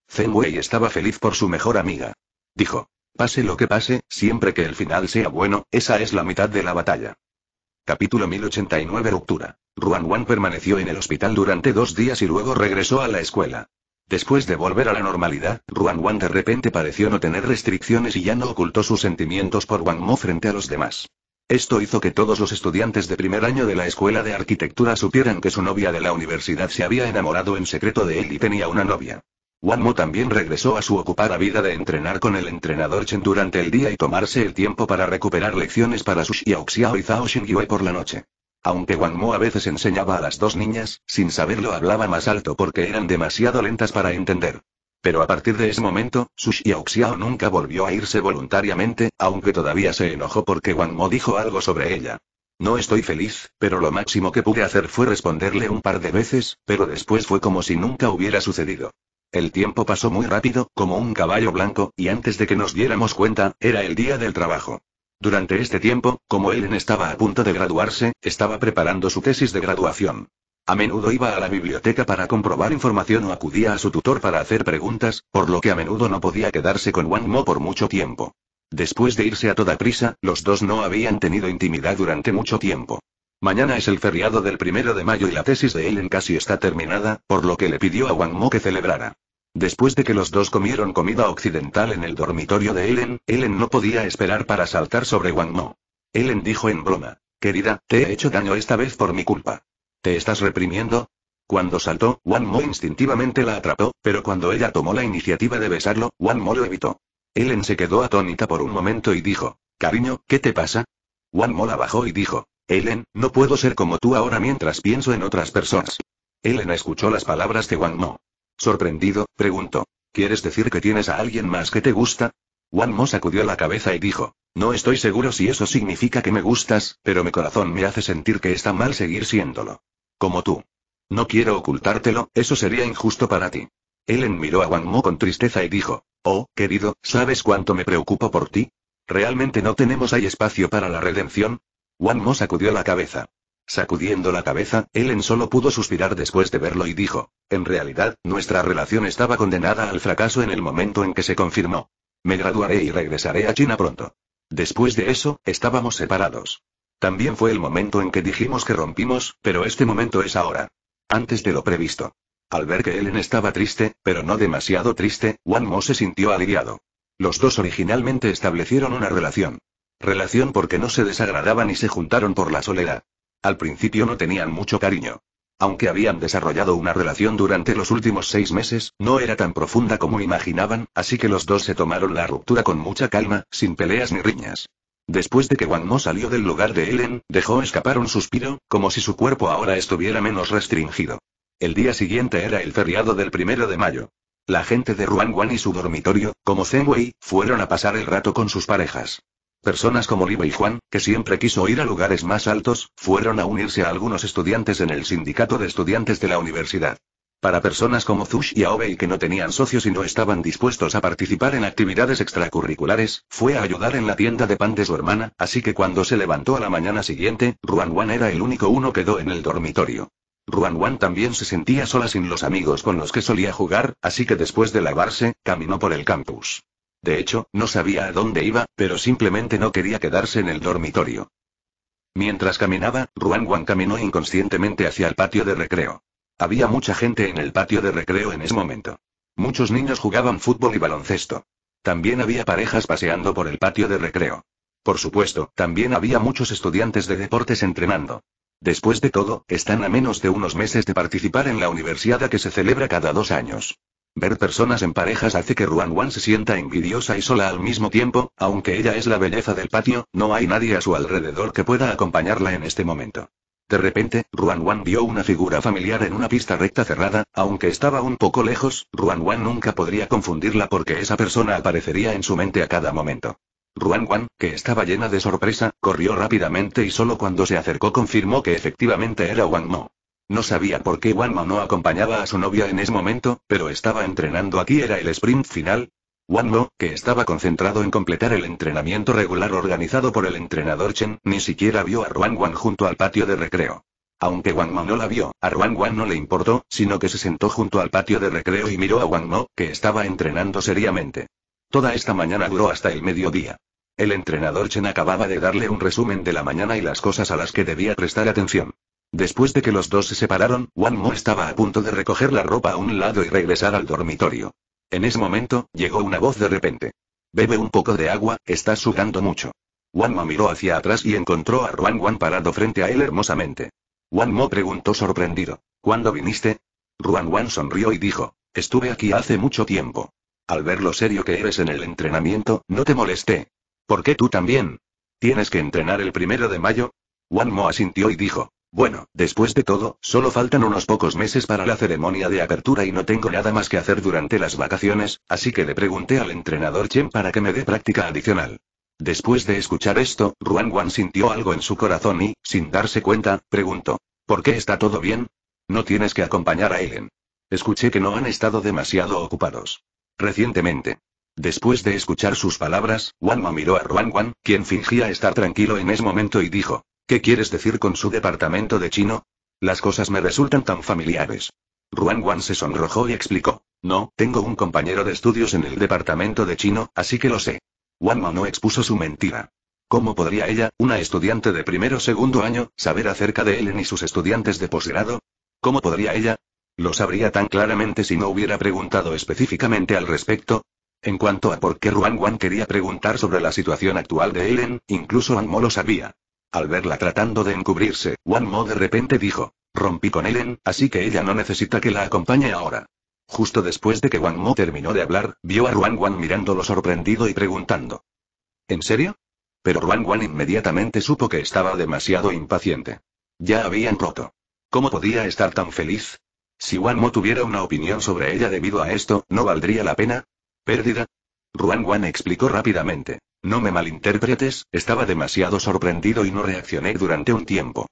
Zen Wei estaba feliz por su mejor amiga. Dijo. Pase lo que pase, siempre que el final sea bueno, esa es la mitad de la batalla. Capítulo 1089 Ruptura. Ruan Wan permaneció en el hospital durante dos días y luego regresó a la escuela. Después de volver a la normalidad, Ruan Wan de repente pareció no tener restricciones y ya no ocultó sus sentimientos por Wang Mo frente a los demás. Esto hizo que todos los estudiantes de primer año de la escuela de arquitectura supieran que su novia de la universidad se había enamorado en secreto de él y tenía una novia. Mo también regresó a su ocupada vida de entrenar con el entrenador Chen durante el día y tomarse el tiempo para recuperar lecciones para su Xiao y Zhao Xingyue por la noche. Aunque Mo a veces enseñaba a las dos niñas, sin saberlo hablaba más alto porque eran demasiado lentas para entender. Pero a partir de ese momento, Su Xiao nunca volvió a irse voluntariamente, aunque todavía se enojó porque Wang Mo dijo algo sobre ella. No estoy feliz, pero lo máximo que pude hacer fue responderle un par de veces, pero después fue como si nunca hubiera sucedido. El tiempo pasó muy rápido, como un caballo blanco, y antes de que nos diéramos cuenta, era el día del trabajo. Durante este tiempo, como Ellen estaba a punto de graduarse, estaba preparando su tesis de graduación. A menudo iba a la biblioteca para comprobar información o acudía a su tutor para hacer preguntas, por lo que a menudo no podía quedarse con Wang Mo por mucho tiempo. Después de irse a toda prisa, los dos no habían tenido intimidad durante mucho tiempo. Mañana es el feriado del primero de mayo y la tesis de Ellen casi está terminada, por lo que le pidió a Wang Mo que celebrara. Después de que los dos comieron comida occidental en el dormitorio de Ellen, Ellen no podía esperar para saltar sobre Wang Mo. Ellen dijo en broma, querida, te he hecho daño esta vez por mi culpa. ¿Te estás reprimiendo? Cuando saltó, Wan Mo instintivamente la atrapó, pero cuando ella tomó la iniciativa de besarlo, Wan Mo lo evitó. Ellen se quedó atónita por un momento y dijo, Cariño, ¿qué te pasa? Wan Mo la bajó y dijo, Ellen, no puedo ser como tú ahora mientras pienso en otras personas. Ellen escuchó las palabras de Wan Mo. Sorprendido, preguntó, ¿quieres decir que tienes a alguien más que te gusta? Wan Mo sacudió la cabeza y dijo, no estoy seguro si eso significa que me gustas, pero mi corazón me hace sentir que está mal seguir siéndolo. Como tú. No quiero ocultártelo, eso sería injusto para ti. Ellen miró a Wang Mo con tristeza y dijo, Oh, querido, ¿sabes cuánto me preocupo por ti? ¿Realmente no tenemos ahí espacio para la redención? Wang Mo sacudió la cabeza. Sacudiendo la cabeza, Ellen solo pudo suspirar después de verlo y dijo, En realidad, nuestra relación estaba condenada al fracaso en el momento en que se confirmó. Me graduaré y regresaré a China pronto. Después de eso, estábamos separados. También fue el momento en que dijimos que rompimos, pero este momento es ahora. Antes de lo previsto. Al ver que Ellen estaba triste, pero no demasiado triste, Wan Mo se sintió aliviado. Los dos originalmente establecieron una relación. Relación porque no se desagradaban y se juntaron por la soledad. Al principio no tenían mucho cariño. Aunque habían desarrollado una relación durante los últimos seis meses, no era tan profunda como imaginaban, así que los dos se tomaron la ruptura con mucha calma, sin peleas ni riñas. Después de que Wang Mo salió del lugar de Ellen, dejó escapar un suspiro, como si su cuerpo ahora estuviera menos restringido. El día siguiente era el feriado del primero de mayo. La gente de Wan y su dormitorio, como Zeng Wei, fueron a pasar el rato con sus parejas. Personas como Li y Juan, que siempre quiso ir a lugares más altos, fueron a unirse a algunos estudiantes en el sindicato de estudiantes de la universidad. Para personas como Zush y Aobei que no tenían socios y no estaban dispuestos a participar en actividades extracurriculares, fue a ayudar en la tienda de pan de su hermana, así que cuando se levantó a la mañana siguiente, Ruan Wan era el único uno que quedó en el dormitorio. Ruan Wan también se sentía sola sin los amigos con los que solía jugar, así que después de lavarse, caminó por el campus. De hecho, no sabía a dónde iba, pero simplemente no quería quedarse en el dormitorio. Mientras caminaba, Ruan Wan caminó inconscientemente hacia el patio de recreo. Había mucha gente en el patio de recreo en ese momento. Muchos niños jugaban fútbol y baloncesto. También había parejas paseando por el patio de recreo. Por supuesto, también había muchos estudiantes de deportes entrenando. Después de todo, están a menos de unos meses de participar en la universidad que se celebra cada dos años. Ver personas en parejas hace que Ruan Wan se sienta envidiosa y sola al mismo tiempo, aunque ella es la belleza del patio, no hay nadie a su alrededor que pueda acompañarla en este momento. De repente, Ruan Wan vio una figura familiar en una pista recta cerrada, aunque estaba un poco lejos, Ruan Wan nunca podría confundirla porque esa persona aparecería en su mente a cada momento. Ruan Wan, que estaba llena de sorpresa, corrió rápidamente y solo cuando se acercó confirmó que efectivamente era Wang Mo. No sabía por qué Wang Mo no acompañaba a su novia en ese momento, pero estaba entrenando aquí era el sprint final, Wang Mo, que estaba concentrado en completar el entrenamiento regular organizado por el entrenador Chen, ni siquiera vio a Ruan Wan junto al patio de recreo. Aunque Wang Mo no la vio, a Ruan Wan no le importó, sino que se sentó junto al patio de recreo y miró a Wang Mo, que estaba entrenando seriamente. Toda esta mañana duró hasta el mediodía. El entrenador Chen acababa de darle un resumen de la mañana y las cosas a las que debía prestar atención. Después de que los dos se separaron, Wang Mo estaba a punto de recoger la ropa a un lado y regresar al dormitorio. En ese momento, llegó una voz de repente. Bebe un poco de agua, estás sudando mucho. Mo miró hacia atrás y encontró a Ruan Wan parado frente a él hermosamente. Wan Mo preguntó sorprendido. ¿Cuándo viniste? Ruan Wan sonrió y dijo. Estuve aquí hace mucho tiempo. Al ver lo serio que eres en el entrenamiento, no te molesté. ¿Por qué tú también? ¿Tienes que entrenar el primero de mayo? Wan Mo asintió y dijo. Bueno, después de todo, solo faltan unos pocos meses para la ceremonia de apertura y no tengo nada más que hacer durante las vacaciones, así que le pregunté al entrenador Chen para que me dé práctica adicional. Después de escuchar esto, Ruan Wan sintió algo en su corazón y, sin darse cuenta, preguntó: ¿Por qué está todo bien? No tienes que acompañar a Ellen. Escuché que no han estado demasiado ocupados. Recientemente. Después de escuchar sus palabras, Wanma miró a Ruan Wan, quien fingía estar tranquilo en ese momento y dijo: ¿Qué quieres decir con su departamento de chino? Las cosas me resultan tan familiares. Ruan Wan se sonrojó y explicó. No, tengo un compañero de estudios en el departamento de chino, así que lo sé. Wan no expuso su mentira. ¿Cómo podría ella, una estudiante de primero o segundo año, saber acerca de Ellen y sus estudiantes de posgrado? ¿Cómo podría ella? Lo sabría tan claramente si no hubiera preguntado específicamente al respecto, en cuanto a por qué Ruan Wan quería preguntar sobre la situación actual de Ellen, incluso Ma lo sabía. Al verla tratando de encubrirse, Wan Mo de repente dijo. Rompí con Ellen, así que ella no necesita que la acompañe ahora. Justo después de que Wan Mo terminó de hablar, vio a Ruan Wan mirándolo sorprendido y preguntando. ¿En serio? Pero Ruan Wan inmediatamente supo que estaba demasiado impaciente. Ya habían roto. ¿Cómo podía estar tan feliz? Si Wan Mo tuviera una opinión sobre ella debido a esto, ¿no valdría la pena? ¿Pérdida? Ruan Wan explicó rápidamente. No me malinterpretes, estaba demasiado sorprendido y no reaccioné durante un tiempo.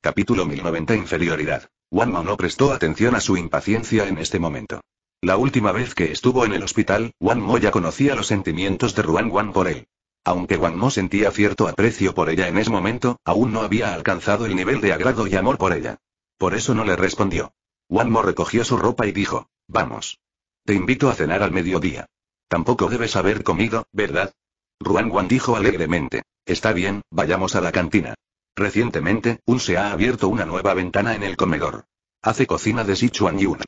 Capítulo 1090 Inferioridad. Mo no prestó atención a su impaciencia en este momento. La última vez que estuvo en el hospital, Wan Mo ya conocía los sentimientos de Ruan Wan por él. Aunque Wan Mo sentía cierto aprecio por ella en ese momento, aún no había alcanzado el nivel de agrado y amor por ella. Por eso no le respondió. Wan Mo recogió su ropa y dijo, vamos. Te invito a cenar al mediodía. Tampoco debes haber comido, ¿verdad? Ruan Wan dijo alegremente. Está bien, vayamos a la cantina. Recientemente, un se ha abierto una nueva ventana en el comedor. Hace cocina de Sichuan Yun.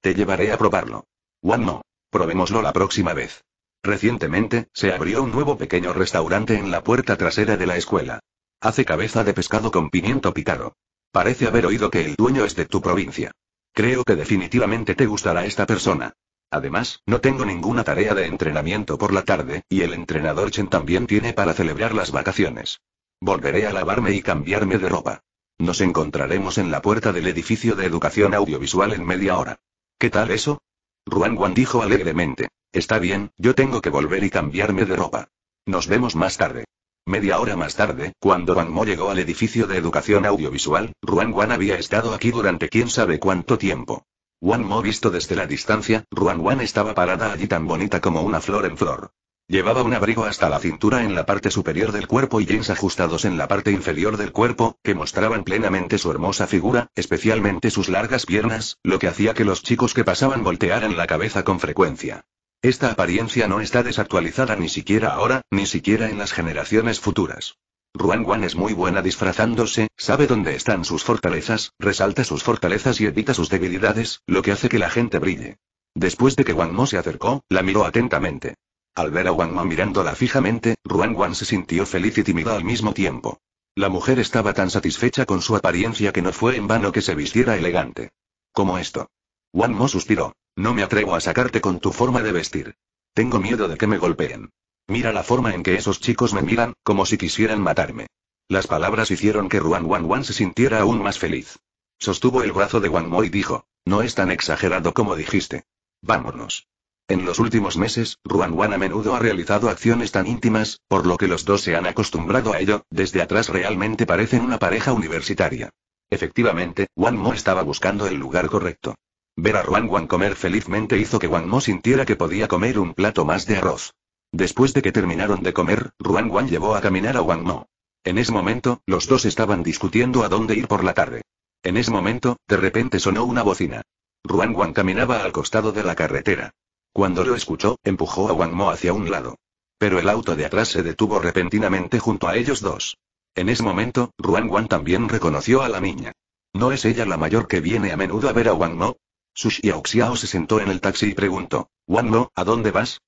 Te llevaré a probarlo. Wan no. Probémoslo la próxima vez. Recientemente, se abrió un nuevo pequeño restaurante en la puerta trasera de la escuela. Hace cabeza de pescado con pimiento picado. Parece haber oído que el dueño es de tu provincia. Creo que definitivamente te gustará esta persona. Además, no tengo ninguna tarea de entrenamiento por la tarde, y el entrenador Chen también tiene para celebrar las vacaciones. Volveré a lavarme y cambiarme de ropa. Nos encontraremos en la puerta del edificio de educación audiovisual en media hora. ¿Qué tal eso? Ruan Guan dijo alegremente. Está bien, yo tengo que volver y cambiarme de ropa. Nos vemos más tarde. Media hora más tarde, cuando Wang Mo llegó al edificio de educación audiovisual, Ruan Guan había estado aquí durante quién sabe cuánto tiempo. Wan Mo visto desde la distancia, Ruan Wan estaba parada allí tan bonita como una flor en flor. Llevaba un abrigo hasta la cintura en la parte superior del cuerpo y jeans ajustados en la parte inferior del cuerpo, que mostraban plenamente su hermosa figura, especialmente sus largas piernas, lo que hacía que los chicos que pasaban voltearan la cabeza con frecuencia. Esta apariencia no está desactualizada ni siquiera ahora, ni siquiera en las generaciones futuras. Ruan Wan es muy buena disfrazándose, sabe dónde están sus fortalezas, resalta sus fortalezas y evita sus debilidades, lo que hace que la gente brille. Después de que Wang Mo se acercó, la miró atentamente. Al ver a Wang Mo mirándola fijamente, Ruan Wan se sintió feliz y tímida al mismo tiempo. La mujer estaba tan satisfecha con su apariencia que no fue en vano que se vistiera elegante. Como esto. Wang Mo suspiró. No me atrevo a sacarte con tu forma de vestir. Tengo miedo de que me golpeen. Mira la forma en que esos chicos me miran, como si quisieran matarme. Las palabras hicieron que Ruan Wan Wan se sintiera aún más feliz. Sostuvo el brazo de Wan Mo y dijo, no es tan exagerado como dijiste. Vámonos. En los últimos meses, Ruan Wan a menudo ha realizado acciones tan íntimas, por lo que los dos se han acostumbrado a ello, desde atrás realmente parecen una pareja universitaria. Efectivamente, Wan Mo estaba buscando el lugar correcto. Ver a Ruan Wan comer felizmente hizo que Wan Mo sintiera que podía comer un plato más de arroz. Después de que terminaron de comer, Ruan Wan llevó a caminar a Wang Mo. En ese momento, los dos estaban discutiendo a dónde ir por la tarde. En ese momento, de repente sonó una bocina. Ruan Wan caminaba al costado de la carretera. Cuando lo escuchó, empujó a Wang Mo hacia un lado. Pero el auto de atrás se detuvo repentinamente junto a ellos dos. En ese momento, Ruan Wan también reconoció a la niña. ¿No es ella la mayor que viene a menudo a ver a Wang Mo? Sushi Xiao se sentó en el taxi y preguntó, Wang Mo, ¿a dónde vas?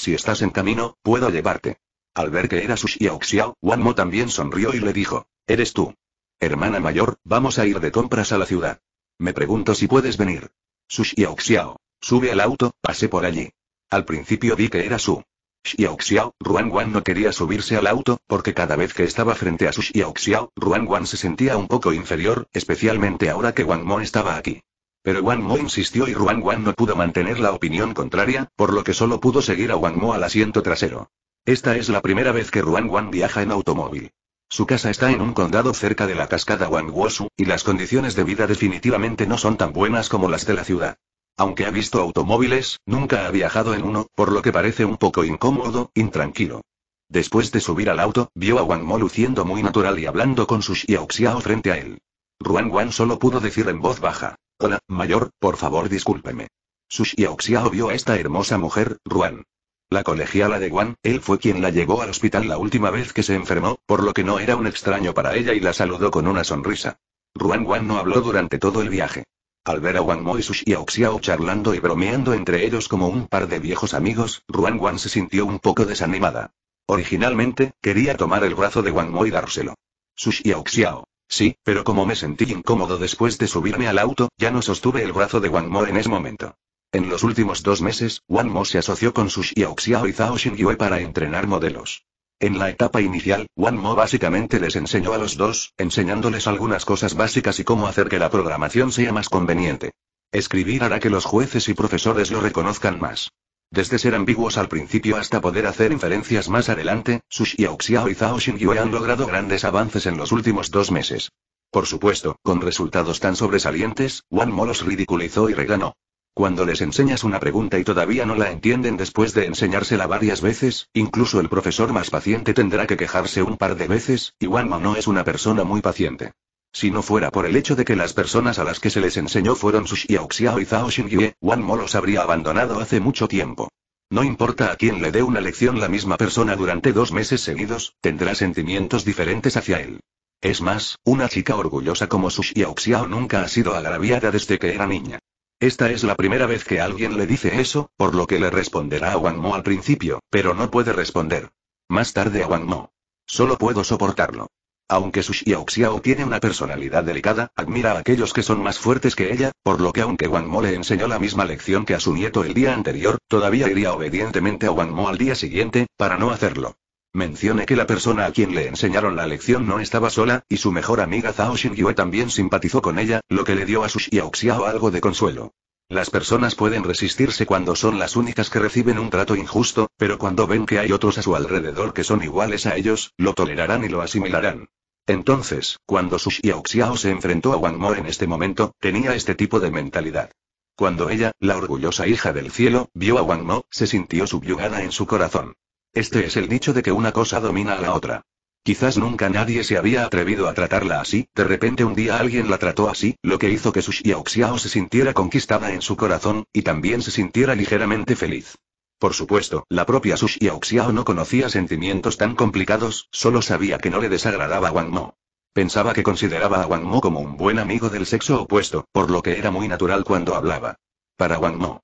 Si estás en camino, puedo llevarte. Al ver que era su Xiao Xiao, Mo también sonrió y le dijo, eres tú. Hermana mayor, vamos a ir de compras a la ciudad. Me pregunto si puedes venir. Su Xiao Sube al auto, pasé por allí. Al principio vi que era su. Xiao Xiao, Ruan Wan no quería subirse al auto, porque cada vez que estaba frente a su Xiao Xiao, Ruan Wan se sentía un poco inferior, especialmente ahora que Wan Mo estaba aquí. Pero Wang Mo insistió y Ruan Wan no pudo mantener la opinión contraria, por lo que solo pudo seguir a Wang Mo al asiento trasero. Esta es la primera vez que Ruan Wan viaja en automóvil. Su casa está en un condado cerca de la cascada Wosu, y las condiciones de vida definitivamente no son tan buenas como las de la ciudad. Aunque ha visto automóviles, nunca ha viajado en uno, por lo que parece un poco incómodo, intranquilo. Después de subir al auto, vio a Wang Mo luciendo muy natural y hablando con su Xiao Xiao frente a él. Ruan Wan solo pudo decir en voz baja. Hola, mayor, por favor discúlpeme. Su Xiaoxiao vio a esta hermosa mujer, Ruan. La colegiala de Guan, él fue quien la llevó al hospital la última vez que se enfermó, por lo que no era un extraño para ella y la saludó con una sonrisa. Ruan Guan no habló durante todo el viaje. Al ver a Wang Mo y Su Xiaoxiao charlando y bromeando entre ellos como un par de viejos amigos, Ruan Guan se sintió un poco desanimada. Originalmente, quería tomar el brazo de Wang Mo y dárselo. Su Xiaoxiao. Sí, pero como me sentí incómodo después de subirme al auto, ya no sostuve el brazo de Wang Mo en ese momento. En los últimos dos meses, Wang Mo se asoció con sus Xiao y Zhao Xingyue para entrenar modelos. En la etapa inicial, Wan Mo básicamente les enseñó a los dos, enseñándoles algunas cosas básicas y cómo hacer que la programación sea más conveniente. Escribir hará que los jueces y profesores lo reconozcan más. Desde ser ambiguos al principio hasta poder hacer inferencias más adelante, Su Xiao y Zhao Xingyue han logrado grandes avances en los últimos dos meses. Por supuesto, con resultados tan sobresalientes, Wang Mo los ridiculizó y reganó. Cuando les enseñas una pregunta y todavía no la entienden después de enseñársela varias veces, incluso el profesor más paciente tendrá que quejarse un par de veces, y Wang Mo no es una persona muy paciente. Si no fuera por el hecho de que las personas a las que se les enseñó fueron Su Xiao y Zhao Xingyue, Wan Mo los habría abandonado hace mucho tiempo. No importa a quién le dé una lección la misma persona durante dos meses seguidos, tendrá sentimientos diferentes hacia él. Es más, una chica orgullosa como Su Xiaoxiao nunca ha sido agraviada desde que era niña. Esta es la primera vez que alguien le dice eso, por lo que le responderá a Wang Mo al principio, pero no puede responder. Más tarde a Wang Mo. Solo puedo soportarlo. Aunque Su Xiao tiene una personalidad delicada, admira a aquellos que son más fuertes que ella, por lo que aunque Wang Mo le enseñó la misma lección que a su nieto el día anterior, todavía iría obedientemente a Wang Mo al día siguiente, para no hacerlo. Mencione que la persona a quien le enseñaron la lección no estaba sola, y su mejor amiga Zhao Xingyue también simpatizó con ella, lo que le dio a Su Xiao algo de consuelo. Las personas pueden resistirse cuando son las únicas que reciben un trato injusto, pero cuando ven que hay otros a su alrededor que son iguales a ellos, lo tolerarán y lo asimilarán. Entonces, cuando Su Xiao se enfrentó a Wang Mo en este momento, tenía este tipo de mentalidad. Cuando ella, la orgullosa hija del cielo, vio a Wang Mo, se sintió subyugada en su corazón. Este es el dicho de que una cosa domina a la otra. Quizás nunca nadie se había atrevido a tratarla así, de repente un día alguien la trató así, lo que hizo que su Xiao se sintiera conquistada en su corazón, y también se sintiera ligeramente feliz. Por supuesto, la propia Sushi Auxiao no conocía sentimientos tan complicados, solo sabía que no le desagradaba a Wang Mo. Pensaba que consideraba a Wang Mo como un buen amigo del sexo opuesto, por lo que era muy natural cuando hablaba. Para Wang Mo.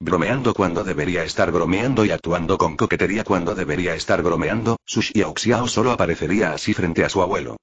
Bromeando cuando debería estar bromeando y actuando con coquetería cuando debería estar bromeando, Sushi Auxiao solo aparecería así frente a su abuelo.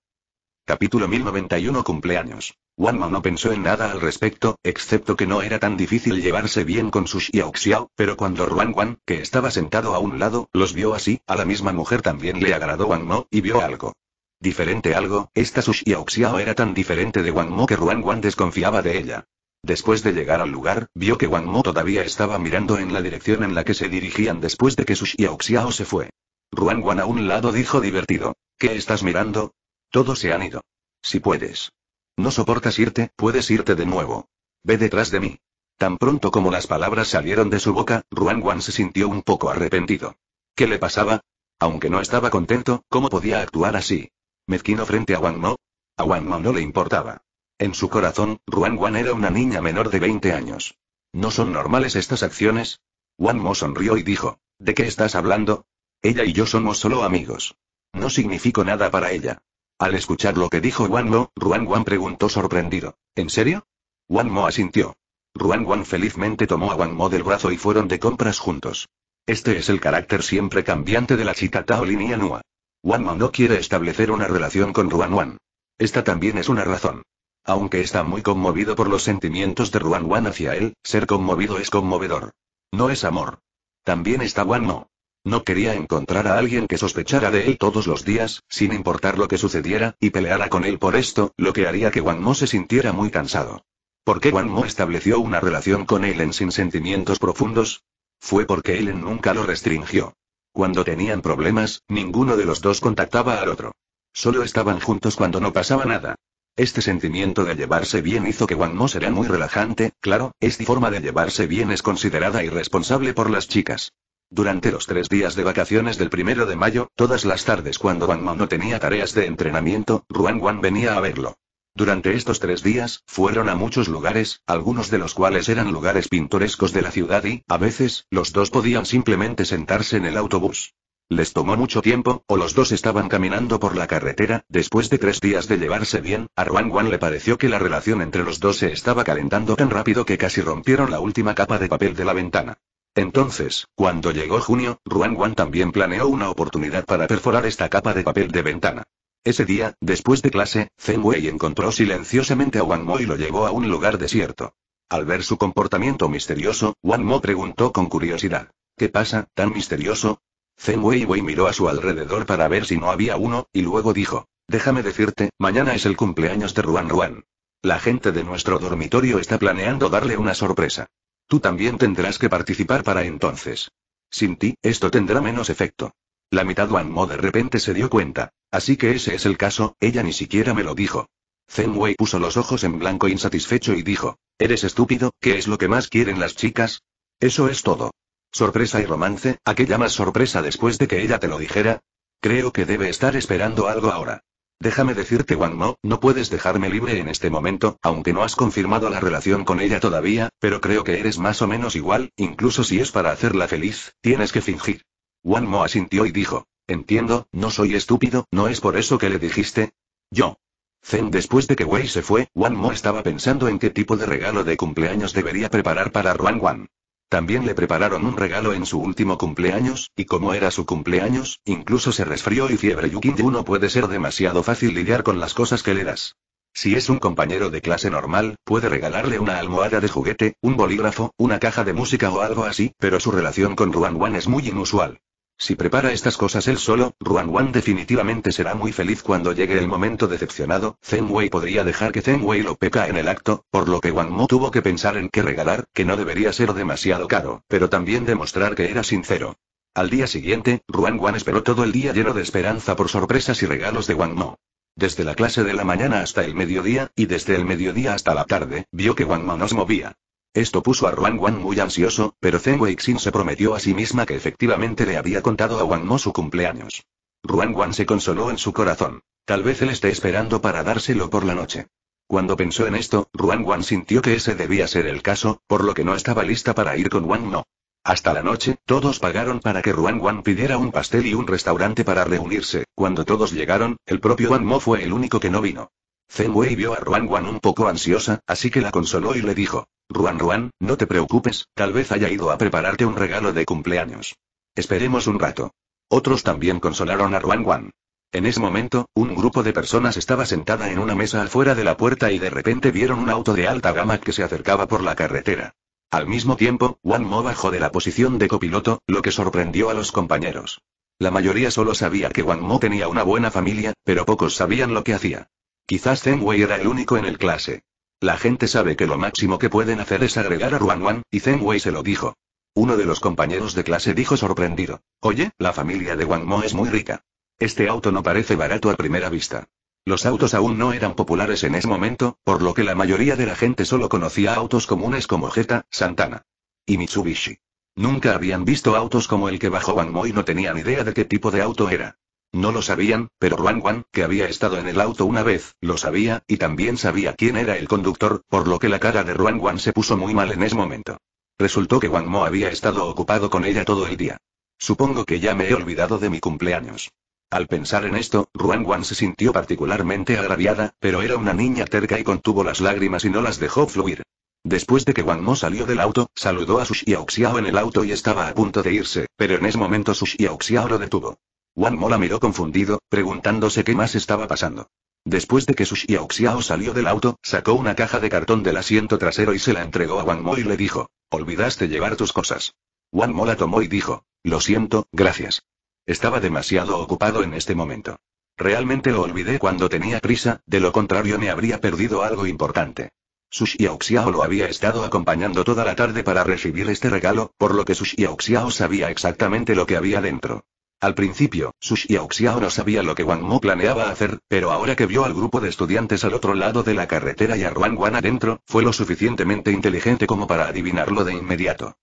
Capítulo 1091 Cumpleaños. Mo no pensó en nada al respecto, excepto que no era tan difícil llevarse bien con su Xiao pero cuando Ruan Wan, que estaba sentado a un lado, los vio así, a la misma mujer también le agradó Wang Mo, y vio algo. Diferente algo, esta Sushi Xiao era tan diferente de Wang Mo que Ruan Wan desconfiaba de ella. Después de llegar al lugar, vio que Wang Mo todavía estaba mirando en la dirección en la que se dirigían después de que su Xiao se fue. Ruan Wan a un lado dijo divertido. ¿Qué estás mirando? Todos se han ido. Si puedes. No soportas irte, puedes irte de nuevo. Ve detrás de mí. Tan pronto como las palabras salieron de su boca, Ruan Wan se sintió un poco arrepentido. ¿Qué le pasaba? Aunque no estaba contento, ¿cómo podía actuar así? ¿Mezquino frente a Wang Mo? A Wang Mo no le importaba. En su corazón, Ruan Wan era una niña menor de 20 años. ¿No son normales estas acciones? Wang Mo sonrió y dijo, ¿de qué estás hablando? Ella y yo somos solo amigos. No significo nada para ella. Al escuchar lo que dijo Wan Mo, Ruan Wan preguntó sorprendido. ¿En serio? Wan Mo asintió. Ruan Wan felizmente tomó a Wan Mo del brazo y fueron de compras juntos. Este es el carácter siempre cambiante de la chica Taolin y Anua. Wan Mo no quiere establecer una relación con Ruan Wan. Esta también es una razón. Aunque está muy conmovido por los sentimientos de Ruan Wan hacia él, ser conmovido es conmovedor. No es amor. También está Wan Mo. No quería encontrar a alguien que sospechara de él todos los días, sin importar lo que sucediera, y peleara con él por esto, lo que haría que Wang Mo se sintiera muy cansado. ¿Por qué Wang Mo estableció una relación con Ellen sin sentimientos profundos? Fue porque Ellen nunca lo restringió. Cuando tenían problemas, ninguno de los dos contactaba al otro. Solo estaban juntos cuando no pasaba nada. Este sentimiento de llevarse bien hizo que Wang Mo era muy relajante, claro, esta forma de llevarse bien es considerada irresponsable por las chicas. Durante los tres días de vacaciones del primero de mayo, todas las tardes cuando Wang Mao no tenía tareas de entrenamiento, Ruan Wang venía a verlo. Durante estos tres días, fueron a muchos lugares, algunos de los cuales eran lugares pintorescos de la ciudad y, a veces, los dos podían simplemente sentarse en el autobús. Les tomó mucho tiempo, o los dos estaban caminando por la carretera, después de tres días de llevarse bien, a Ruan le pareció que la relación entre los dos se estaba calentando tan rápido que casi rompieron la última capa de papel de la ventana. Entonces, cuando llegó junio, Ruan Wan también planeó una oportunidad para perforar esta capa de papel de ventana. Ese día, después de clase, Zen Wei encontró silenciosamente a Wan Mo y lo llevó a un lugar desierto. Al ver su comportamiento misterioso, Wan Mo preguntó con curiosidad. ¿Qué pasa, tan misterioso? Zen Wei Wei miró a su alrededor para ver si no había uno, y luego dijo. Déjame decirte, mañana es el cumpleaños de Ruan Ruan. La gente de nuestro dormitorio está planeando darle una sorpresa. Tú también tendrás que participar para entonces. Sin ti, esto tendrá menos efecto. La mitad Mo, de repente se dio cuenta. Así que ese es el caso, ella ni siquiera me lo dijo. Zen Wei puso los ojos en blanco insatisfecho y dijo, ¿Eres estúpido? ¿Qué es lo que más quieren las chicas? Eso es todo. Sorpresa y romance, ¿a qué llamas sorpresa después de que ella te lo dijera? Creo que debe estar esperando algo ahora. Déjame decirte, Wang Mo, no puedes dejarme libre en este momento, aunque no has confirmado la relación con ella todavía, pero creo que eres más o menos igual, incluso si es para hacerla feliz, tienes que fingir. Wang Mo asintió y dijo, entiendo, no soy estúpido, ¿no es por eso que le dijiste? Yo. Zen después de que Wei se fue, Wan Mo estaba pensando en qué tipo de regalo de cumpleaños debería preparar para Ruan Wan. También le prepararon un regalo en su último cumpleaños, y como era su cumpleaños, incluso se resfrió y fiebre Yukin uno puede ser demasiado fácil lidiar con las cosas que le das. Si es un compañero de clase normal, puede regalarle una almohada de juguete, un bolígrafo, una caja de música o algo así, pero su relación con Ruan Wan es muy inusual. Si prepara estas cosas él solo, Ruan Wan definitivamente será muy feliz cuando llegue el momento decepcionado. Zen Wei podría dejar que Zen Wei lo peca en el acto, por lo que Wang Mo tuvo que pensar en qué regalar, que no debería ser demasiado caro, pero también demostrar que era sincero. Al día siguiente, Ruan Wan esperó todo el día lleno de esperanza por sorpresas y regalos de Wang Mo. Desde la clase de la mañana hasta el mediodía, y desde el mediodía hasta la tarde, vio que Wang Mo no se movía. Esto puso a Ruan Wan muy ansioso, pero Zeng Weixin se prometió a sí misma que efectivamente le había contado a Wang Mo su cumpleaños. Ruan Wan se consoló en su corazón. Tal vez él esté esperando para dárselo por la noche. Cuando pensó en esto, Ruan Wan sintió que ese debía ser el caso, por lo que no estaba lista para ir con Wang Mo. Hasta la noche, todos pagaron para que Ruan Wan pidiera un pastel y un restaurante para reunirse. Cuando todos llegaron, el propio Wang Mo fue el único que no vino. Wei vio a Ruan Wan un poco ansiosa, así que la consoló y le dijo. Ruan Ruan, no te preocupes, tal vez haya ido a prepararte un regalo de cumpleaños. Esperemos un rato. Otros también consolaron a Ruan Wan. En ese momento, un grupo de personas estaba sentada en una mesa afuera de la puerta y de repente vieron un auto de alta gama que se acercaba por la carretera. Al mismo tiempo, Wan Mo bajó de la posición de copiloto, lo que sorprendió a los compañeros. La mayoría solo sabía que Wan Mo tenía una buena familia, pero pocos sabían lo que hacía. Quizás Zenwei era el único en el clase. La gente sabe que lo máximo que pueden hacer es agregar a Wang Wan, y Zenwei se lo dijo. Uno de los compañeros de clase dijo sorprendido. Oye, la familia de Wang Mo es muy rica. Este auto no parece barato a primera vista. Los autos aún no eran populares en ese momento, por lo que la mayoría de la gente solo conocía autos comunes como Jetta, Santana y Mitsubishi. Nunca habían visto autos como el que bajó Wang Mo y no tenían idea de qué tipo de auto era. No lo sabían, pero Ruan Wan, que había estado en el auto una vez, lo sabía, y también sabía quién era el conductor, por lo que la cara de Ruan Wan se puso muy mal en ese momento. Resultó que Wang Mo había estado ocupado con ella todo el día. Supongo que ya me he olvidado de mi cumpleaños. Al pensar en esto, Ruan Wan se sintió particularmente agraviada, pero era una niña terca y contuvo las lágrimas y no las dejó fluir. Después de que Wang Mo salió del auto, saludó a Su Xiao en el auto y estaba a punto de irse, pero en ese momento Su Xiao lo detuvo. Wan Mola miró confundido, preguntándose qué más estaba pasando. Después de que Su Xiao salió del auto, sacó una caja de cartón del asiento trasero y se la entregó a Wang Mo y le dijo, olvidaste llevar tus cosas. Wang Mo la tomó y dijo, lo siento, gracias. Estaba demasiado ocupado en este momento. Realmente lo olvidé cuando tenía prisa, de lo contrario me habría perdido algo importante. Su Xiao lo había estado acompañando toda la tarde para recibir este regalo, por lo que Su Xiao sabía exactamente lo que había dentro. Al principio, Sushi Auxiao no sabía lo que Wang Mo planeaba hacer, pero ahora que vio al grupo de estudiantes al otro lado de la carretera y a Ruan Wan adentro, fue lo suficientemente inteligente como para adivinarlo de inmediato.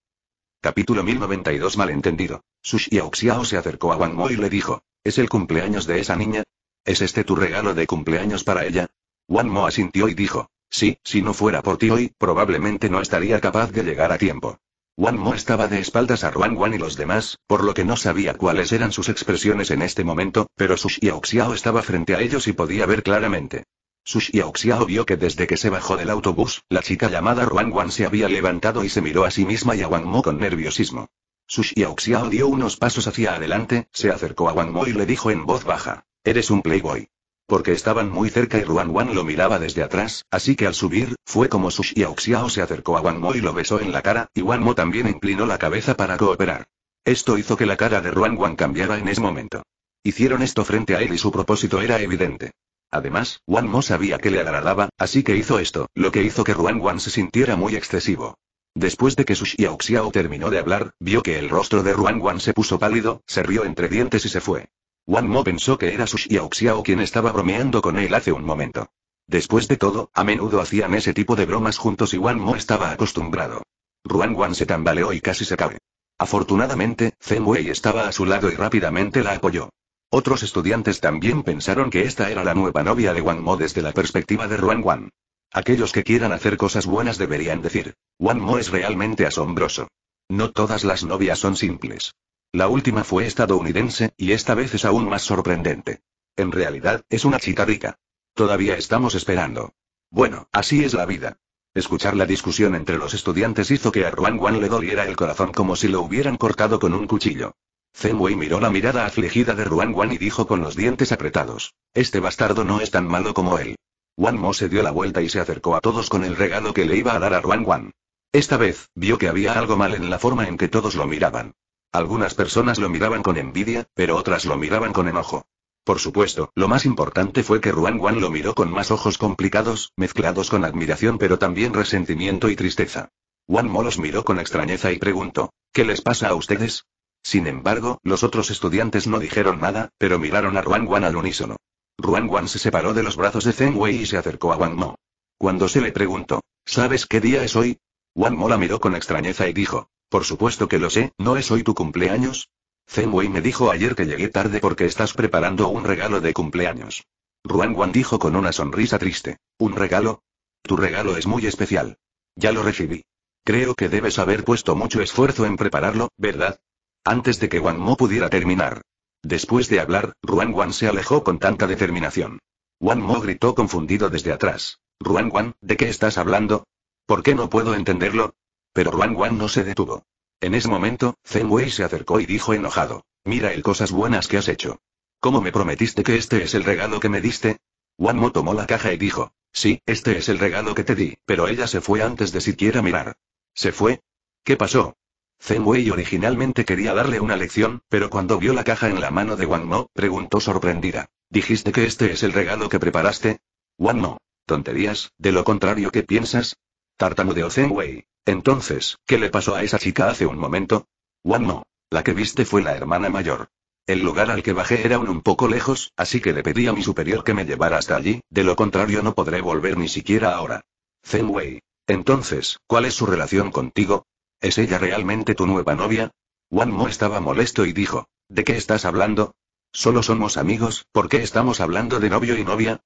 Capítulo 1092 Malentendido. Sushi Auxiao se acercó a Wang Mo y le dijo, ¿es el cumpleaños de esa niña? ¿Es este tu regalo de cumpleaños para ella? Wang Mo asintió y dijo, sí, si no fuera por ti hoy, probablemente no estaría capaz de llegar a tiempo. Wan Mo estaba de espaldas a Ruan Wan y los demás, por lo que no sabía cuáles eran sus expresiones en este momento, pero Su Xiaoxiao estaba frente a ellos y podía ver claramente. Su Xiaoxiao vio que desde que se bajó del autobús, la chica llamada Ruan Wan se había levantado y se miró a sí misma y a Wang Mo con nerviosismo. Su Xiaoxiao dio unos pasos hacia adelante, se acercó a Wang Mo y le dijo en voz baja, Eres un playboy porque estaban muy cerca y Ruan Wan lo miraba desde atrás, así que al subir, fue como su Xiao se acercó a Wan Mo y lo besó en la cara, y Wan Mo también inclinó la cabeza para cooperar. Esto hizo que la cara de Ruan Wan cambiara en ese momento. Hicieron esto frente a él y su propósito era evidente. Además, Wan Mo sabía que le agradaba, así que hizo esto, lo que hizo que Ruan Wan se sintiera muy excesivo. Después de que su Xiao terminó de hablar, vio que el rostro de Ruan Wan se puso pálido, se rió entre dientes y se fue. Wan Mo pensó que era su Xiao quien estaba bromeando con él hace un momento. Después de todo, a menudo hacían ese tipo de bromas juntos y Wan Mo estaba acostumbrado. Ruan Wan se tambaleó y casi se cae. Afortunadamente, Zen Wei estaba a su lado y rápidamente la apoyó. Otros estudiantes también pensaron que esta era la nueva novia de Wang Mo desde la perspectiva de Ruan Wan. Aquellos que quieran hacer cosas buenas deberían decir, Wan Mo es realmente asombroso. No todas las novias son simples. La última fue estadounidense, y esta vez es aún más sorprendente. En realidad, es una chica rica. Todavía estamos esperando. Bueno, así es la vida. Escuchar la discusión entre los estudiantes hizo que a Ruan Wan le doliera el corazón como si lo hubieran cortado con un cuchillo. Zenwei Wei miró la mirada afligida de Ruan Wan y dijo con los dientes apretados: Este bastardo no es tan malo como él. Wan Mo se dio la vuelta y se acercó a todos con el regalo que le iba a dar a Ruan Wan. Esta vez, vio que había algo mal en la forma en que todos lo miraban. Algunas personas lo miraban con envidia, pero otras lo miraban con enojo. Por supuesto, lo más importante fue que Ruan Wan lo miró con más ojos complicados, mezclados con admiración pero también resentimiento y tristeza. Wan Mo los miró con extrañeza y preguntó, ¿qué les pasa a ustedes? Sin embargo, los otros estudiantes no dijeron nada, pero miraron a Ruan Wan al unísono. Ruan Wan se separó de los brazos de Zen Wei y se acercó a Wan Mo. Cuando se le preguntó, ¿sabes qué día es hoy? Wan Mo la miró con extrañeza y dijo, por supuesto que lo sé, ¿no es hoy tu cumpleaños? Zenwei me dijo ayer que llegué tarde porque estás preparando un regalo de cumpleaños. Ruan Wan dijo con una sonrisa triste. ¿Un regalo? Tu regalo es muy especial. Ya lo recibí. Creo que debes haber puesto mucho esfuerzo en prepararlo, ¿verdad? Antes de que Wan Mo pudiera terminar. Después de hablar, Ruan Wan se alejó con tanta determinación. Wan Mo gritó confundido desde atrás. Ruan Wan, ¿de qué estás hablando? ¿Por qué no puedo entenderlo? Pero Wang Wan no se detuvo. En ese momento, Zen Wei se acercó y dijo enojado. Mira el cosas buenas que has hecho. ¿Cómo me prometiste que este es el regalo que me diste? Wan Mo tomó la caja y dijo. Sí, este es el regalo que te di, pero ella se fue antes de siquiera mirar. ¿Se fue? ¿Qué pasó? Zeng Wei originalmente quería darle una lección, pero cuando vio la caja en la mano de Wang Mo, preguntó sorprendida. ¿Dijiste que este es el regalo que preparaste? Wang Mo. Tonterías, de lo contrario qué piensas, Tartamudeó Zenwei. Entonces, ¿qué le pasó a esa chica hace un momento? Juan no. La que viste fue la hermana mayor. El lugar al que bajé era un, un poco lejos, así que le pedí a mi superior que me llevara hasta allí, de lo contrario no podré volver ni siquiera ahora. Zenwei. Entonces, ¿cuál es su relación contigo? ¿Es ella realmente tu nueva novia? Wan estaba molesto y dijo, ¿de qué estás hablando? Solo somos amigos, ¿por qué estamos hablando de novio y novia?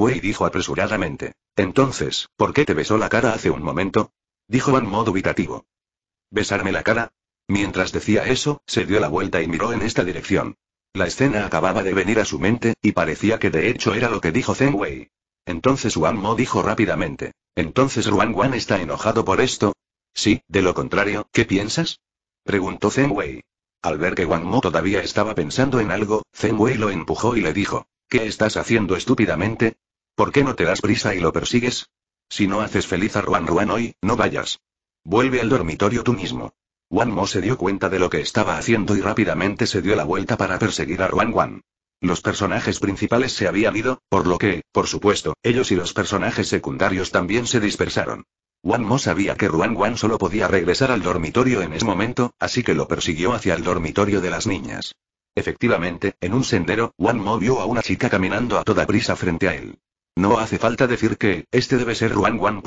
Wei dijo apresuradamente. Entonces, ¿por qué te besó la cara hace un momento? Dijo Wan Mo dubitativo. ¿Besarme la cara? Mientras decía eso, se dio la vuelta y miró en esta dirección. La escena acababa de venir a su mente, y parecía que de hecho era lo que dijo Wei. Entonces Wang Mo dijo rápidamente. ¿Entonces Ruan Wan está enojado por esto? Sí, de lo contrario, ¿qué piensas? Preguntó Zen Wei. Al ver que Wang Mo todavía estaba pensando en algo, Zen Wei lo empujó y le dijo. ¿Qué estás haciendo estúpidamente? ¿Por qué no te das prisa y lo persigues? Si no haces feliz a Ruan Ruan hoy, no vayas. Vuelve al dormitorio tú mismo. Wan Mo se dio cuenta de lo que estaba haciendo y rápidamente se dio la vuelta para perseguir a Ruan Wan. Los personajes principales se habían ido, por lo que, por supuesto, ellos y los personajes secundarios también se dispersaron. Wan Mo sabía que Ruan Wan solo podía regresar al dormitorio en ese momento, así que lo persiguió hacia el dormitorio de las niñas. Efectivamente, en un sendero, Mo vio a una chica caminando a toda prisa frente a él. No hace falta decir que, este debe ser Ruan Wan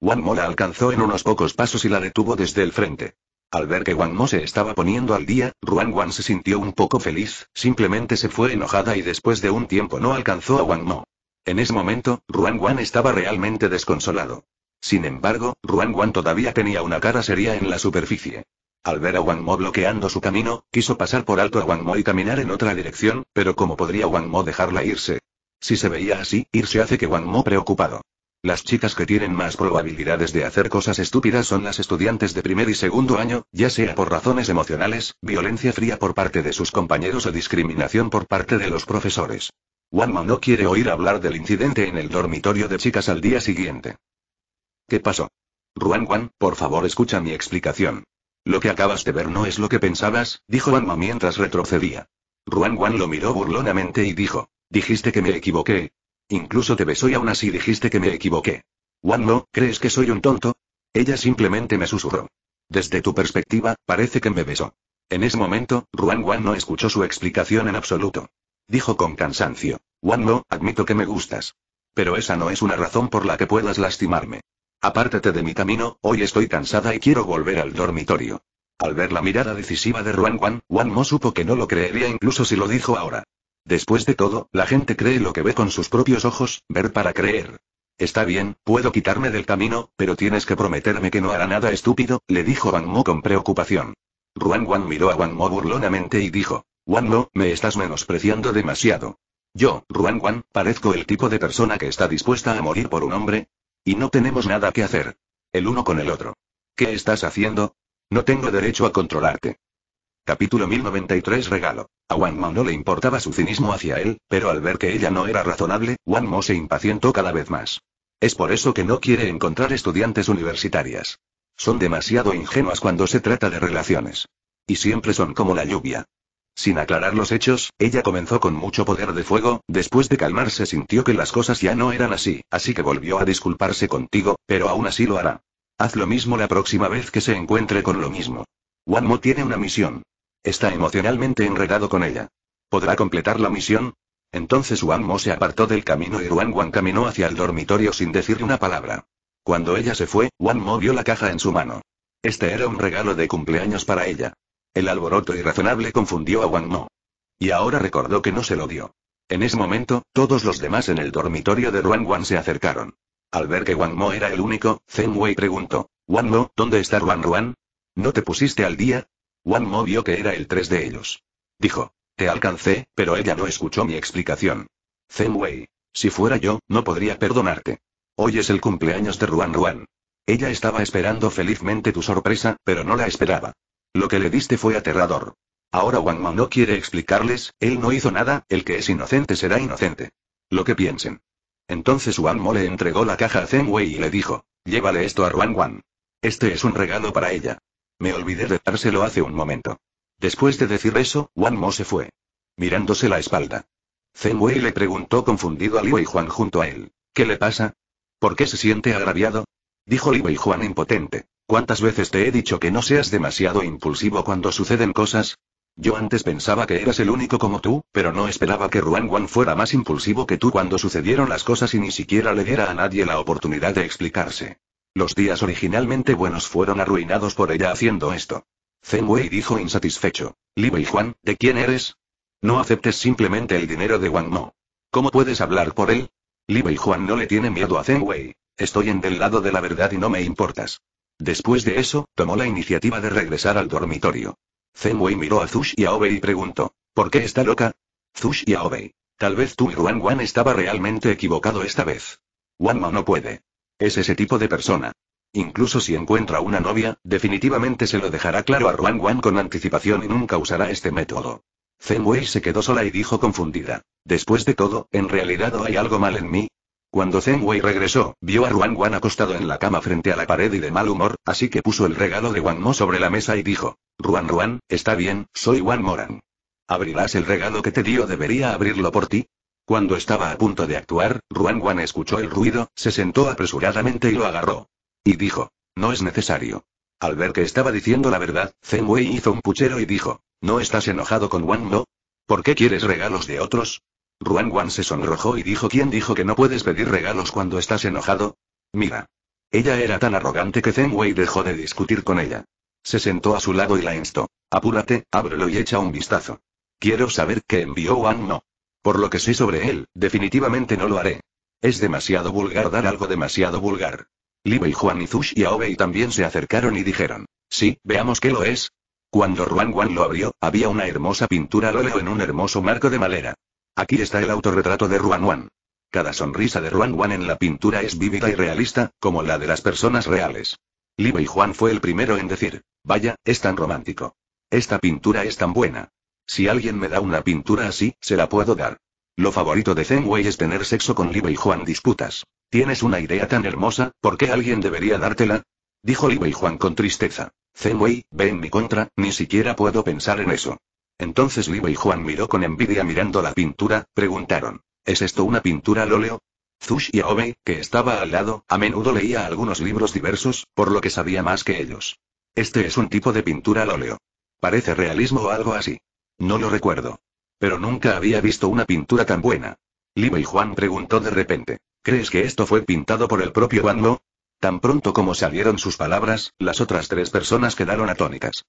Mo la alcanzó en unos pocos pasos y la detuvo desde el frente. Al ver que Mo se estaba poniendo al día, Ruan Wan se sintió un poco feliz, simplemente se fue enojada y después de un tiempo no alcanzó a Mo. En ese momento, Ruan Wan estaba realmente desconsolado. Sin embargo, Ruan Wan todavía tenía una cara seria en la superficie. Al ver a Wang Mo bloqueando su camino, quiso pasar por alto a Wang Mo y caminar en otra dirección, pero ¿cómo podría Wang Mo dejarla irse? Si se veía así, irse hace que Wang Mo preocupado. Las chicas que tienen más probabilidades de hacer cosas estúpidas son las estudiantes de primer y segundo año, ya sea por razones emocionales, violencia fría por parte de sus compañeros o discriminación por parte de los profesores. Wang Mo no quiere oír hablar del incidente en el dormitorio de chicas al día siguiente. ¿Qué pasó? Ruan Wan, por favor escucha mi explicación. Lo que acabas de ver no es lo que pensabas, dijo Anma mientras retrocedía. Ruan Wan lo miró burlonamente y dijo: Dijiste que me equivoqué. Incluso te besó y aún así dijiste que me equivoqué. Wan ¿crees que soy un tonto? Ella simplemente me susurró. Desde tu perspectiva, parece que me besó. En ese momento, Ruan Wan no escuchó su explicación en absoluto. Dijo con cansancio. Wan admito que me gustas. Pero esa no es una razón por la que puedas lastimarme. Apártate de mi camino, hoy estoy cansada y quiero volver al dormitorio. Al ver la mirada decisiva de Ruan Wan, Wan Mo supo que no lo creería incluso si lo dijo ahora. Después de todo, la gente cree lo que ve con sus propios ojos, ver para creer. Está bien, puedo quitarme del camino, pero tienes que prometerme que no hará nada estúpido, le dijo Wan Mo con preocupación. Ruan Wan miró a Wan Mo burlonamente y dijo, «Wan Mo, me estás menospreciando demasiado. Yo, Ruan Wan, parezco el tipo de persona que está dispuesta a morir por un hombre, y no tenemos nada que hacer. El uno con el otro. ¿Qué estás haciendo? No tengo derecho a controlarte. Capítulo 1093 Regalo. A Wang Mo no le importaba su cinismo hacia él, pero al ver que ella no era razonable, Wang Mo se impacientó cada vez más. Es por eso que no quiere encontrar estudiantes universitarias. Son demasiado ingenuas cuando se trata de relaciones. Y siempre son como la lluvia. Sin aclarar los hechos, ella comenzó con mucho poder de fuego, después de calmarse sintió que las cosas ya no eran así, así que volvió a disculparse contigo, pero aún así lo hará. Haz lo mismo la próxima vez que se encuentre con lo mismo. Wanmo tiene una misión. Está emocionalmente enredado con ella. ¿Podrá completar la misión? Entonces Mo se apartó del camino y Wan Wan caminó hacia el dormitorio sin decir una palabra. Cuando ella se fue, Mo vio la caja en su mano. Este era un regalo de cumpleaños para ella. El alboroto irrazonable confundió a Wang Mo. Y ahora recordó que no se lo dio. En ese momento, todos los demás en el dormitorio de Ruan Wan se acercaron. Al ver que Wang Mo era el único, Zen Wei preguntó, Wang Mo, ¿dónde está Ruan Ruan? ¿No te pusiste al día? Wang Mo vio que era el tres de ellos. Dijo, te alcancé, pero ella no escuchó mi explicación. Zen Wei, si fuera yo, no podría perdonarte. Hoy es el cumpleaños de Ruan Ruan. Ella estaba esperando felizmente tu sorpresa, pero no la esperaba. Lo que le diste fue aterrador. Ahora Mo no quiere explicarles, él no hizo nada, el que es inocente será inocente. Lo que piensen. Entonces Wang Mo le entregó la caja a Zen Wei y le dijo, llévale esto a Ruan Wan. Este es un regalo para ella. Me olvidé de dárselo hace un momento. Después de decir eso, Wang Mo se fue. Mirándose la espalda. Zen Wei le preguntó confundido a Wei Juan junto a él. ¿Qué le pasa? ¿Por qué se siente agraviado? Dijo Li Wei Juan impotente. ¿Cuántas veces te he dicho que no seas demasiado impulsivo cuando suceden cosas? Yo antes pensaba que eras el único como tú, pero no esperaba que Ruan Wan fuera más impulsivo que tú cuando sucedieron las cosas y ni siquiera le diera a nadie la oportunidad de explicarse. Los días originalmente buenos fueron arruinados por ella haciendo esto. Zeng Wei dijo insatisfecho. Li Wei Juan, ¿de quién eres? No aceptes simplemente el dinero de Wang Mo. ¿Cómo puedes hablar por él? Li Wei Juan no le tiene miedo a Zeng Wei. Estoy en del lado de la verdad y no me importas. Después de eso, tomó la iniciativa de regresar al dormitorio. Zenwei miró a Zush y a y preguntó, ¿por qué está loca? Zush y a Tal vez tú y Ruan Wan estaba realmente equivocado esta vez. Ma no puede. Es ese tipo de persona. Incluso si encuentra una novia, definitivamente se lo dejará claro a Ruan Wan con anticipación y nunca usará este método. Zenwei se quedó sola y dijo confundida. Después de todo, en realidad hay algo mal en mí, cuando Zeng Wei regresó, vio a Ruan Wan acostado en la cama frente a la pared y de mal humor, así que puso el regalo de Wang Mo sobre la mesa y dijo: Ruan Ruan, está bien, soy Wang Moran. ¿Abrirás el regalo que te dio? ¿Debería abrirlo por ti? Cuando estaba a punto de actuar, Ruan Wan escuchó el ruido, se sentó apresuradamente y lo agarró. Y dijo: No es necesario. Al ver que estaba diciendo la verdad, Zeng Wei hizo un puchero y dijo: ¿No estás enojado con Wang Mo? ¿Por qué quieres regalos de otros? Ruan Wan se sonrojó y dijo: ¿Quién dijo que no puedes pedir regalos cuando estás enojado? Mira. Ella era tan arrogante que Zeng Wei dejó de discutir con ella. Se sentó a su lado y la instó. Apúrate, ábrelo y echa un vistazo. Quiero saber qué envió Wan No. Por lo que sé sobre él, definitivamente no lo haré. Es demasiado vulgar dar algo demasiado vulgar. Li Wei Juan y Zush y Aobei también se acercaron y dijeron. Sí, veamos qué lo es. Cuando Ruan Wan lo abrió, había una hermosa pintura al óleo en un hermoso marco de madera. Aquí está el autorretrato de Ruan Wan. Cada sonrisa de Ruan Wan en la pintura es vívida y realista, como la de las personas reales. Li y Juan fue el primero en decir, vaya, es tan romántico. Esta pintura es tan buena. Si alguien me da una pintura así, se la puedo dar. Lo favorito de Zen Wei es tener sexo con Li y Juan disputas. Tienes una idea tan hermosa, ¿por qué alguien debería dártela? Dijo Li y Juan con tristeza. Zeng Wei, ve en mi contra, ni siquiera puedo pensar en eso. Entonces Li y Juan miró con envidia mirando la pintura, preguntaron. ¿Es esto una pintura al óleo? Zush y Aobe, que estaba al lado, a menudo leía algunos libros diversos, por lo que sabía más que ellos. Este es un tipo de pintura al óleo. Parece realismo o algo así. No lo recuerdo. Pero nunca había visto una pintura tan buena. Li y Juan preguntó de repente. ¿Crees que esto fue pintado por el propio Ló? Tan pronto como salieron sus palabras, las otras tres personas quedaron atónitas.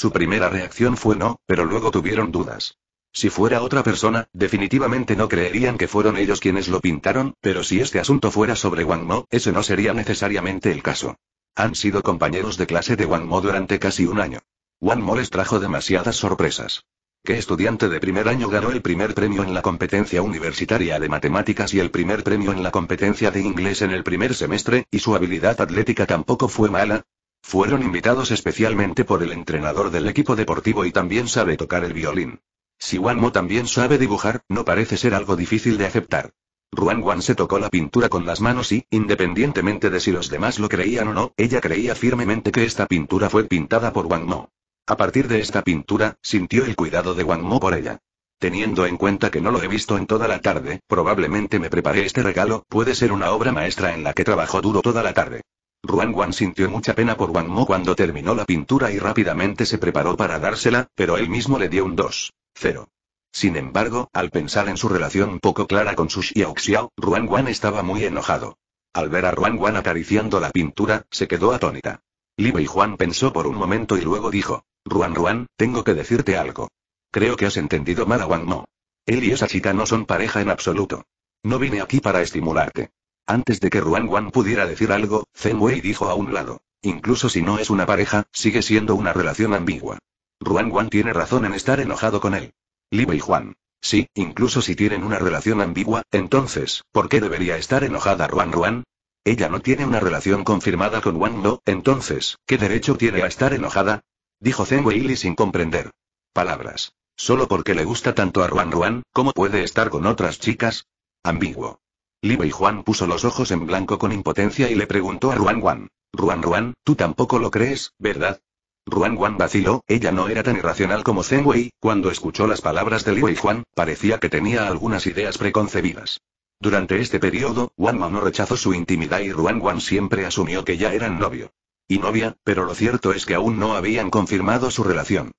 Su primera reacción fue no, pero luego tuvieron dudas. Si fuera otra persona, definitivamente no creerían que fueron ellos quienes lo pintaron, pero si este asunto fuera sobre Wang Mo, ese no sería necesariamente el caso. Han sido compañeros de clase de Wang Mo durante casi un año. Wang Mo les trajo demasiadas sorpresas. ¿Qué estudiante de primer año ganó el primer premio en la competencia universitaria de matemáticas y el primer premio en la competencia de inglés en el primer semestre, y su habilidad atlética tampoco fue mala, fueron invitados especialmente por el entrenador del equipo deportivo y también sabe tocar el violín. Si Wang Mo también sabe dibujar, no parece ser algo difícil de aceptar. Ruan Wan se tocó la pintura con las manos y, independientemente de si los demás lo creían o no, ella creía firmemente que esta pintura fue pintada por Wang Mo. A partir de esta pintura, sintió el cuidado de Wang Mo por ella. Teniendo en cuenta que no lo he visto en toda la tarde, probablemente me preparé este regalo, puede ser una obra maestra en la que trabajó duro toda la tarde. Ruan Wan sintió mucha pena por Wang Mo cuando terminó la pintura y rápidamente se preparó para dársela, pero él mismo le dio un 2. 0. Sin embargo, al pensar en su relación poco clara con su Xiao Ruan Wan estaba muy enojado. Al ver a Ruan Wan acariciando la pintura, se quedó atónita. Li Wei Juan pensó por un momento y luego dijo, Ruan Ruan, tengo que decirte algo. Creo que has entendido mal a Wang Mo. Él y esa chica no son pareja en absoluto. No vine aquí para estimularte. Antes de que Ruan Wan pudiera decir algo, Zeng Wei dijo a un lado. Incluso si no es una pareja, sigue siendo una relación ambigua. Ruan Wan tiene razón en estar enojado con él. Li Wei Juan. Sí, incluso si tienen una relación ambigua, entonces, ¿por qué debería estar enojada Ruan Ruan? Ella no tiene una relación confirmada con Wang no, entonces, ¿qué derecho tiene a estar enojada? Dijo Wei Li sin comprender. Palabras. Solo porque le gusta tanto a Ruan Ruan, ¿cómo puede estar con otras chicas? Ambiguo. Li Wei Juan puso los ojos en blanco con impotencia y le preguntó a Ruan Wan. Ruan Ruan, tú tampoco lo crees, ¿verdad? Ruan Wan vaciló, ella no era tan irracional como Zeng Wei, cuando escuchó las palabras de Li Wei Juan, parecía que tenía algunas ideas preconcebidas. Durante este periodo, Wan Mao no rechazó su intimidad y Ruan Wan siempre asumió que ya eran novio. Y novia, pero lo cierto es que aún no habían confirmado su relación.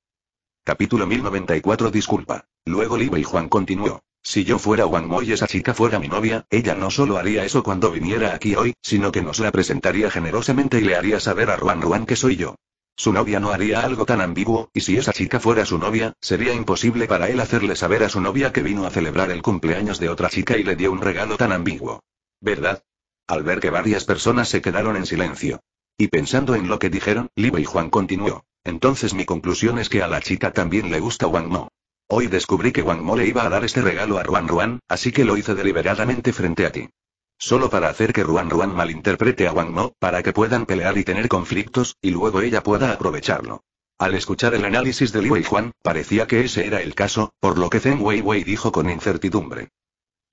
Capítulo 1094 Disculpa. Luego Li Wei Juan continuó. Si yo fuera Wang Mo y esa chica fuera mi novia, ella no solo haría eso cuando viniera aquí hoy, sino que nos la presentaría generosamente y le haría saber a Juan Ruan que soy yo. Su novia no haría algo tan ambiguo, y si esa chica fuera su novia, sería imposible para él hacerle saber a su novia que vino a celebrar el cumpleaños de otra chica y le dio un regalo tan ambiguo. ¿Verdad? Al ver que varias personas se quedaron en silencio. Y pensando en lo que dijeron, Li y Juan continuó. Entonces mi conclusión es que a la chica también le gusta Wang Mo. Hoy descubrí que Wang Mo le iba a dar este regalo a Ruan Ruan, así que lo hice deliberadamente frente a ti. Solo para hacer que Ruan Ruan malinterprete a Wang Mo, para que puedan pelear y tener conflictos, y luego ella pueda aprovecharlo. Al escuchar el análisis de Li Wei Juan, parecía que ese era el caso, por lo que Zen Wei Wei dijo con incertidumbre.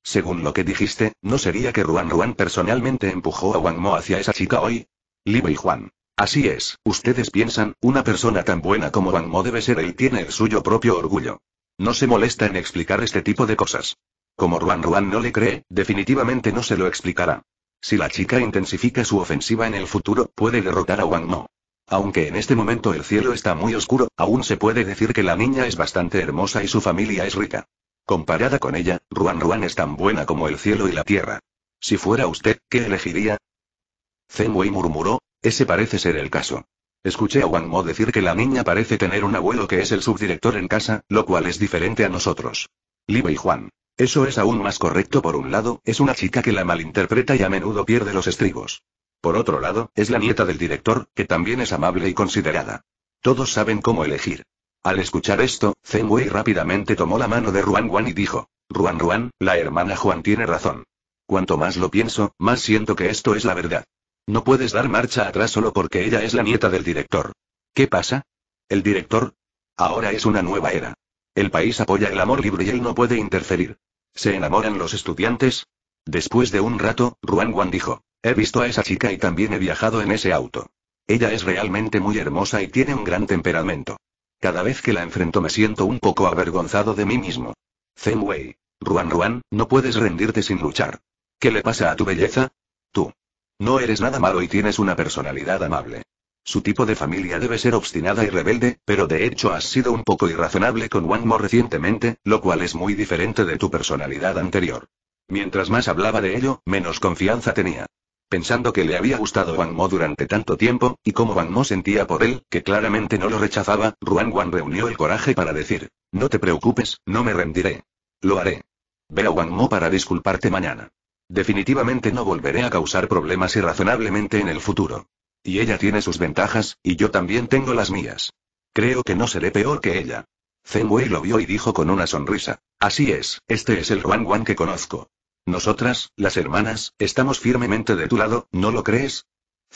Según lo que dijiste, ¿no sería que Ruan Ruan personalmente empujó a Wang Mo hacia esa chica hoy? Li Wei Juan. Así es, ustedes piensan, una persona tan buena como Wang Mo debe ser y tiene el suyo propio orgullo. No se molesta en explicar este tipo de cosas. Como Ruan Ruan no le cree, definitivamente no se lo explicará. Si la chica intensifica su ofensiva en el futuro, puede derrotar a Wang Mo. Aunque en este momento el cielo está muy oscuro, aún se puede decir que la niña es bastante hermosa y su familia es rica. Comparada con ella, Ruan Ruan es tan buena como el cielo y la tierra. Si fuera usted, ¿qué elegiría? Zen Wei murmuró, ese parece ser el caso. Escuché a Mo decir que la niña parece tener un abuelo que es el subdirector en casa, lo cual es diferente a nosotros. Libe y Juan. Eso es aún más correcto por un lado, es una chica que la malinterpreta y a menudo pierde los estribos. Por otro lado, es la nieta del director, que también es amable y considerada. Todos saben cómo elegir. Al escuchar esto, Zen Wei rápidamente tomó la mano de Ruan Wan y dijo, Ruan Ruan, la hermana Juan tiene razón. Cuanto más lo pienso, más siento que esto es la verdad. No puedes dar marcha atrás solo porque ella es la nieta del director. ¿Qué pasa? El director. Ahora es una nueva era. El país apoya el amor libre y él no puede interferir. ¿Se enamoran los estudiantes? Después de un rato, Ruan Wan dijo, he visto a esa chica y también he viajado en ese auto. Ella es realmente muy hermosa y tiene un gran temperamento. Cada vez que la enfrento me siento un poco avergonzado de mí mismo. Zen Wei. Ruan Ruan, no puedes rendirte sin luchar. ¿Qué le pasa a tu belleza? Tú. No eres nada malo y tienes una personalidad amable. Su tipo de familia debe ser obstinada y rebelde, pero de hecho has sido un poco irrazonable con Wang Mo recientemente, lo cual es muy diferente de tu personalidad anterior. Mientras más hablaba de ello, menos confianza tenía. Pensando que le había gustado Wang Mo durante tanto tiempo, y Wang Mo sentía por él, que claramente no lo rechazaba, Ruan Wang reunió el coraje para decir, no te preocupes, no me rendiré. Lo haré. Ve a Wang Mo para disculparte mañana. Definitivamente no volveré a causar problemas irrazonablemente en el futuro. Y ella tiene sus ventajas, y yo también tengo las mías. Creo que no seré peor que ella. Wei lo vio y dijo con una sonrisa. Así es, este es el Juan Juan que conozco. Nosotras, las hermanas, estamos firmemente de tu lado, ¿no lo crees?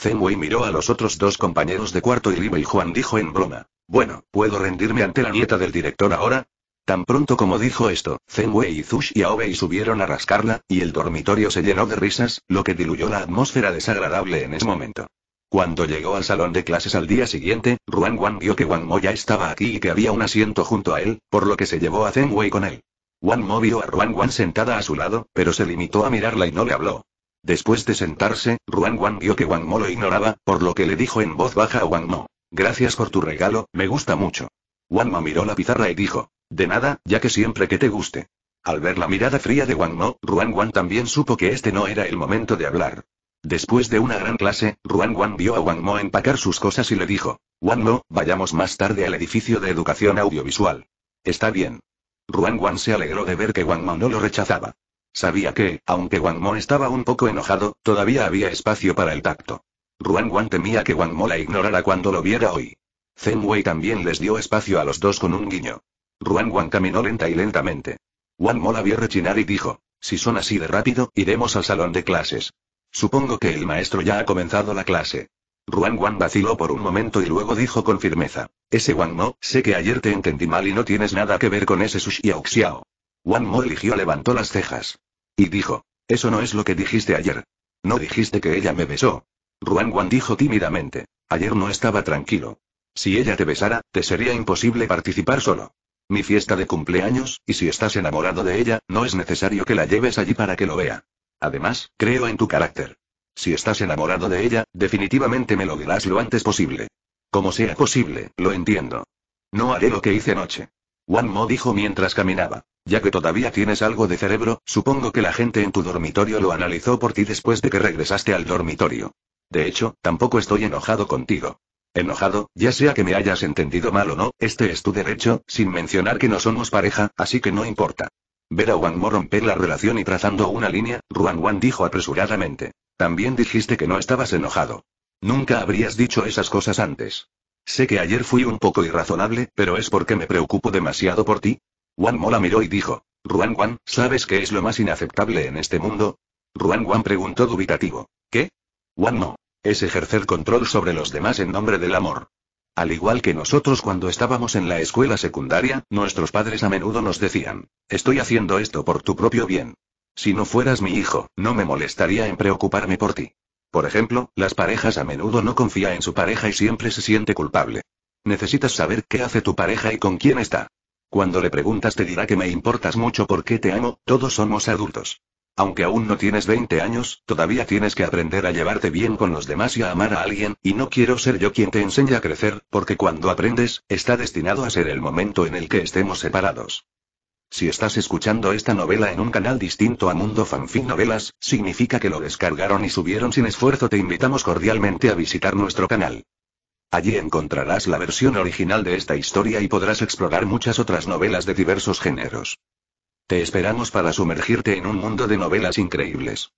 Wei miró a los otros dos compañeros de cuarto y Li y Juan dijo en broma. Bueno, ¿puedo rendirme ante la nieta del director ahora? Tan pronto como dijo esto, Zeng y Zush y Aobei subieron a rascarla, y el dormitorio se llenó de risas, lo que diluyó la atmósfera desagradable en ese momento. Cuando llegó al salón de clases al día siguiente, Ruan Wan vio que Wang Mo ya estaba aquí y que había un asiento junto a él, por lo que se llevó a Zen Wei con él. Wan Mo vio a Ruan Wan sentada a su lado, pero se limitó a mirarla y no le habló. Después de sentarse, Ruan Wan vio que Wang Mo lo ignoraba, por lo que le dijo en voz baja a Wang Mo. Gracias por tu regalo, me gusta mucho. Wang Mo miró la pizarra y dijo. De nada, ya que siempre que te guste. Al ver la mirada fría de Wang Mo, Ruan Wan también supo que este no era el momento de hablar. Después de una gran clase, Ruan Wan vio a Wang Mo empacar sus cosas y le dijo: Wang Mo, vayamos más tarde al edificio de educación audiovisual. Está bien. Ruan Wan se alegró de ver que Wang Mo no lo rechazaba. Sabía que, aunque Wang Mo estaba un poco enojado, todavía había espacio para el tacto. Ruan Wan temía que Wang Mo la ignorara cuando lo viera hoy. Zen Wei también les dio espacio a los dos con un guiño. Ruan Wan caminó lenta y lentamente. Wan Mo la vio rechinar y dijo, si son así de rápido, iremos al salón de clases. Supongo que el maestro ya ha comenzado la clase. Ruan Wan vaciló por un momento y luego dijo con firmeza. Ese Wan Mo, sé que ayer te entendí mal y no tienes nada que ver con ese Sushi Xiao. Wan Mo eligió levantó las cejas. Y dijo. Eso no es lo que dijiste ayer. No dijiste que ella me besó. Ruan Wan dijo tímidamente. Ayer no estaba tranquilo. Si ella te besara, te sería imposible participar solo. Mi fiesta de cumpleaños, y si estás enamorado de ella, no es necesario que la lleves allí para que lo vea. Además, creo en tu carácter. Si estás enamorado de ella, definitivamente me lo dirás lo antes posible. Como sea posible, lo entiendo. No haré lo que hice anoche. Wan Mo dijo mientras caminaba. Ya que todavía tienes algo de cerebro, supongo que la gente en tu dormitorio lo analizó por ti después de que regresaste al dormitorio. De hecho, tampoco estoy enojado contigo. Enojado, ya sea que me hayas entendido mal o no, este es tu derecho, sin mencionar que no somos pareja, así que no importa. Ver a Wang Mo romper la relación y trazando una línea, Ruan Wan dijo apresuradamente. También dijiste que no estabas enojado. Nunca habrías dicho esas cosas antes. Sé que ayer fui un poco irrazonable, pero es porque me preocupo demasiado por ti. Wang Mo la miró y dijo. Ruan Wan, ¿sabes qué es lo más inaceptable en este mundo? Ruan Wan preguntó dubitativo. ¿Qué? Wang Mo. Es ejercer control sobre los demás en nombre del amor. Al igual que nosotros cuando estábamos en la escuela secundaria, nuestros padres a menudo nos decían, estoy haciendo esto por tu propio bien. Si no fueras mi hijo, no me molestaría en preocuparme por ti. Por ejemplo, las parejas a menudo no confían en su pareja y siempre se siente culpable. Necesitas saber qué hace tu pareja y con quién está. Cuando le preguntas te dirá que me importas mucho porque te amo, todos somos adultos. Aunque aún no tienes 20 años, todavía tienes que aprender a llevarte bien con los demás y a amar a alguien, y no quiero ser yo quien te enseñe a crecer, porque cuando aprendes, está destinado a ser el momento en el que estemos separados. Si estás escuchando esta novela en un canal distinto a Mundo Fanfic Novelas, significa que lo descargaron y subieron sin esfuerzo. Te invitamos cordialmente a visitar nuestro canal. Allí encontrarás la versión original de esta historia y podrás explorar muchas otras novelas de diversos géneros. Te esperamos para sumergirte en un mundo de novelas increíbles.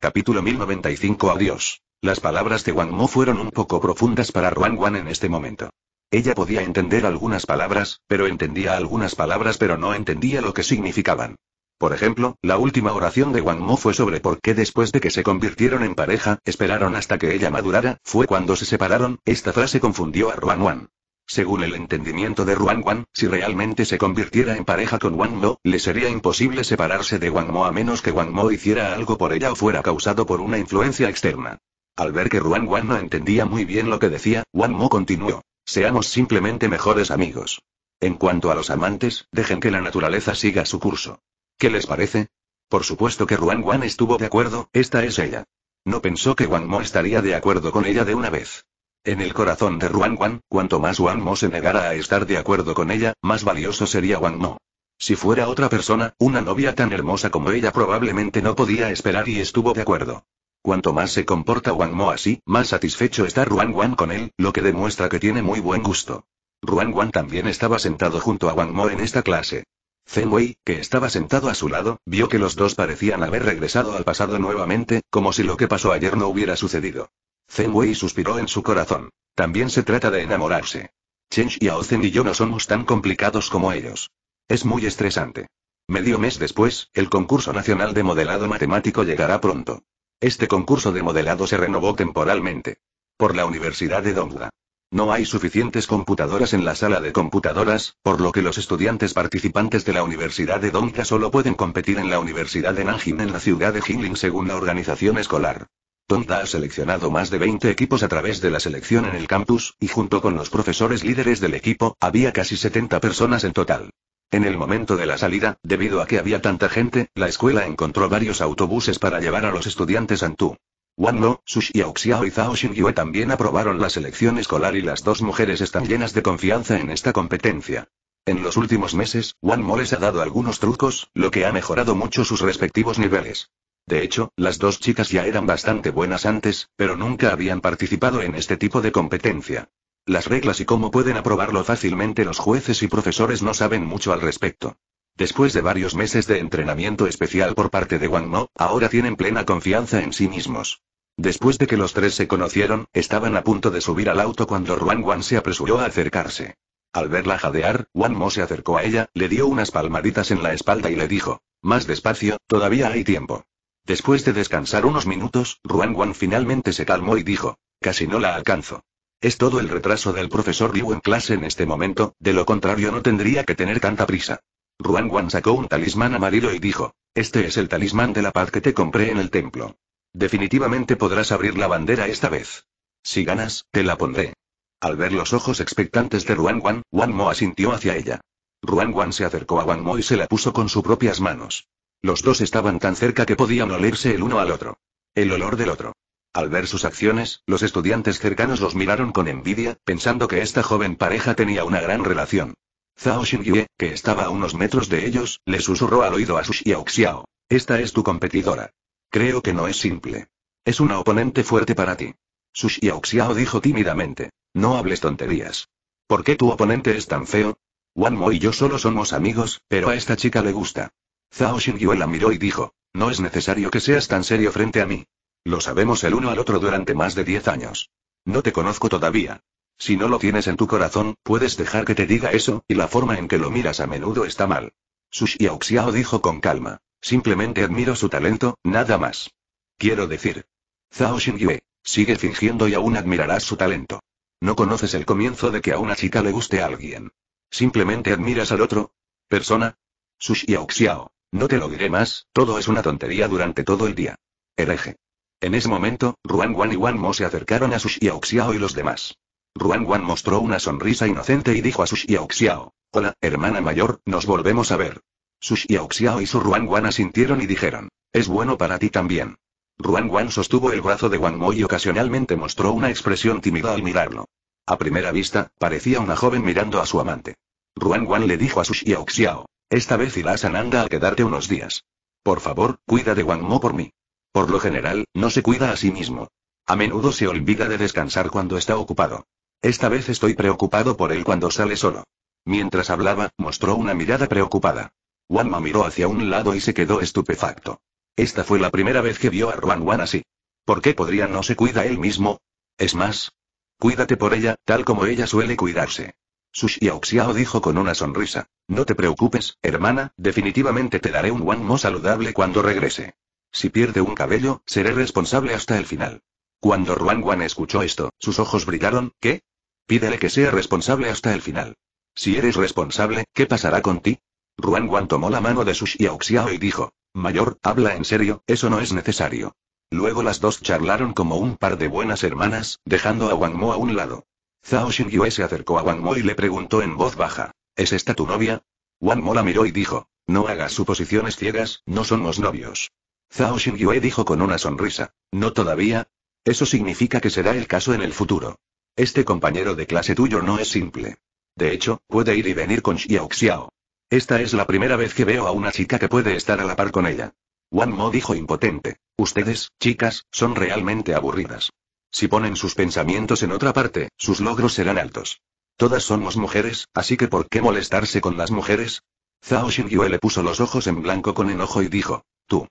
Capítulo 1095 Adiós. Las palabras de Wang Mo fueron un poco profundas para Ruan Wan en este momento. Ella podía entender algunas palabras, pero entendía algunas palabras pero no entendía lo que significaban. Por ejemplo, la última oración de Wang Mo fue sobre por qué después de que se convirtieron en pareja, esperaron hasta que ella madurara, fue cuando se separaron, esta frase confundió a Ruan Wan. Según el entendimiento de Ruan Wan, si realmente se convirtiera en pareja con Wang Mo, le sería imposible separarse de Wang Mo a menos que Wang Mo hiciera algo por ella o fuera causado por una influencia externa. Al ver que Ruan Wan no entendía muy bien lo que decía, Wang Mo continuó. Seamos simplemente mejores amigos. En cuanto a los amantes, dejen que la naturaleza siga su curso. ¿Qué les parece? Por supuesto que Ruan Wan estuvo de acuerdo, esta es ella. No pensó que Wang Mo estaría de acuerdo con ella de una vez. En el corazón de Ruan Wan, cuanto más Wang Mo se negara a estar de acuerdo con ella, más valioso sería Wang Mo. Si fuera otra persona, una novia tan hermosa como ella probablemente no podía esperar y estuvo de acuerdo. Cuanto más se comporta Wang Mo así, más satisfecho está Ruan Wan con él, lo que demuestra que tiene muy buen gusto. Ruan Wan también estaba sentado junto a Wang Mo en esta clase. Zen Wei, que estaba sentado a su lado, vio que los dos parecían haber regresado al pasado nuevamente, como si lo que pasó ayer no hubiera sucedido. Zenwei Wei suspiró en su corazón. También se trata de enamorarse. Chen Xiaozen y yo no somos tan complicados como ellos. Es muy estresante. Medio mes después, el concurso nacional de modelado matemático llegará pronto. Este concurso de modelado se renovó temporalmente. Por la Universidad de Dongda. No hay suficientes computadoras en la sala de computadoras, por lo que los estudiantes participantes de la Universidad de Dongda solo pueden competir en la Universidad de Nanjing en la ciudad de Jingling según la organización escolar. Tonta ha seleccionado más de 20 equipos a través de la selección en el campus, y junto con los profesores líderes del equipo, había casi 70 personas en total. En el momento de la salida, debido a que había tanta gente, la escuela encontró varios autobuses para llevar a los estudiantes a Antú. Wanlo, Sushi Auxiao y Zhao Xingyue también aprobaron la selección escolar y las dos mujeres están llenas de confianza en esta competencia. En los últimos meses, Mo les ha dado algunos trucos, lo que ha mejorado mucho sus respectivos niveles. De hecho, las dos chicas ya eran bastante buenas antes, pero nunca habían participado en este tipo de competencia. Las reglas y cómo pueden aprobarlo fácilmente los jueces y profesores no saben mucho al respecto. Después de varios meses de entrenamiento especial por parte de Wang Mo, ahora tienen plena confianza en sí mismos. Después de que los tres se conocieron, estaban a punto de subir al auto cuando Ruan Wan se apresuró a acercarse. Al verla jadear, Wang Mo se acercó a ella, le dio unas palmaditas en la espalda y le dijo, más despacio, todavía hay tiempo. Después de descansar unos minutos, Ruan Wan finalmente se calmó y dijo, casi no la alcanzo. Es todo el retraso del profesor Liu en clase en este momento, de lo contrario no tendría que tener tanta prisa. Ruan Wan sacó un talismán amarillo y dijo, este es el talismán de la paz que te compré en el templo. Definitivamente podrás abrir la bandera esta vez. Si ganas, te la pondré. Al ver los ojos expectantes de Ruan Wan, Wan Mo asintió hacia ella. Ruan Wan se acercó a Wan Mo y se la puso con sus propias manos. Los dos estaban tan cerca que podían olerse el uno al otro. El olor del otro. Al ver sus acciones, los estudiantes cercanos los miraron con envidia, pensando que esta joven pareja tenía una gran relación. Zhao Xingyue, que estaba a unos metros de ellos, le susurró al oído a Su Xiaoxiao. Esta es tu competidora. Creo que no es simple. Es una oponente fuerte para ti. Su Xiaoxiao dijo tímidamente. No hables tonterías. ¿Por qué tu oponente es tan feo? Wan Mo y yo solo somos amigos, pero a esta chica le gusta. Zhao Xingyue la miró y dijo. No es necesario que seas tan serio frente a mí. Lo sabemos el uno al otro durante más de diez años. No te conozco todavía. Si no lo tienes en tu corazón, puedes dejar que te diga eso, y la forma en que lo miras a menudo está mal. Su Xiao dijo con calma. Simplemente admiro su talento, nada más. Quiero decir. Zhao Xingyue, sigue fingiendo y aún admirarás su talento. No conoces el comienzo de que a una chica le guste a alguien. Simplemente admiras al otro. Persona. Su Xiao no te lo diré más, todo es una tontería durante todo el día. Hereje. En ese momento, Ruan Wan y Wan Mo se acercaron a Su Xiao y los demás. Ruan Wan mostró una sonrisa inocente y dijo a Su Xiao: Hola, hermana mayor, nos volvemos a ver. Su Xiao y su Ruan Wan asintieron y dijeron: Es bueno para ti también. Ruan Wan sostuvo el brazo de Wan Mo y ocasionalmente mostró una expresión tímida al mirarlo. A primera vista, parecía una joven mirando a su amante. Ruan Wan le dijo a su Xiao: esta vez irás a Nanda a quedarte unos días. Por favor, cuida de Mo por mí. Por lo general, no se cuida a sí mismo. A menudo se olvida de descansar cuando está ocupado. Esta vez estoy preocupado por él cuando sale solo. Mientras hablaba, mostró una mirada preocupada. Mo miró hacia un lado y se quedó estupefacto. Esta fue la primera vez que vio a Ruan Wan así. ¿Por qué podría no se cuida él mismo? Es más, cuídate por ella, tal como ella suele cuidarse. Sushiao Xiao dijo con una sonrisa. No te preocupes, hermana, definitivamente te daré un Mo saludable cuando regrese. Si pierde un cabello, seré responsable hasta el final. Cuando Ruan Wan escuchó esto, sus ojos brillaron, ¿qué? Pídele que sea responsable hasta el final. Si eres responsable, ¿qué pasará con ti? Ruan Wan tomó la mano de Su y dijo, Mayor, habla en serio, eso no es necesario. Luego las dos charlaron como un par de buenas hermanas, dejando a Wang Mo a un lado. Zhao Xingyue se acercó a Wang Mo y le preguntó en voz baja. ¿Es esta tu novia? Wang Mo la miró y dijo. No hagas suposiciones ciegas, no somos novios. Zhao Xingyue dijo con una sonrisa. No todavía. Eso significa que será el caso en el futuro. Este compañero de clase tuyo no es simple. De hecho, puede ir y venir con Xiao Xiao. Esta es la primera vez que veo a una chica que puede estar a la par con ella. Wang Mo dijo impotente. Ustedes, chicas, son realmente aburridas. Si ponen sus pensamientos en otra parte, sus logros serán altos. Todas somos mujeres, así que ¿por qué molestarse con las mujeres? Zhao Xingyue le puso los ojos en blanco con enojo y dijo, tú.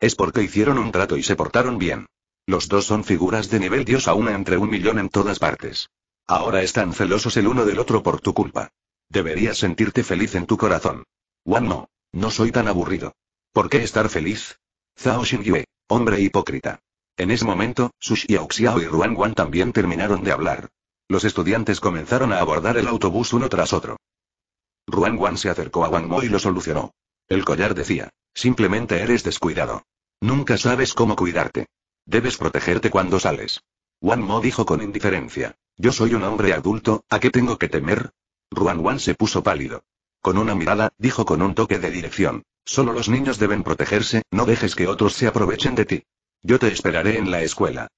Es porque hicieron un trato y se portaron bien. Los dos son figuras de nivel dios a una entre un millón en todas partes. Ahora están celosos el uno del otro por tu culpa. Deberías sentirte feliz en tu corazón. Wan no. No soy tan aburrido. ¿Por qué estar feliz? Zhao Xingyue, hombre hipócrita. En ese momento, Su Xiao y Ruan Wan también terminaron de hablar. Los estudiantes comenzaron a abordar el autobús uno tras otro. Ruan Wan se acercó a Wang Mo y lo solucionó. El collar decía, simplemente eres descuidado. Nunca sabes cómo cuidarte. Debes protegerte cuando sales. Wang Mo dijo con indiferencia, yo soy un hombre adulto, ¿a qué tengo que temer? Ruan Wan se puso pálido. Con una mirada, dijo con un toque de dirección, solo los niños deben protegerse, no dejes que otros se aprovechen de ti. Yo te esperaré en la escuela.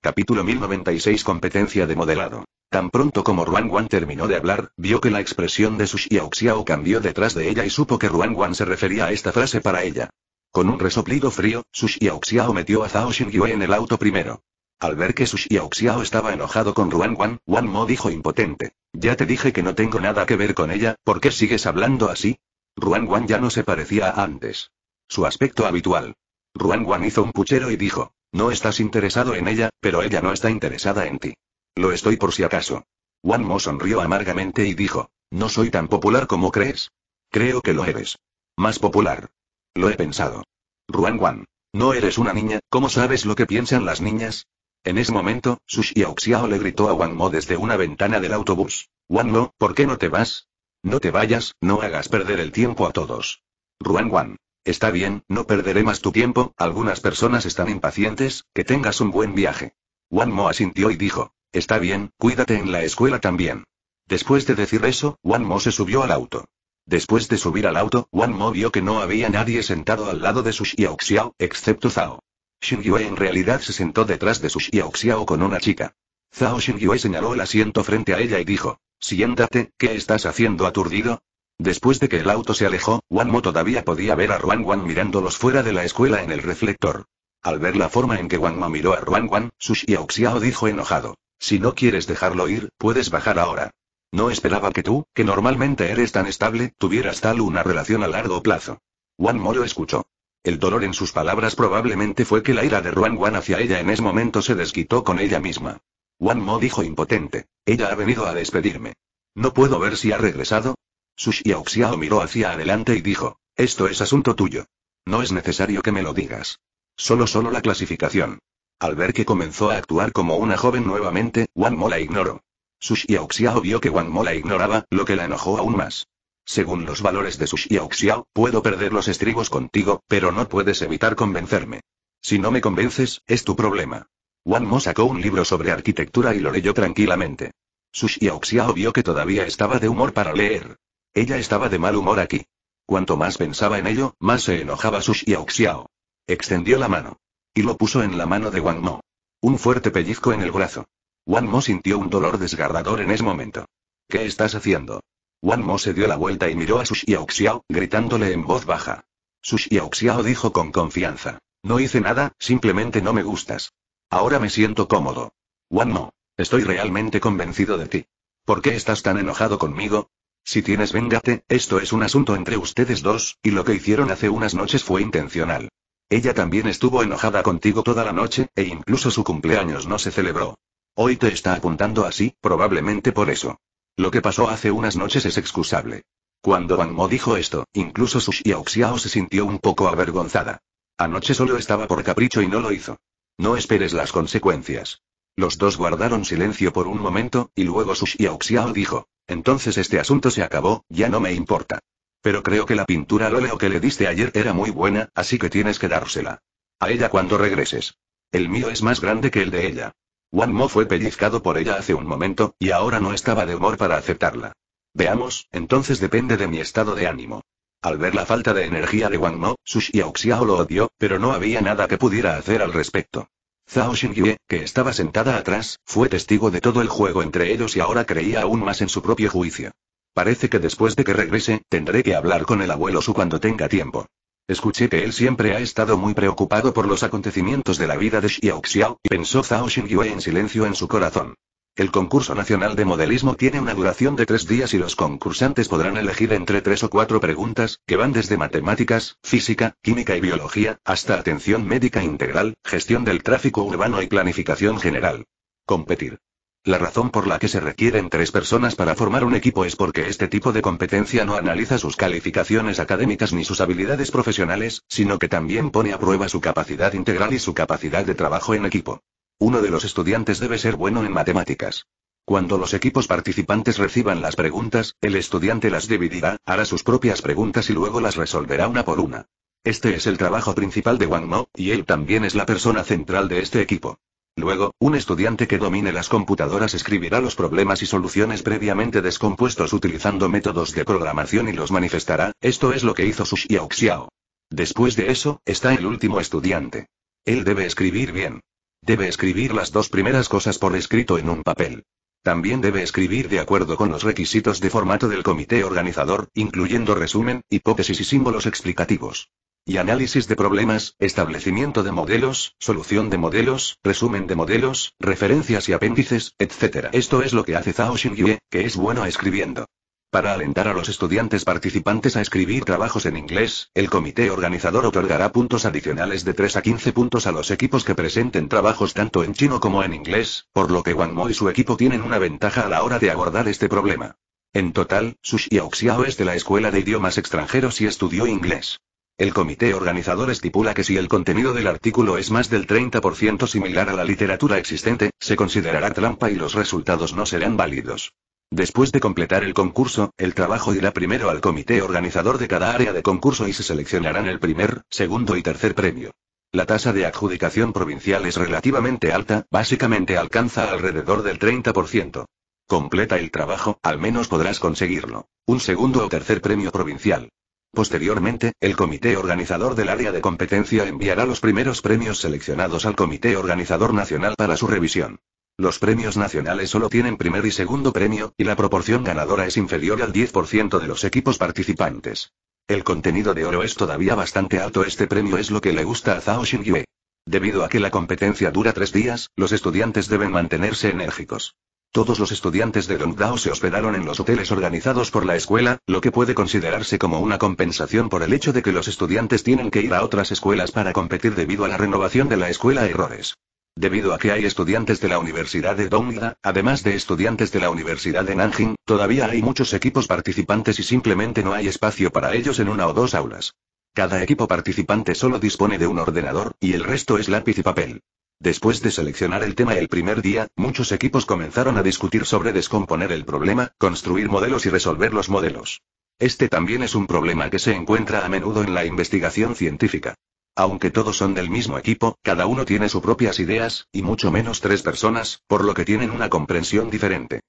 Capítulo 1096 Competencia de modelado. Tan pronto como Ruan Wan terminó de hablar, vio que la expresión de su Xiao cambió detrás de ella y supo que Ruan Wan se refería a esta frase para ella. Con un resoplido frío, su Xiao metió a Zhao Xingyue en el auto primero. Al ver que su Xiao estaba enojado con Ruan Wan, Wan Mo dijo impotente. Ya te dije que no tengo nada que ver con ella, ¿por qué sigues hablando así? Ruan Wan ya no se parecía a antes. Su aspecto habitual, Ruan Guan hizo un puchero y dijo. No estás interesado en ella, pero ella no está interesada en ti. Lo estoy por si acaso. Wan Mo sonrió amargamente y dijo. No soy tan popular como crees. Creo que lo eres. Más popular. Lo he pensado. Ruan Wan. No eres una niña, ¿cómo sabes lo que piensan las niñas? En ese momento, Su Xiao le gritó a Wan Mo desde una ventana del autobús. Wan Mo, ¿por qué no te vas? No te vayas, no hagas perder el tiempo a todos. Ruan Wan. Está bien, no perderé más tu tiempo, algunas personas están impacientes, que tengas un buen viaje. Wan Mo asintió y dijo, está bien, cuídate en la escuela también. Después de decir eso, Wan Mo se subió al auto. Después de subir al auto, Wan Mo vio que no había nadie sentado al lado de su Xiao excepto Zhao. Yue en realidad se sentó detrás de su Xiao con una chica. Zhao Yue señaló el asiento frente a ella y dijo, siéntate, ¿qué estás haciendo aturdido? Después de que el auto se alejó, Wan Mo todavía podía ver a Ruan Wan mirándolos fuera de la escuela en el reflector. Al ver la forma en que Mo miró a Ruan Wan, Su Xiao dijo enojado. Si no quieres dejarlo ir, puedes bajar ahora. No esperaba que tú, que normalmente eres tan estable, tuvieras tal una relación a largo plazo. Wan Mo lo escuchó. El dolor en sus palabras probablemente fue que la ira de Ruan Wan hacia ella en ese momento se desquitó con ella misma. Wan Mo dijo impotente. Ella ha venido a despedirme. No puedo ver si ha regresado, su Xiao miró hacia adelante y dijo, esto es asunto tuyo. No es necesario que me lo digas. Solo solo la clasificación. Al ver que comenzó a actuar como una joven nuevamente, Wang Mo la ignoró. Su Xiao vio que Wan Mo la ignoraba, lo que la enojó aún más. Según los valores de Su Xiao, puedo perder los estribos contigo, pero no puedes evitar convencerme. Si no me convences, es tu problema. Wang Mo sacó un libro sobre arquitectura y lo leyó tranquilamente. Su Xiao vio que todavía estaba de humor para leer. Ella estaba de mal humor aquí. Cuanto más pensaba en ello, más se enojaba su Xiao Extendió la mano. Y lo puso en la mano de Wang Mo. Un fuerte pellizco en el brazo. Wang Mo sintió un dolor desgarrador en ese momento. ¿Qué estás haciendo? Wang Mo se dio la vuelta y miró a su Xiao gritándole en voz baja. Su Xiao dijo con confianza. No hice nada, simplemente no me gustas. Ahora me siento cómodo. Wang Mo, estoy realmente convencido de ti. ¿Por qué estás tan enojado conmigo? Si tienes véngate, esto es un asunto entre ustedes dos, y lo que hicieron hace unas noches fue intencional. Ella también estuvo enojada contigo toda la noche, e incluso su cumpleaños no se celebró. Hoy te está apuntando así, probablemente por eso. Lo que pasó hace unas noches es excusable. Cuando Wang Mo dijo esto, incluso su Xiao se sintió un poco avergonzada. Anoche solo estaba por capricho y no lo hizo. No esperes las consecuencias. Los dos guardaron silencio por un momento, y luego su Xiao dijo. Entonces este asunto se acabó, ya no me importa. Pero creo que la pintura al óleo que le diste ayer era muy buena, así que tienes que dársela. A ella cuando regreses. El mío es más grande que el de ella. Wang Mo fue pellizcado por ella hace un momento, y ahora no estaba de humor para aceptarla. Veamos, entonces depende de mi estado de ánimo. Al ver la falta de energía de Wang Mo, Sushi Auxiao lo odió, pero no había nada que pudiera hacer al respecto. Zhao Xingyue, que estaba sentada atrás, fue testigo de todo el juego entre ellos y ahora creía aún más en su propio juicio. Parece que después de que regrese, tendré que hablar con el abuelo Su cuando tenga tiempo. Escuché que él siempre ha estado muy preocupado por los acontecimientos de la vida de Xiao Xiao, y pensó Zhao Xingyue en silencio en su corazón. El concurso nacional de modelismo tiene una duración de tres días y los concursantes podrán elegir entre tres o cuatro preguntas, que van desde matemáticas, física, química y biología, hasta atención médica integral, gestión del tráfico urbano y planificación general. Competir. La razón por la que se requieren tres personas para formar un equipo es porque este tipo de competencia no analiza sus calificaciones académicas ni sus habilidades profesionales, sino que también pone a prueba su capacidad integral y su capacidad de trabajo en equipo. Uno de los estudiantes debe ser bueno en matemáticas. Cuando los equipos participantes reciban las preguntas, el estudiante las dividirá, hará sus propias preguntas y luego las resolverá una por una. Este es el trabajo principal de Wang Mo, y él también es la persona central de este equipo. Luego, un estudiante que domine las computadoras escribirá los problemas y soluciones previamente descompuestos utilizando métodos de programación y los manifestará, esto es lo que hizo Su Xiao Después de eso, está el último estudiante. Él debe escribir bien. Debe escribir las dos primeras cosas por escrito en un papel. También debe escribir de acuerdo con los requisitos de formato del comité organizador, incluyendo resumen, hipótesis y símbolos explicativos. Y análisis de problemas, establecimiento de modelos, solución de modelos, resumen de modelos, referencias y apéndices, etc. Esto es lo que hace Zhao Xingyue, que es bueno escribiendo. Para alentar a los estudiantes participantes a escribir trabajos en inglés, el comité organizador otorgará puntos adicionales de 3 a 15 puntos a los equipos que presenten trabajos tanto en chino como en inglés, por lo que Wang Mo y su equipo tienen una ventaja a la hora de abordar este problema. En total, Su Xiaoxiao es de la Escuela de Idiomas Extranjeros y estudió inglés. El comité organizador estipula que si el contenido del artículo es más del 30% similar a la literatura existente, se considerará trampa y los resultados no serán válidos. Después de completar el concurso, el trabajo irá primero al comité organizador de cada área de concurso y se seleccionarán el primer, segundo y tercer premio. La tasa de adjudicación provincial es relativamente alta, básicamente alcanza alrededor del 30%. Completa el trabajo, al menos podrás conseguirlo. Un segundo o tercer premio provincial. Posteriormente, el comité organizador del área de competencia enviará los primeros premios seleccionados al comité organizador nacional para su revisión. Los premios nacionales solo tienen primer y segundo premio, y la proporción ganadora es inferior al 10% de los equipos participantes. El contenido de oro es todavía bastante alto. Este premio es lo que le gusta a Zhao Xingyue. Debido a que la competencia dura tres días, los estudiantes deben mantenerse enérgicos. Todos los estudiantes de Dongdao se hospedaron en los hoteles organizados por la escuela, lo que puede considerarse como una compensación por el hecho de que los estudiantes tienen que ir a otras escuelas para competir debido a la renovación de la escuela Errores. Debido a que hay estudiantes de la Universidad de Dongda, además de estudiantes de la Universidad de Nanjing, todavía hay muchos equipos participantes y simplemente no hay espacio para ellos en una o dos aulas. Cada equipo participante solo dispone de un ordenador, y el resto es lápiz y papel. Después de seleccionar el tema el primer día, muchos equipos comenzaron a discutir sobre descomponer el problema, construir modelos y resolver los modelos. Este también es un problema que se encuentra a menudo en la investigación científica. Aunque todos son del mismo equipo, cada uno tiene sus propias ideas, y mucho menos tres personas, por lo que tienen una comprensión diferente.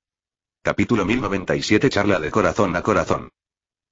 Capítulo 1097 Charla de corazón a corazón.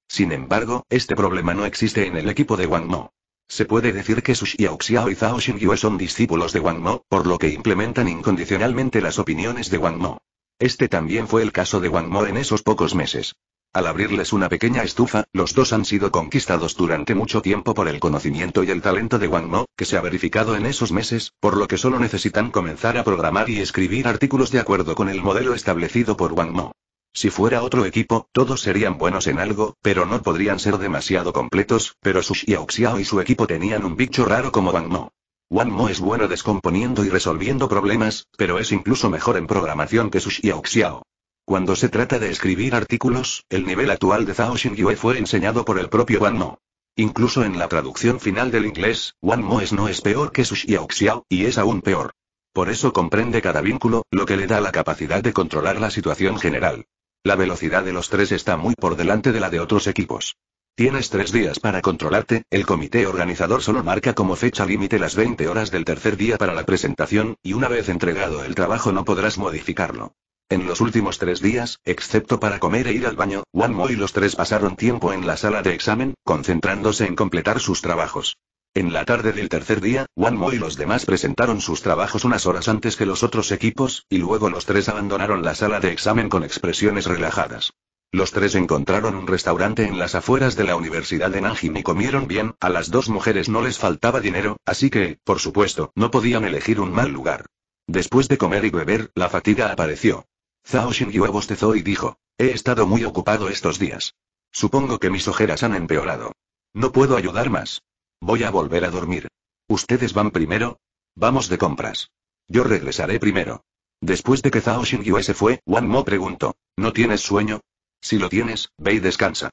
Sin embargo, este problema no existe en el equipo de Wang Mo. Se puede decir que Su Xiao Xiao y Zhao Xingyue son discípulos de Wang Mo, por lo que implementan incondicionalmente las opiniones de Wang Mo. Este también fue el caso de Wang Mo en esos pocos meses. Al abrirles una pequeña estufa, los dos han sido conquistados durante mucho tiempo por el conocimiento y el talento de Wang Mo, que se ha verificado en esos meses, por lo que solo necesitan comenzar a programar y escribir artículos de acuerdo con el modelo establecido por Wang Mo. Si fuera otro equipo, todos serían buenos en algo, pero no podrían ser demasiado completos, pero Su Xiao Xiao y su equipo tenían un bicho raro como Wang Mo. Wang Mo es bueno descomponiendo y resolviendo problemas, pero es incluso mejor en programación que Su Xiao Xiao. Cuando se trata de escribir artículos, el nivel actual de Zhao Xingyue fue enseñado por el propio Wan Mo. Incluso en la traducción final del inglés, Wan Mo es no es peor que su Xiao, y es aún peor. Por eso comprende cada vínculo, lo que le da la capacidad de controlar la situación general. La velocidad de los tres está muy por delante de la de otros equipos. Tienes tres días para controlarte, el comité organizador solo marca como fecha límite las 20 horas del tercer día para la presentación, y una vez entregado el trabajo no podrás modificarlo. En los últimos tres días, excepto para comer e ir al baño, Wan Mo y los tres pasaron tiempo en la sala de examen, concentrándose en completar sus trabajos. En la tarde del tercer día, Wan Mo y los demás presentaron sus trabajos unas horas antes que los otros equipos, y luego los tres abandonaron la sala de examen con expresiones relajadas. Los tres encontraron un restaurante en las afueras de la Universidad de Nanjing y comieron bien, a las dos mujeres no les faltaba dinero, así que, por supuesto, no podían elegir un mal lugar. Después de comer y beber, la fatiga apareció. Zhao Xingyu bostezó y dijo. He estado muy ocupado estos días. Supongo que mis ojeras han empeorado. No puedo ayudar más. Voy a volver a dormir. ¿Ustedes van primero? Vamos de compras. Yo regresaré primero. Después de que Zhao Xingyue se fue, Wan Mo preguntó. ¿No tienes sueño? Si lo tienes, ve y descansa.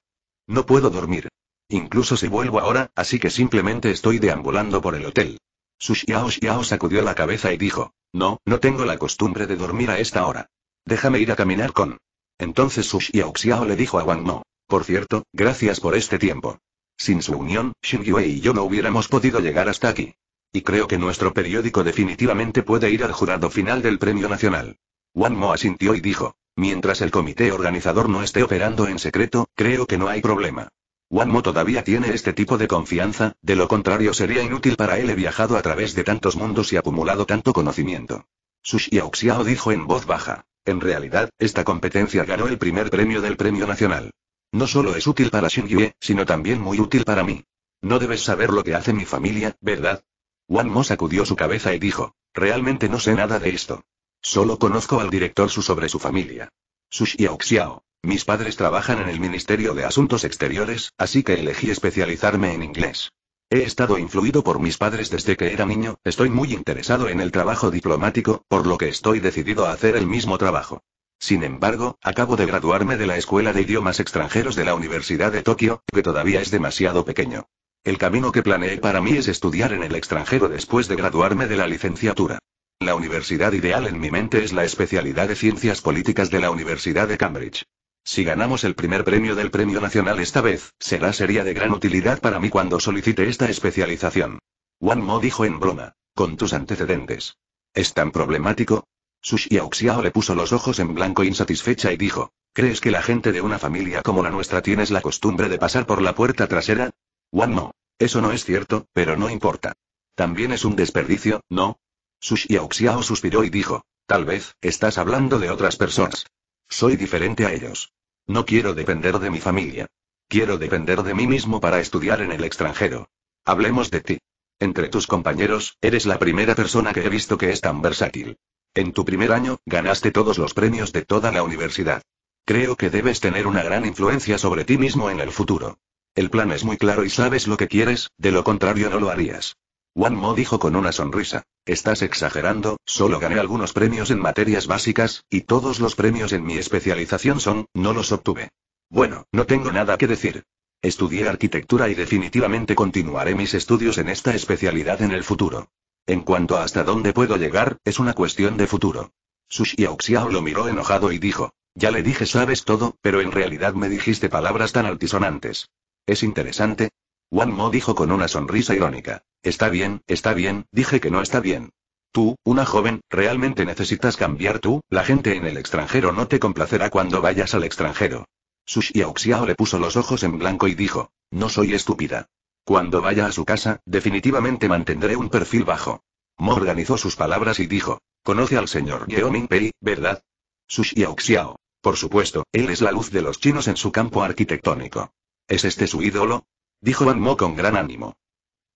No puedo dormir. Incluso si vuelvo ahora, así que simplemente estoy deambulando por el hotel. Su Xiao Xiao sacudió la cabeza y dijo. No, no tengo la costumbre de dormir a esta hora. Déjame ir a caminar con. Entonces Su Xiao le dijo a Wang Mo. Por cierto, gracias por este tiempo. Sin su unión, Shin y yo no hubiéramos podido llegar hasta aquí. Y creo que nuestro periódico definitivamente puede ir al jurado final del Premio Nacional. Wang Mo asintió y dijo. Mientras el comité organizador no esté operando en secreto, creo que no hay problema. Wang Mo todavía tiene este tipo de confianza, de lo contrario sería inútil para él he viajado a través de tantos mundos y acumulado tanto conocimiento. Sushi Xiao dijo en voz baja. En realidad, esta competencia ganó el primer premio del Premio Nacional. No solo es útil para Yue, sino también muy útil para mí. No debes saber lo que hace mi familia, ¿verdad? Wan Mo sacudió su cabeza y dijo, realmente no sé nada de esto. Solo conozco al director Su sobre su familia. Su Xiao Mis padres trabajan en el Ministerio de Asuntos Exteriores, así que elegí especializarme en inglés. He estado influido por mis padres desde que era niño, estoy muy interesado en el trabajo diplomático, por lo que estoy decidido a hacer el mismo trabajo. Sin embargo, acabo de graduarme de la Escuela de Idiomas Extranjeros de la Universidad de Tokio, que todavía es demasiado pequeño. El camino que planeé para mí es estudiar en el extranjero después de graduarme de la licenciatura. La universidad ideal en mi mente es la especialidad de Ciencias Políticas de la Universidad de Cambridge. Si ganamos el primer premio del Premio Nacional esta vez, será sería de gran utilidad para mí cuando solicite esta especialización. Wan Mo dijo en broma. Con tus antecedentes. ¿Es tan problemático? Sushi Auxiao le puso los ojos en blanco insatisfecha y dijo. ¿Crees que la gente de una familia como la nuestra tienes la costumbre de pasar por la puerta trasera? Wan Mo. Eso no es cierto, pero no importa. También es un desperdicio, ¿no? Sushi Auxiao suspiró y dijo. Tal vez, estás hablando de otras personas. Soy diferente a ellos. No quiero depender de mi familia. Quiero depender de mí mismo para estudiar en el extranjero. Hablemos de ti. Entre tus compañeros, eres la primera persona que he visto que es tan versátil. En tu primer año, ganaste todos los premios de toda la universidad. Creo que debes tener una gran influencia sobre ti mismo en el futuro. El plan es muy claro y sabes lo que quieres, de lo contrario no lo harías. Wan Mo dijo con una sonrisa. Estás exagerando, solo gané algunos premios en materias básicas, y todos los premios en mi especialización son, no los obtuve. Bueno, no tengo nada que decir. Estudié arquitectura y definitivamente continuaré mis estudios en esta especialidad en el futuro. En cuanto a hasta dónde puedo llegar, es una cuestión de futuro. Sushi Auxiao lo miró enojado y dijo, ya le dije sabes todo, pero en realidad me dijiste palabras tan altisonantes. Es interesante, Wan Mo dijo con una sonrisa irónica. Está bien, está bien, dije que no está bien. Tú, una joven, realmente necesitas cambiar tú, la gente en el extranjero no te complacerá cuando vayas al extranjero. Su Xiao le puso los ojos en blanco y dijo, no soy estúpida. Cuando vaya a su casa, definitivamente mantendré un perfil bajo. Mo organizó sus palabras y dijo, conoce al señor Yeo Pei, ¿verdad? Su Xiao. Por supuesto, él es la luz de los chinos en su campo arquitectónico. ¿Es este su ídolo? dijo Wan Mo con gran ánimo.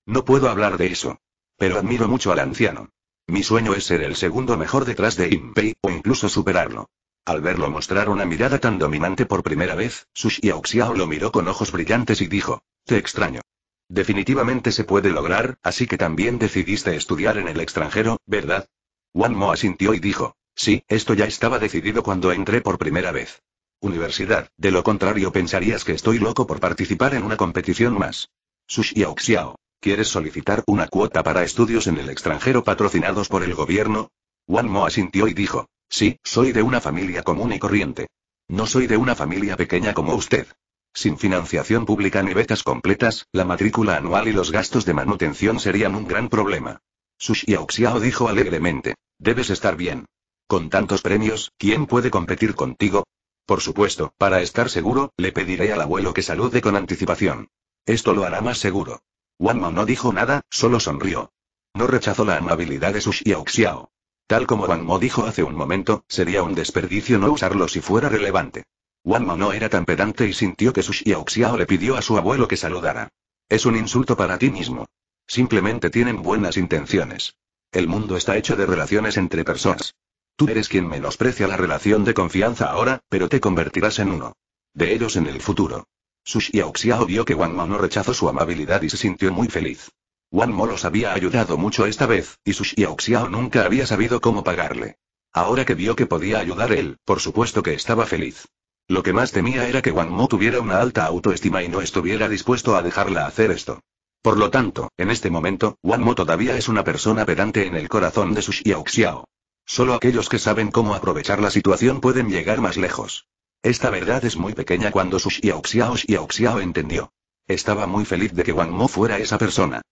No puedo hablar de eso. Pero admiro mucho al anciano. Mi sueño es ser el segundo mejor detrás de Impei, o incluso superarlo. Al verlo mostrar una mirada tan dominante por primera vez, Su Xiao lo miró con ojos brillantes y dijo, Te extraño. Definitivamente se puede lograr, así que también decidiste estudiar en el extranjero, ¿verdad? Wan Mo asintió y dijo, Sí, esto ya estaba decidido cuando entré por primera vez. Universidad, de lo contrario pensarías que estoy loco por participar en una competición más. «Sushi Xiao, ¿quieres solicitar una cuota para estudios en el extranjero patrocinados por el gobierno? Wan Mo asintió y dijo, sí, soy de una familia común y corriente. No soy de una familia pequeña como usted. Sin financiación pública ni becas completas, la matrícula anual y los gastos de manutención serían un gran problema. «Sushi Xiao dijo alegremente, debes estar bien. Con tantos premios, ¿quién puede competir contigo? Por supuesto, para estar seguro, le pediré al abuelo que salude con anticipación. Esto lo hará más seguro. Mao no dijo nada, solo sonrió. No rechazó la amabilidad de su Xiao Tal como Mo dijo hace un momento, sería un desperdicio no usarlo si fuera relevante. Wanmo no era tan pedante y sintió que su le pidió a su abuelo que saludara. Es un insulto para ti mismo. Simplemente tienen buenas intenciones. El mundo está hecho de relaciones entre personas. Tú eres quien menosprecia la relación de confianza ahora, pero te convertirás en uno. De ellos en el futuro. Xiao Auxiao vio que Mo no rechazó su amabilidad y se sintió muy feliz. Mo los había ayudado mucho esta vez, y Sushi Xiao nunca había sabido cómo pagarle. Ahora que vio que podía ayudar él, por supuesto que estaba feliz. Lo que más temía era que Mo tuviera una alta autoestima y no estuviera dispuesto a dejarla hacer esto. Por lo tanto, en este momento, Mo todavía es una persona pedante en el corazón de Sushi Xiao. Solo aquellos que saben cómo aprovechar la situación pueden llegar más lejos. Esta verdad es muy pequeña cuando su Xiao entendió. Estaba muy feliz de que Wang Mo fuera esa persona.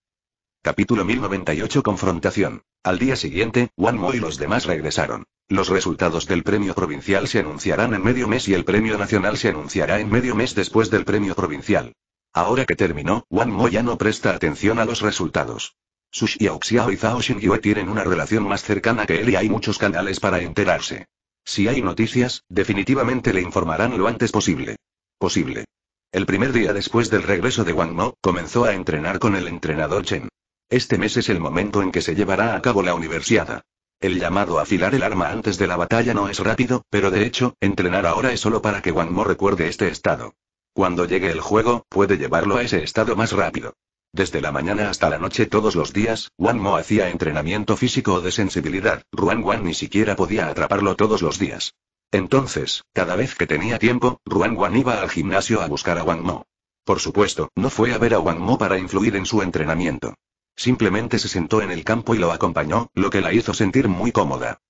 Capítulo 1098 Confrontación. Al día siguiente, Wang Mo y los demás regresaron. Los resultados del premio provincial se anunciarán en medio mes y el premio nacional se anunciará en medio mes después del premio provincial. Ahora que terminó, Wang Mo ya no presta atención a los resultados. Su Auxiao y Zhao Xingyue tienen una relación más cercana que él y hay muchos canales para enterarse. Si hay noticias, definitivamente le informarán lo antes posible. Posible. El primer día después del regreso de Wang Mo, comenzó a entrenar con el entrenador Chen. Este mes es el momento en que se llevará a cabo la universiada. El llamado a afilar el arma antes de la batalla no es rápido, pero de hecho, entrenar ahora es solo para que Wang Mo recuerde este estado. Cuando llegue el juego, puede llevarlo a ese estado más rápido. Desde la mañana hasta la noche todos los días, Wang Mo hacía entrenamiento físico o de sensibilidad, Ruan Wan ni siquiera podía atraparlo todos los días. Entonces, cada vez que tenía tiempo, Ruan Wan iba al gimnasio a buscar a Wang Mo. Por supuesto, no fue a ver a Wang Mo para influir en su entrenamiento. Simplemente se sentó en el campo y lo acompañó, lo que la hizo sentir muy cómoda.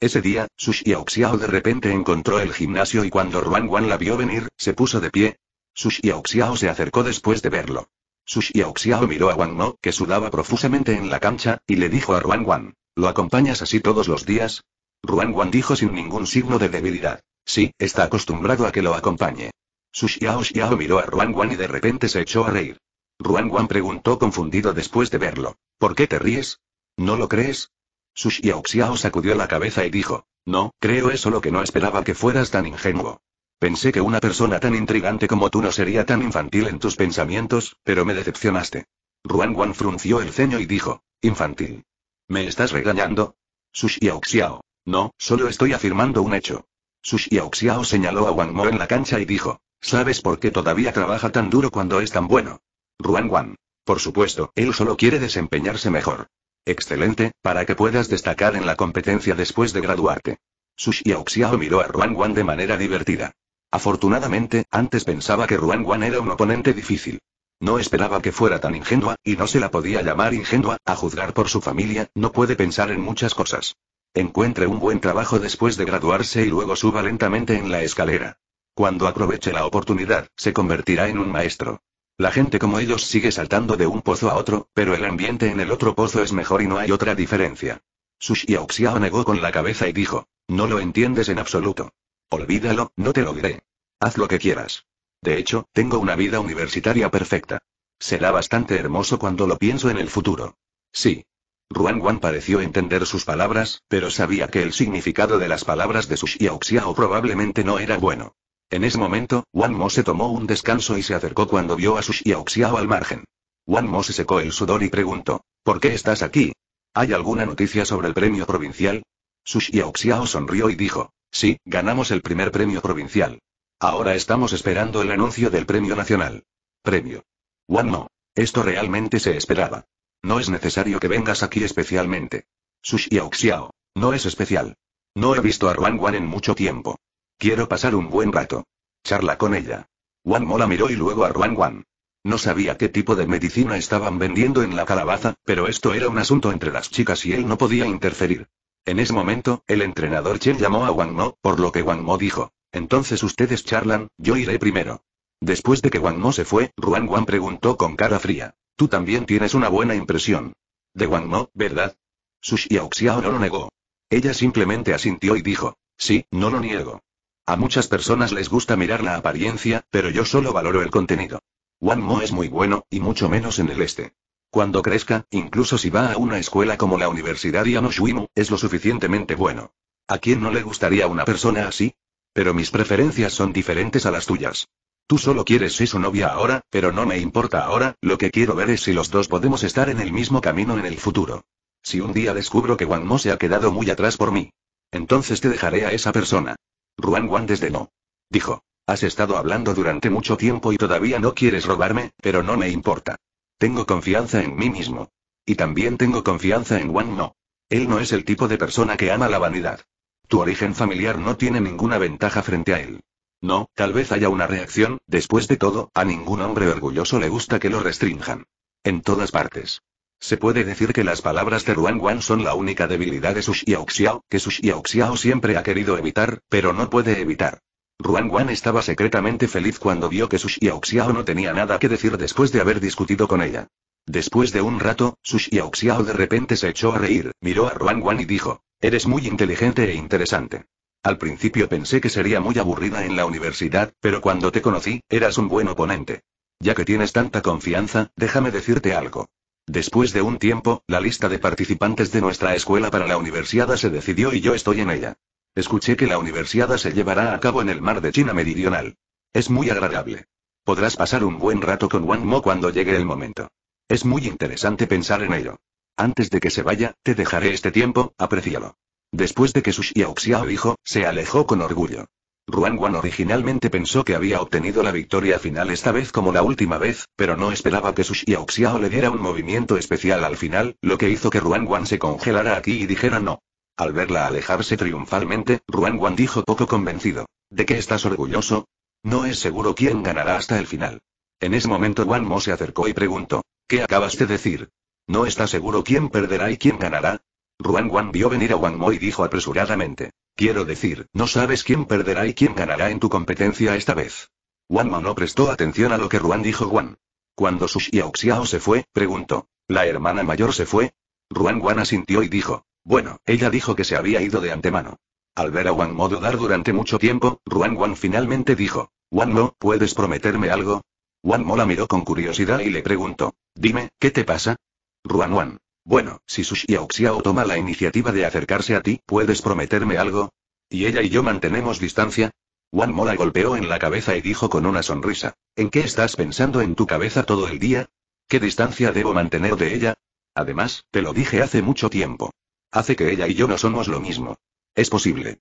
Ese día, Su Xiao de repente encontró el gimnasio y cuando Ruan Wan la vio venir, se puso de pie. Su Xiao se acercó después de verlo. Su Xiao miró a Wang Mo, que sudaba profusamente en la cancha, y le dijo a Ruan Wan. ¿Lo acompañas así todos los días? Ruan Wan dijo sin ningún signo de debilidad. Sí, está acostumbrado a que lo acompañe. Su Xiao miró a Ruan Wan y de repente se echó a reír. Ruan Wan preguntó confundido después de verlo. ¿Por qué te ríes? ¿No lo crees? Su sacudió la cabeza y dijo. No, creo eso lo que no esperaba que fueras tan ingenuo. Pensé que una persona tan intrigante como tú no sería tan infantil en tus pensamientos, pero me decepcionaste. Ruan Wan frunció el ceño y dijo, infantil. ¿Me estás regañando? Su Xiao No, solo estoy afirmando un hecho. Su Xiao señaló a Wang Mo en la cancha y dijo, ¿sabes por qué todavía trabaja tan duro cuando es tan bueno? Ruan Wan. Por supuesto, él solo quiere desempeñarse mejor. Excelente, para que puedas destacar en la competencia después de graduarte. Su Xiao miró a Ruan Wan de manera divertida. Afortunadamente, antes pensaba que Ruan Wan era un oponente difícil. No esperaba que fuera tan ingenua, y no se la podía llamar ingenua, a juzgar por su familia, no puede pensar en muchas cosas. Encuentre un buen trabajo después de graduarse y luego suba lentamente en la escalera. Cuando aproveche la oportunidad, se convertirá en un maestro. La gente como ellos sigue saltando de un pozo a otro, pero el ambiente en el otro pozo es mejor y no hay otra diferencia. Sushi Auxiao negó con la cabeza y dijo, no lo entiendes en absoluto. Olvídalo, no te lo diré. Haz lo que quieras. De hecho, tengo una vida universitaria perfecta. Será bastante hermoso cuando lo pienso en el futuro. Sí. Ruan Wan pareció entender sus palabras, pero sabía que el significado de las palabras de su Xiao probablemente no era bueno. En ese momento, Wan Mo se tomó un descanso y se acercó cuando vio a su Xiao al margen. Wan Mo se secó el sudor y preguntó, ¿por qué estás aquí? ¿Hay alguna noticia sobre el premio provincial? Su Xiao sonrió y dijo, Sí, ganamos el primer premio provincial. Ahora estamos esperando el anuncio del premio nacional. Premio. Wanmo, no. Esto realmente se esperaba. No es necesario que vengas aquí especialmente. Sushi Xiao No es especial. No he visto a Juan Wan en mucho tiempo. Quiero pasar un buen rato. Charla con ella. Juan Mola miró y luego a Juan Wan. No sabía qué tipo de medicina estaban vendiendo en la calabaza, pero esto era un asunto entre las chicas y él no podía interferir. En ese momento, el entrenador Chen llamó a Wang Mo, por lo que Wang Mo dijo: Entonces ustedes charlan, yo iré primero. Después de que Wang Mo se fue, Ruan Wang preguntó con cara fría: Tú también tienes una buena impresión. De Wang Mo, ¿verdad? Su Xiao no lo negó. Ella simplemente asintió y dijo: Sí, no lo niego. A muchas personas les gusta mirar la apariencia, pero yo solo valoro el contenido. Wang Mo es muy bueno, y mucho menos en el este. Cuando crezca, incluso si va a una escuela como la Universidad Yanoshuimu, es lo suficientemente bueno. ¿A quién no le gustaría una persona así? Pero mis preferencias son diferentes a las tuyas. Tú solo quieres ser su novia ahora, pero no me importa ahora, lo que quiero ver es si los dos podemos estar en el mismo camino en el futuro. Si un día descubro que Mo se ha quedado muy atrás por mí. Entonces te dejaré a esa persona. Ruan desde no. Dijo. Has estado hablando durante mucho tiempo y todavía no quieres robarme, pero no me importa. Tengo confianza en mí mismo. Y también tengo confianza en Wang No. Él no es el tipo de persona que ama la vanidad. Tu origen familiar no tiene ninguna ventaja frente a él. No, tal vez haya una reacción, después de todo, a ningún hombre orgulloso le gusta que lo restrinjan. En todas partes. Se puede decir que las palabras de Wang Wan son la única debilidad de Su Xiaoxiao, que Su Xiaoxiao siempre ha querido evitar, pero no puede evitar. Ruan Wan estaba secretamente feliz cuando vio que Su Xiao no tenía nada que decir después de haber discutido con ella. Después de un rato, Su Xiao de repente se echó a reír, miró a Ruan Wan y dijo, Eres muy inteligente e interesante. Al principio pensé que sería muy aburrida en la universidad, pero cuando te conocí, eras un buen oponente. Ya que tienes tanta confianza, déjame decirte algo. Después de un tiempo, la lista de participantes de nuestra escuela para la universidad se decidió y yo estoy en ella. Escuché que la universidad se llevará a cabo en el mar de China Meridional. Es muy agradable. Podrás pasar un buen rato con Wang Mo cuando llegue el momento. Es muy interesante pensar en ello. Antes de que se vaya, te dejaré este tiempo, aprecialo. Después de que su Xiaoxiao dijo, se alejó con orgullo. Ruan Wan originalmente pensó que había obtenido la victoria final esta vez como la última vez, pero no esperaba que su Xiaoxiao le diera un movimiento especial al final, lo que hizo que Ruan Wan se congelara aquí y dijera no. Al verla alejarse triunfalmente, Ruan Wan dijo poco convencido. ¿De qué estás orgulloso? No es seguro quién ganará hasta el final. En ese momento Wan Mo se acercó y preguntó. ¿Qué acabas de decir? ¿No está seguro quién perderá y quién ganará? Ruan Wan vio venir a Wan Mo y dijo apresuradamente. Quiero decir, no sabes quién perderá y quién ganará en tu competencia esta vez. Wan Mo no prestó atención a lo que Ruan dijo Wan. Cuando Su Xiao se fue, preguntó. ¿La hermana mayor se fue? Ruan Wan asintió y dijo. Bueno, ella dijo que se había ido de antemano. Al ver a Wang Mo dudar durante mucho tiempo, Ruan Wang finalmente dijo, Wang Mo, ¿puedes prometerme algo? Wang Mo la miró con curiosidad y le preguntó, dime, ¿qué te pasa? Ruan Wang, bueno, si Su Xiao Xiao toma la iniciativa de acercarse a ti, ¿puedes prometerme algo? ¿Y ella y yo mantenemos distancia? Wang Mo la golpeó en la cabeza y dijo con una sonrisa, ¿en qué estás pensando en tu cabeza todo el día? ¿Qué distancia debo mantener de ella? Además, te lo dije hace mucho tiempo hace que ella y yo no somos lo mismo. Es posible.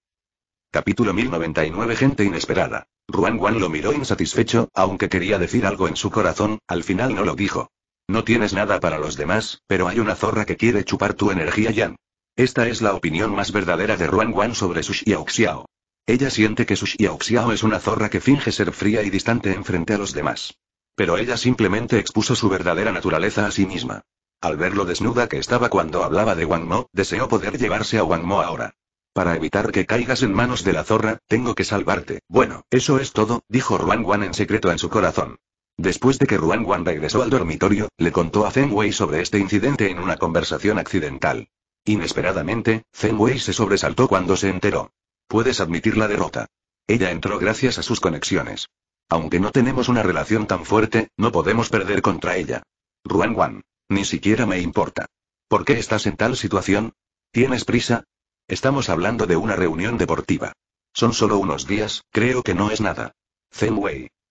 Capítulo 1099 Gente inesperada. Ruan Wan lo miró insatisfecho, aunque quería decir algo en su corazón, al final no lo dijo. No tienes nada para los demás, pero hay una zorra que quiere chupar tu energía, Yan. Esta es la opinión más verdadera de Ruan Wan sobre Su Xiao Ella siente que Su Xiao es una zorra que finge ser fría y distante en frente a los demás. Pero ella simplemente expuso su verdadera naturaleza a sí misma. Al ver lo desnuda que estaba cuando hablaba de Wang Mo, deseó poder llevarse a Wang Mo ahora. Para evitar que caigas en manos de la zorra, tengo que salvarte. Bueno, eso es todo, dijo Ruan Wan en secreto en su corazón. Después de que Ruan Wan regresó al dormitorio, le contó a Zen Wei sobre este incidente en una conversación accidental. Inesperadamente, Zen Wei se sobresaltó cuando se enteró. Puedes admitir la derrota. Ella entró gracias a sus conexiones. Aunque no tenemos una relación tan fuerte, no podemos perder contra ella. Ruan Wan. Ni siquiera me importa. ¿Por qué estás en tal situación? ¿Tienes prisa? Estamos hablando de una reunión deportiva. Son solo unos días, creo que no es nada. Zen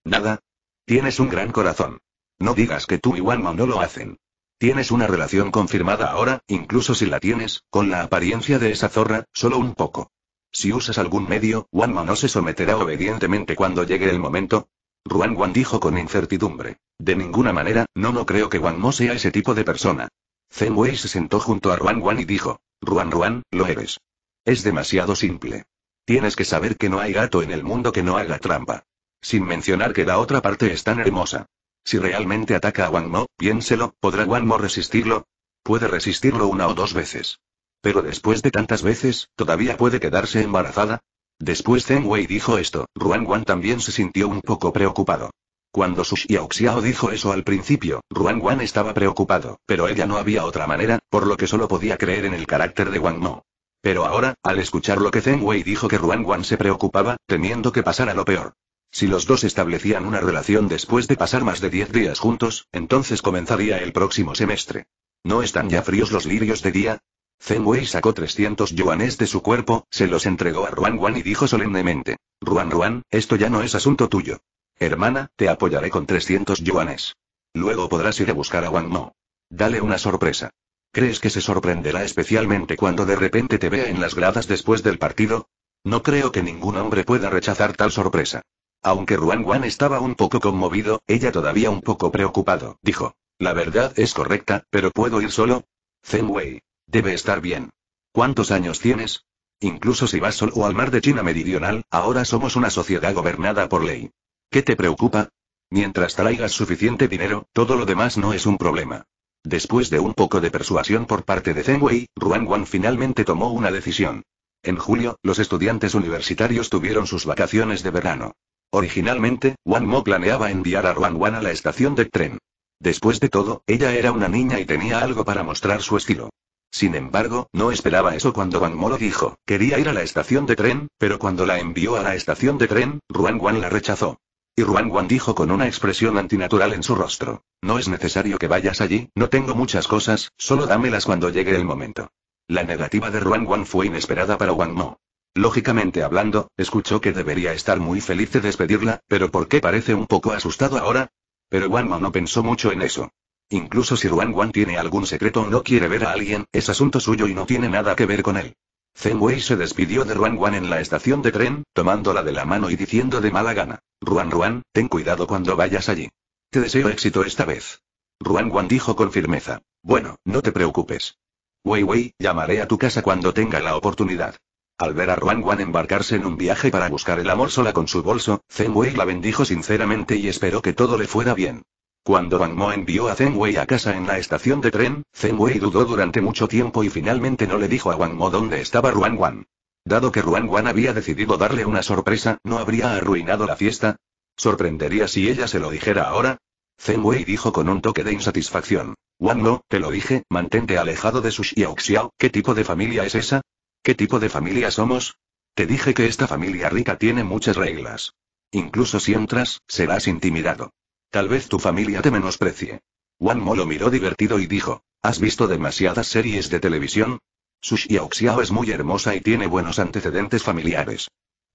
¿Nada? Tienes un gran corazón. No digas que tú y Wanma no lo hacen. Tienes una relación confirmada ahora, incluso si la tienes, con la apariencia de esa zorra, solo un poco. Si usas algún medio, Wanma no se someterá obedientemente cuando llegue el momento, Ruan Wan dijo con incertidumbre. De ninguna manera, no no creo que Wang Mo sea ese tipo de persona. Zen Wei se sentó junto a Ruan Wan y dijo. Ruan Ruan, lo eres. Es demasiado simple. Tienes que saber que no hay gato en el mundo que no haga trampa. Sin mencionar que la otra parte es tan hermosa. Si realmente ataca a Wang Mo, piénselo, ¿podrá Wang Mo resistirlo? Puede resistirlo una o dos veces. Pero después de tantas veces, ¿todavía puede quedarse embarazada? Después Wei dijo esto, Ruan Wan también se sintió un poco preocupado. Cuando Su Xiao Xiao dijo eso al principio, Ruan Wan estaba preocupado, pero ella no había otra manera, por lo que solo podía creer en el carácter de Wang Mo. Pero ahora, al escuchar lo que Zeng Wei dijo que Ruan Wan se preocupaba, temiendo que pasar a lo peor. Si los dos establecían una relación después de pasar más de 10 días juntos, entonces comenzaría el próximo semestre. ¿No están ya fríos los lirios de día? Zen Wei sacó 300 yuanes de su cuerpo, se los entregó a Ruan Wan y dijo solemnemente. Ruan Ruan, esto ya no es asunto tuyo. Hermana, te apoyaré con 300 yuanes. Luego podrás ir a buscar a Wang Mo. Dale una sorpresa. ¿Crees que se sorprenderá especialmente cuando de repente te vea en las gradas después del partido? No creo que ningún hombre pueda rechazar tal sorpresa. Aunque Ruan Wan estaba un poco conmovido, ella todavía un poco preocupado, dijo. La verdad es correcta, pero ¿puedo ir solo? Zen Wei. Debe estar bien. ¿Cuántos años tienes? Incluso si vas solo al mar de China Meridional, ahora somos una sociedad gobernada por ley. ¿Qué te preocupa? Mientras traigas suficiente dinero, todo lo demás no es un problema. Después de un poco de persuasión por parte de Zeng Wei, Ruan Wan finalmente tomó una decisión. En julio, los estudiantes universitarios tuvieron sus vacaciones de verano. Originalmente, Wan Mo planeaba enviar a Ruan Wan a la estación de tren. Después de todo, ella era una niña y tenía algo para mostrar su estilo. Sin embargo, no esperaba eso cuando Wang lo dijo, quería ir a la estación de tren, pero cuando la envió a la estación de tren, Ruan Wan la rechazó. Y Ruan Wan dijo con una expresión antinatural en su rostro, no es necesario que vayas allí, no tengo muchas cosas, solo dámelas cuando llegue el momento. La negativa de Ruan Wan fue inesperada para Wang Mo. Lógicamente hablando, escuchó que debería estar muy feliz de despedirla, pero ¿por qué parece un poco asustado ahora? Pero Wang Mo no pensó mucho en eso. Incluso si Ruan Wan tiene algún secreto o no quiere ver a alguien, es asunto suyo y no tiene nada que ver con él. Zen Wei se despidió de Ruan Wan en la estación de tren, tomándola de la mano y diciendo de mala gana: Ruan Ruan, ten cuidado cuando vayas allí. Te deseo éxito esta vez. Ruan Wan dijo con firmeza: Bueno, no te preocupes. Wei Wei, llamaré a tu casa cuando tenga la oportunidad. Al ver a Ruan Wan embarcarse en un viaje para buscar el amor sola con su bolso, Zen Wei la bendijo sinceramente y esperó que todo le fuera bien. Cuando Wang Mo envió a Zeng Wei a casa en la estación de tren, Zeng Wei dudó durante mucho tiempo y finalmente no le dijo a Wang Mo dónde estaba Ruan Wan. Dado que Ruan Wan había decidido darle una sorpresa, ¿no habría arruinado la fiesta? ¿Sorprendería si ella se lo dijera ahora? Zeng Wei dijo con un toque de insatisfacción. Wang Mo, te lo dije, mantente alejado de su Xiaoxiao. ¿qué tipo de familia es esa? ¿Qué tipo de familia somos? Te dije que esta familia rica tiene muchas reglas. Incluso si entras, serás intimidado. Tal vez tu familia te menosprecie. Wan Mo lo miró divertido y dijo, ¿has visto demasiadas series de televisión? Su Xiaoxiao es muy hermosa y tiene buenos antecedentes familiares.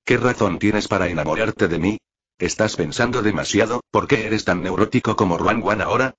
¿Qué razón tienes para enamorarte de mí? ¿Estás pensando demasiado? ¿Por qué eres tan neurótico como Ruan Wan ahora?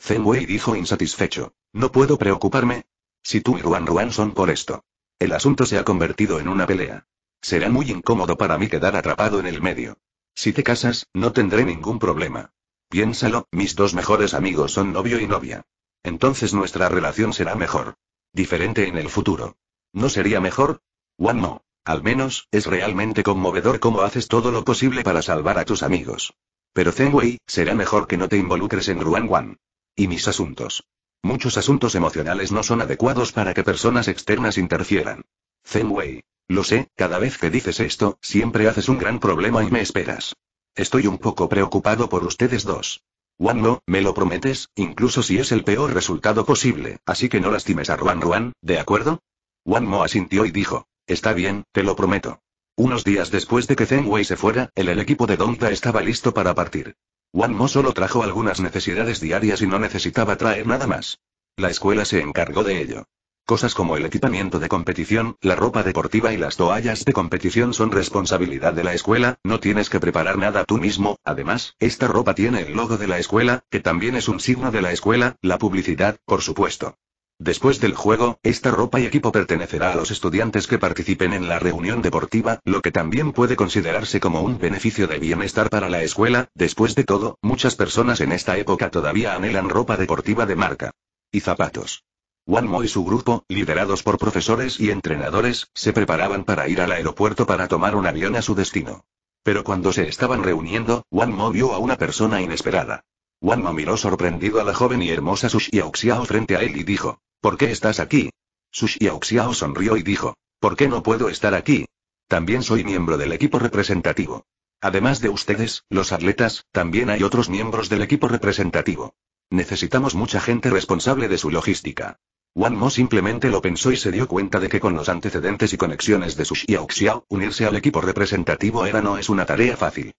Zen Wei dijo insatisfecho. No puedo preocuparme. Si tú y Ruan Ruan son por esto. El asunto se ha convertido en una pelea. Será muy incómodo para mí quedar atrapado en el medio. Si te casas, no tendré ningún problema. Piénsalo, mis dos mejores amigos son novio y novia. Entonces nuestra relación será mejor. Diferente en el futuro. ¿No sería mejor? Juan no. Al menos, es realmente conmovedor cómo haces todo lo posible para salvar a tus amigos. Pero Zenwei, será mejor que no te involucres en Ruan Wan. Y mis asuntos. Muchos asuntos emocionales no son adecuados para que personas externas interfieran. Zenwei. Lo sé, cada vez que dices esto, siempre haces un gran problema y me esperas. Estoy un poco preocupado por ustedes dos. Wanmo, me lo prometes, incluso si es el peor resultado posible, así que no lastimes a Juan. Ruan, ¿de acuerdo? Mo asintió y dijo, está bien, te lo prometo. Unos días después de que Zen Wei se fuera, el, equipo de Dongda estaba listo para partir. Wan Mo solo trajo algunas necesidades diarias y no necesitaba traer nada más. La escuela se encargó de ello. Cosas como el equipamiento de competición, la ropa deportiva y las toallas de competición son responsabilidad de la escuela, no tienes que preparar nada tú mismo, además, esta ropa tiene el logo de la escuela, que también es un signo de la escuela, la publicidad, por supuesto. Después del juego, esta ropa y equipo pertenecerá a los estudiantes que participen en la reunión deportiva, lo que también puede considerarse como un beneficio de bienestar para la escuela, después de todo, muchas personas en esta época todavía anhelan ropa deportiva de marca. Y zapatos. Mo y su grupo, liderados por profesores y entrenadores, se preparaban para ir al aeropuerto para tomar un avión a su destino. Pero cuando se estaban reuniendo, Mo vio a una persona inesperada. Mo miró sorprendido a la joven y hermosa Sushiao Xiao frente a él y dijo, ¿Por qué estás aquí? Sushiao Xiao sonrió y dijo, ¿Por qué no puedo estar aquí? También soy miembro del equipo representativo. Además de ustedes, los atletas, también hay otros miembros del equipo representativo. Necesitamos mucha gente responsable de su logística. Wang Mo simplemente lo pensó y se dio cuenta de que con los antecedentes y conexiones de su Xiao unirse al equipo representativo era no es una tarea fácil.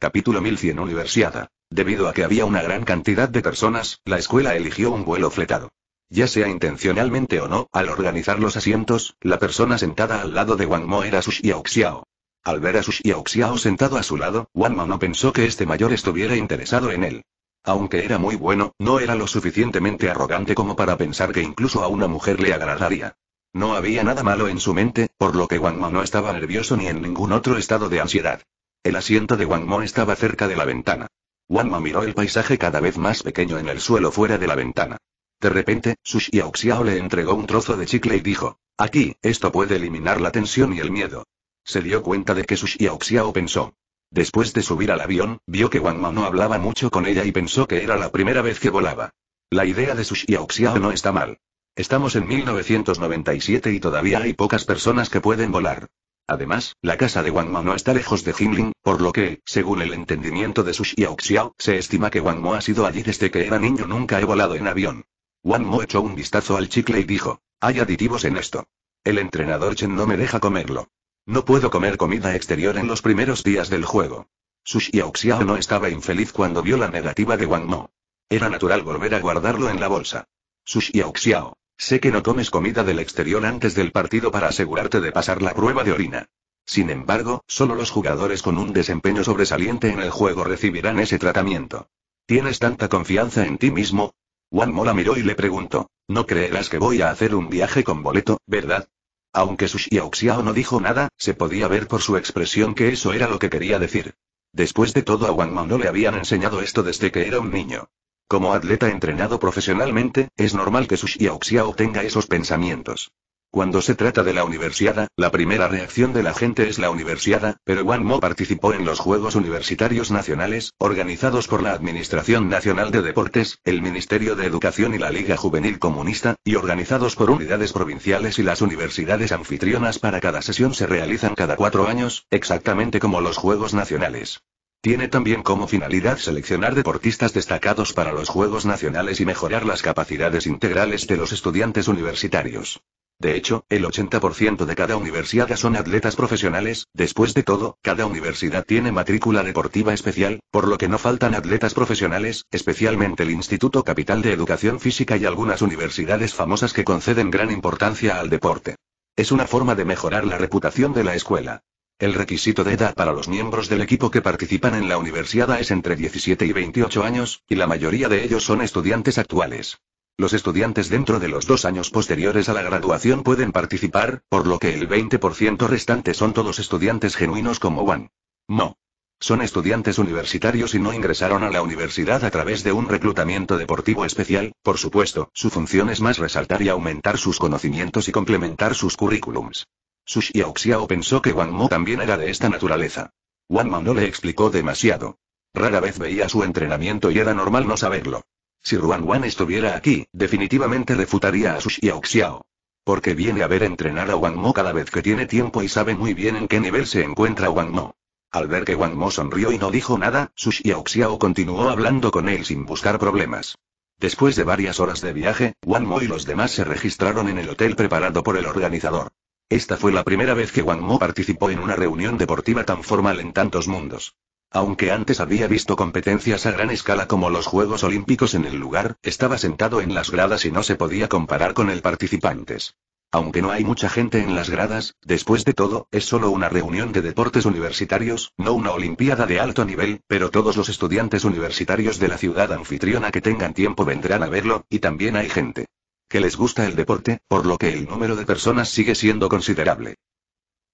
Capítulo 1100 Universiada. Debido a que había una gran cantidad de personas, la escuela eligió un vuelo fletado. Ya sea intencionalmente o no, al organizar los asientos, la persona sentada al lado de Wang Mo era su Xiao Al ver a Su Xiao sentado a su lado, Wang Mo no pensó que este mayor estuviera interesado en él. Aunque era muy bueno, no era lo suficientemente arrogante como para pensar que incluso a una mujer le agradaría. No había nada malo en su mente, por lo que Wang Mo no estaba nervioso ni en ningún otro estado de ansiedad. El asiento de Wang Mo estaba cerca de la ventana. Wang Mo miró el paisaje cada vez más pequeño en el suelo fuera de la ventana. De repente, Su Xiao le entregó un trozo de chicle y dijo, aquí, esto puede eliminar la tensión y el miedo. Se dio cuenta de que Su Xiao pensó, Después de subir al avión, vio que Wang Mo no hablaba mucho con ella y pensó que era la primera vez que volaba. La idea de su Xiao no está mal. Estamos en 1997 y todavía hay pocas personas que pueden volar. Además, la casa de Wang Mo no está lejos de Jinling, por lo que, según el entendimiento de su Xiao se estima que Wang Mo ha sido allí desde que era niño. Nunca he volado en avión. Wang Mo echó un vistazo al chicle y dijo, hay aditivos en esto. El entrenador Chen no me deja comerlo. No puedo comer comida exterior en los primeros días del juego. Sushi Auxiao no estaba infeliz cuando vio la negativa de Wang Mo. Era natural volver a guardarlo en la bolsa. Sushi Auxiao. Sé que no comes comida del exterior antes del partido para asegurarte de pasar la prueba de orina. Sin embargo, solo los jugadores con un desempeño sobresaliente en el juego recibirán ese tratamiento. ¿Tienes tanta confianza en ti mismo? Wang Mo la miró y le preguntó, ¿no creerás que voy a hacer un viaje con boleto, verdad? Aunque Su Xiao no dijo nada, se podía ver por su expresión que eso era lo que quería decir. Después de todo a Wang Mao no le habían enseñado esto desde que era un niño. Como atleta entrenado profesionalmente, es normal que Su Xiao tenga esos pensamientos. Cuando se trata de la universidad, la primera reacción de la gente es la universidad. pero Mo participó en los Juegos Universitarios Nacionales, organizados por la Administración Nacional de Deportes, el Ministerio de Educación y la Liga Juvenil Comunista, y organizados por unidades provinciales y las universidades anfitrionas para cada sesión se realizan cada cuatro años, exactamente como los Juegos Nacionales. Tiene también como finalidad seleccionar deportistas destacados para los Juegos Nacionales y mejorar las capacidades integrales de los estudiantes universitarios. De hecho, el 80% de cada universidad son atletas profesionales, después de todo, cada universidad tiene matrícula deportiva especial, por lo que no faltan atletas profesionales, especialmente el Instituto Capital de Educación Física y algunas universidades famosas que conceden gran importancia al deporte. Es una forma de mejorar la reputación de la escuela. El requisito de edad para los miembros del equipo que participan en la universidad es entre 17 y 28 años, y la mayoría de ellos son estudiantes actuales. Los estudiantes dentro de los dos años posteriores a la graduación pueden participar, por lo que el 20% restante son todos estudiantes genuinos como Wang. Mo. Son estudiantes universitarios y no ingresaron a la universidad a través de un reclutamiento deportivo especial, por supuesto, su función es más resaltar y aumentar sus conocimientos y complementar sus currículums. Su Xiao pensó que Wang Mo también era de esta naturaleza. Wang Mo no le explicó demasiado. Rara vez veía su entrenamiento y era normal no saberlo. Si Ruan Wan estuviera aquí, definitivamente refutaría a Su Xiao Porque viene a ver entrenar a Wang Mo cada vez que tiene tiempo y sabe muy bien en qué nivel se encuentra Wang Mo. Al ver que Wang Mo sonrió y no dijo nada, Su Xiao continuó hablando con él sin buscar problemas. Después de varias horas de viaje, Wang Mo y los demás se registraron en el hotel preparado por el organizador. Esta fue la primera vez que Wang Mo participó en una reunión deportiva tan formal en tantos mundos. Aunque antes había visto competencias a gran escala como los Juegos Olímpicos en el lugar, estaba sentado en las gradas y no se podía comparar con el participantes. Aunque no hay mucha gente en las gradas, después de todo, es solo una reunión de deportes universitarios, no una olimpiada de alto nivel, pero todos los estudiantes universitarios de la ciudad anfitriona que tengan tiempo vendrán a verlo, y también hay gente que les gusta el deporte, por lo que el número de personas sigue siendo considerable.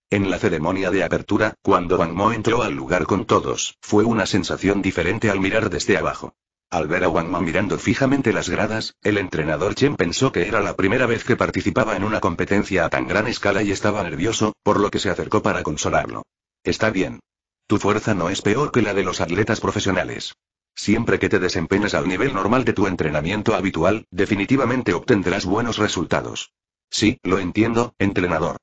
En la ceremonia de apertura, cuando Wang Mo entró al lugar con todos, fue una sensación diferente al mirar desde abajo. Al ver a Wang Mo mirando fijamente las gradas, el entrenador Chen pensó que era la primera vez que participaba en una competencia a tan gran escala y estaba nervioso, por lo que se acercó para consolarlo. Está bien. Tu fuerza no es peor que la de los atletas profesionales. Siempre que te desempeñes al nivel normal de tu entrenamiento habitual, definitivamente obtendrás buenos resultados. Sí, lo entiendo, entrenador.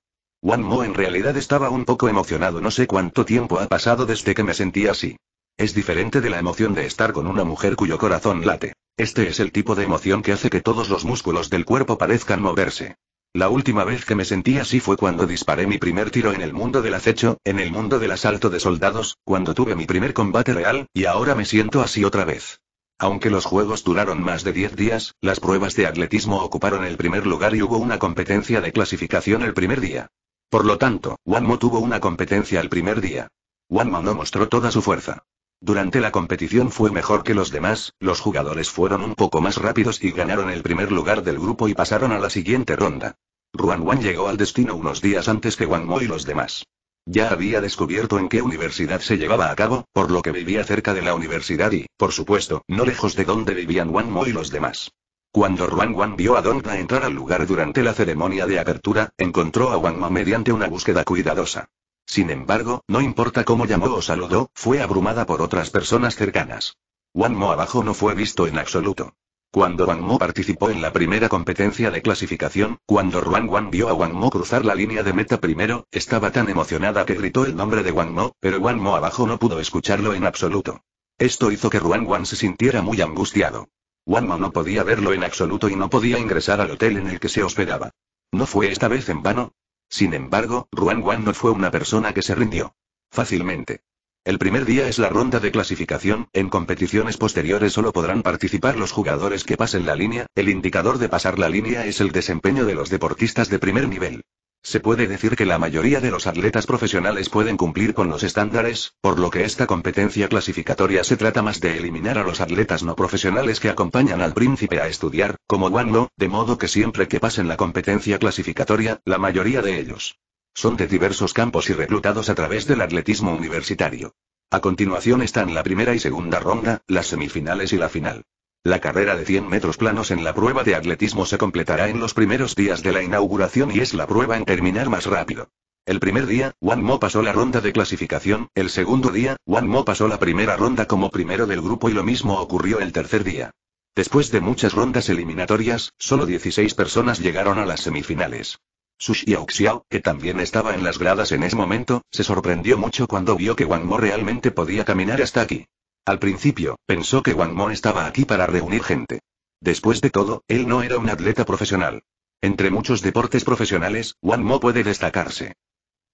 Wan Mo en realidad estaba un poco emocionado. No sé cuánto tiempo ha pasado desde que me sentí así. Es diferente de la emoción de estar con una mujer cuyo corazón late. Este es el tipo de emoción que hace que todos los músculos del cuerpo parezcan moverse. La última vez que me sentí así fue cuando disparé mi primer tiro en el mundo del acecho, en el mundo del asalto de soldados, cuando tuve mi primer combate real, y ahora me siento así otra vez. Aunque los juegos duraron más de 10 días, las pruebas de atletismo ocuparon el primer lugar y hubo una competencia de clasificación el primer día. Por lo tanto, Wanmo tuvo una competencia el primer día. Wanmo no mostró toda su fuerza. Durante la competición fue mejor que los demás, los jugadores fueron un poco más rápidos y ganaron el primer lugar del grupo y pasaron a la siguiente ronda. Ruan Wan llegó al destino unos días antes que Wanmo y los demás. Ya había descubierto en qué universidad se llevaba a cabo, por lo que vivía cerca de la universidad y, por supuesto, no lejos de donde vivían Wanmo y los demás. Cuando Ruan Wan vio a Donna entrar al lugar durante la ceremonia de apertura, encontró a Wang Mo mediante una búsqueda cuidadosa. Sin embargo, no importa cómo llamó o saludó, fue abrumada por otras personas cercanas. Wang Mo abajo no fue visto en absoluto. Cuando Wang Mo participó en la primera competencia de clasificación, cuando Ruan Wan vio a Wang Mo cruzar la línea de meta primero, estaba tan emocionada que gritó el nombre de Wang Mo, pero Wang Mo abajo no pudo escucharlo en absoluto. Esto hizo que Ruan Wan se sintiera muy angustiado. Ma no podía verlo en absoluto y no podía ingresar al hotel en el que se hospedaba. No fue esta vez en vano. Sin embargo, Ruan Wan no fue una persona que se rindió. Fácilmente. El primer día es la ronda de clasificación, en competiciones posteriores solo podrán participar los jugadores que pasen la línea, el indicador de pasar la línea es el desempeño de los deportistas de primer nivel. Se puede decir que la mayoría de los atletas profesionales pueden cumplir con los estándares, por lo que esta competencia clasificatoria se trata más de eliminar a los atletas no profesionales que acompañan al príncipe a estudiar, como Wanlo, de modo que siempre que pasen la competencia clasificatoria, la mayoría de ellos son de diversos campos y reclutados a través del atletismo universitario. A continuación están la primera y segunda ronda, las semifinales y la final. La carrera de 100 metros planos en la prueba de atletismo se completará en los primeros días de la inauguración y es la prueba en terminar más rápido. El primer día, Wang Mo pasó la ronda de clasificación, el segundo día, Wang Mo pasó la primera ronda como primero del grupo y lo mismo ocurrió el tercer día. Después de muchas rondas eliminatorias, solo 16 personas llegaron a las semifinales. Su Xiao que también estaba en las gradas en ese momento, se sorprendió mucho cuando vio que Wang Mo realmente podía caminar hasta aquí. Al principio, pensó que Wang Mo estaba aquí para reunir gente. Después de todo, él no era un atleta profesional. Entre muchos deportes profesionales, Wang Mo puede destacarse.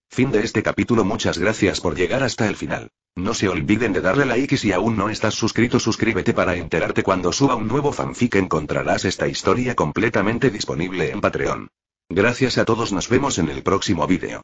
Fin de este capítulo Muchas gracias por llegar hasta el final. No se olviden de darle like y si aún no estás suscrito suscríbete para enterarte cuando suba un nuevo fanfic encontrarás esta historia completamente disponible en Patreon. Gracias a todos nos vemos en el próximo vídeo.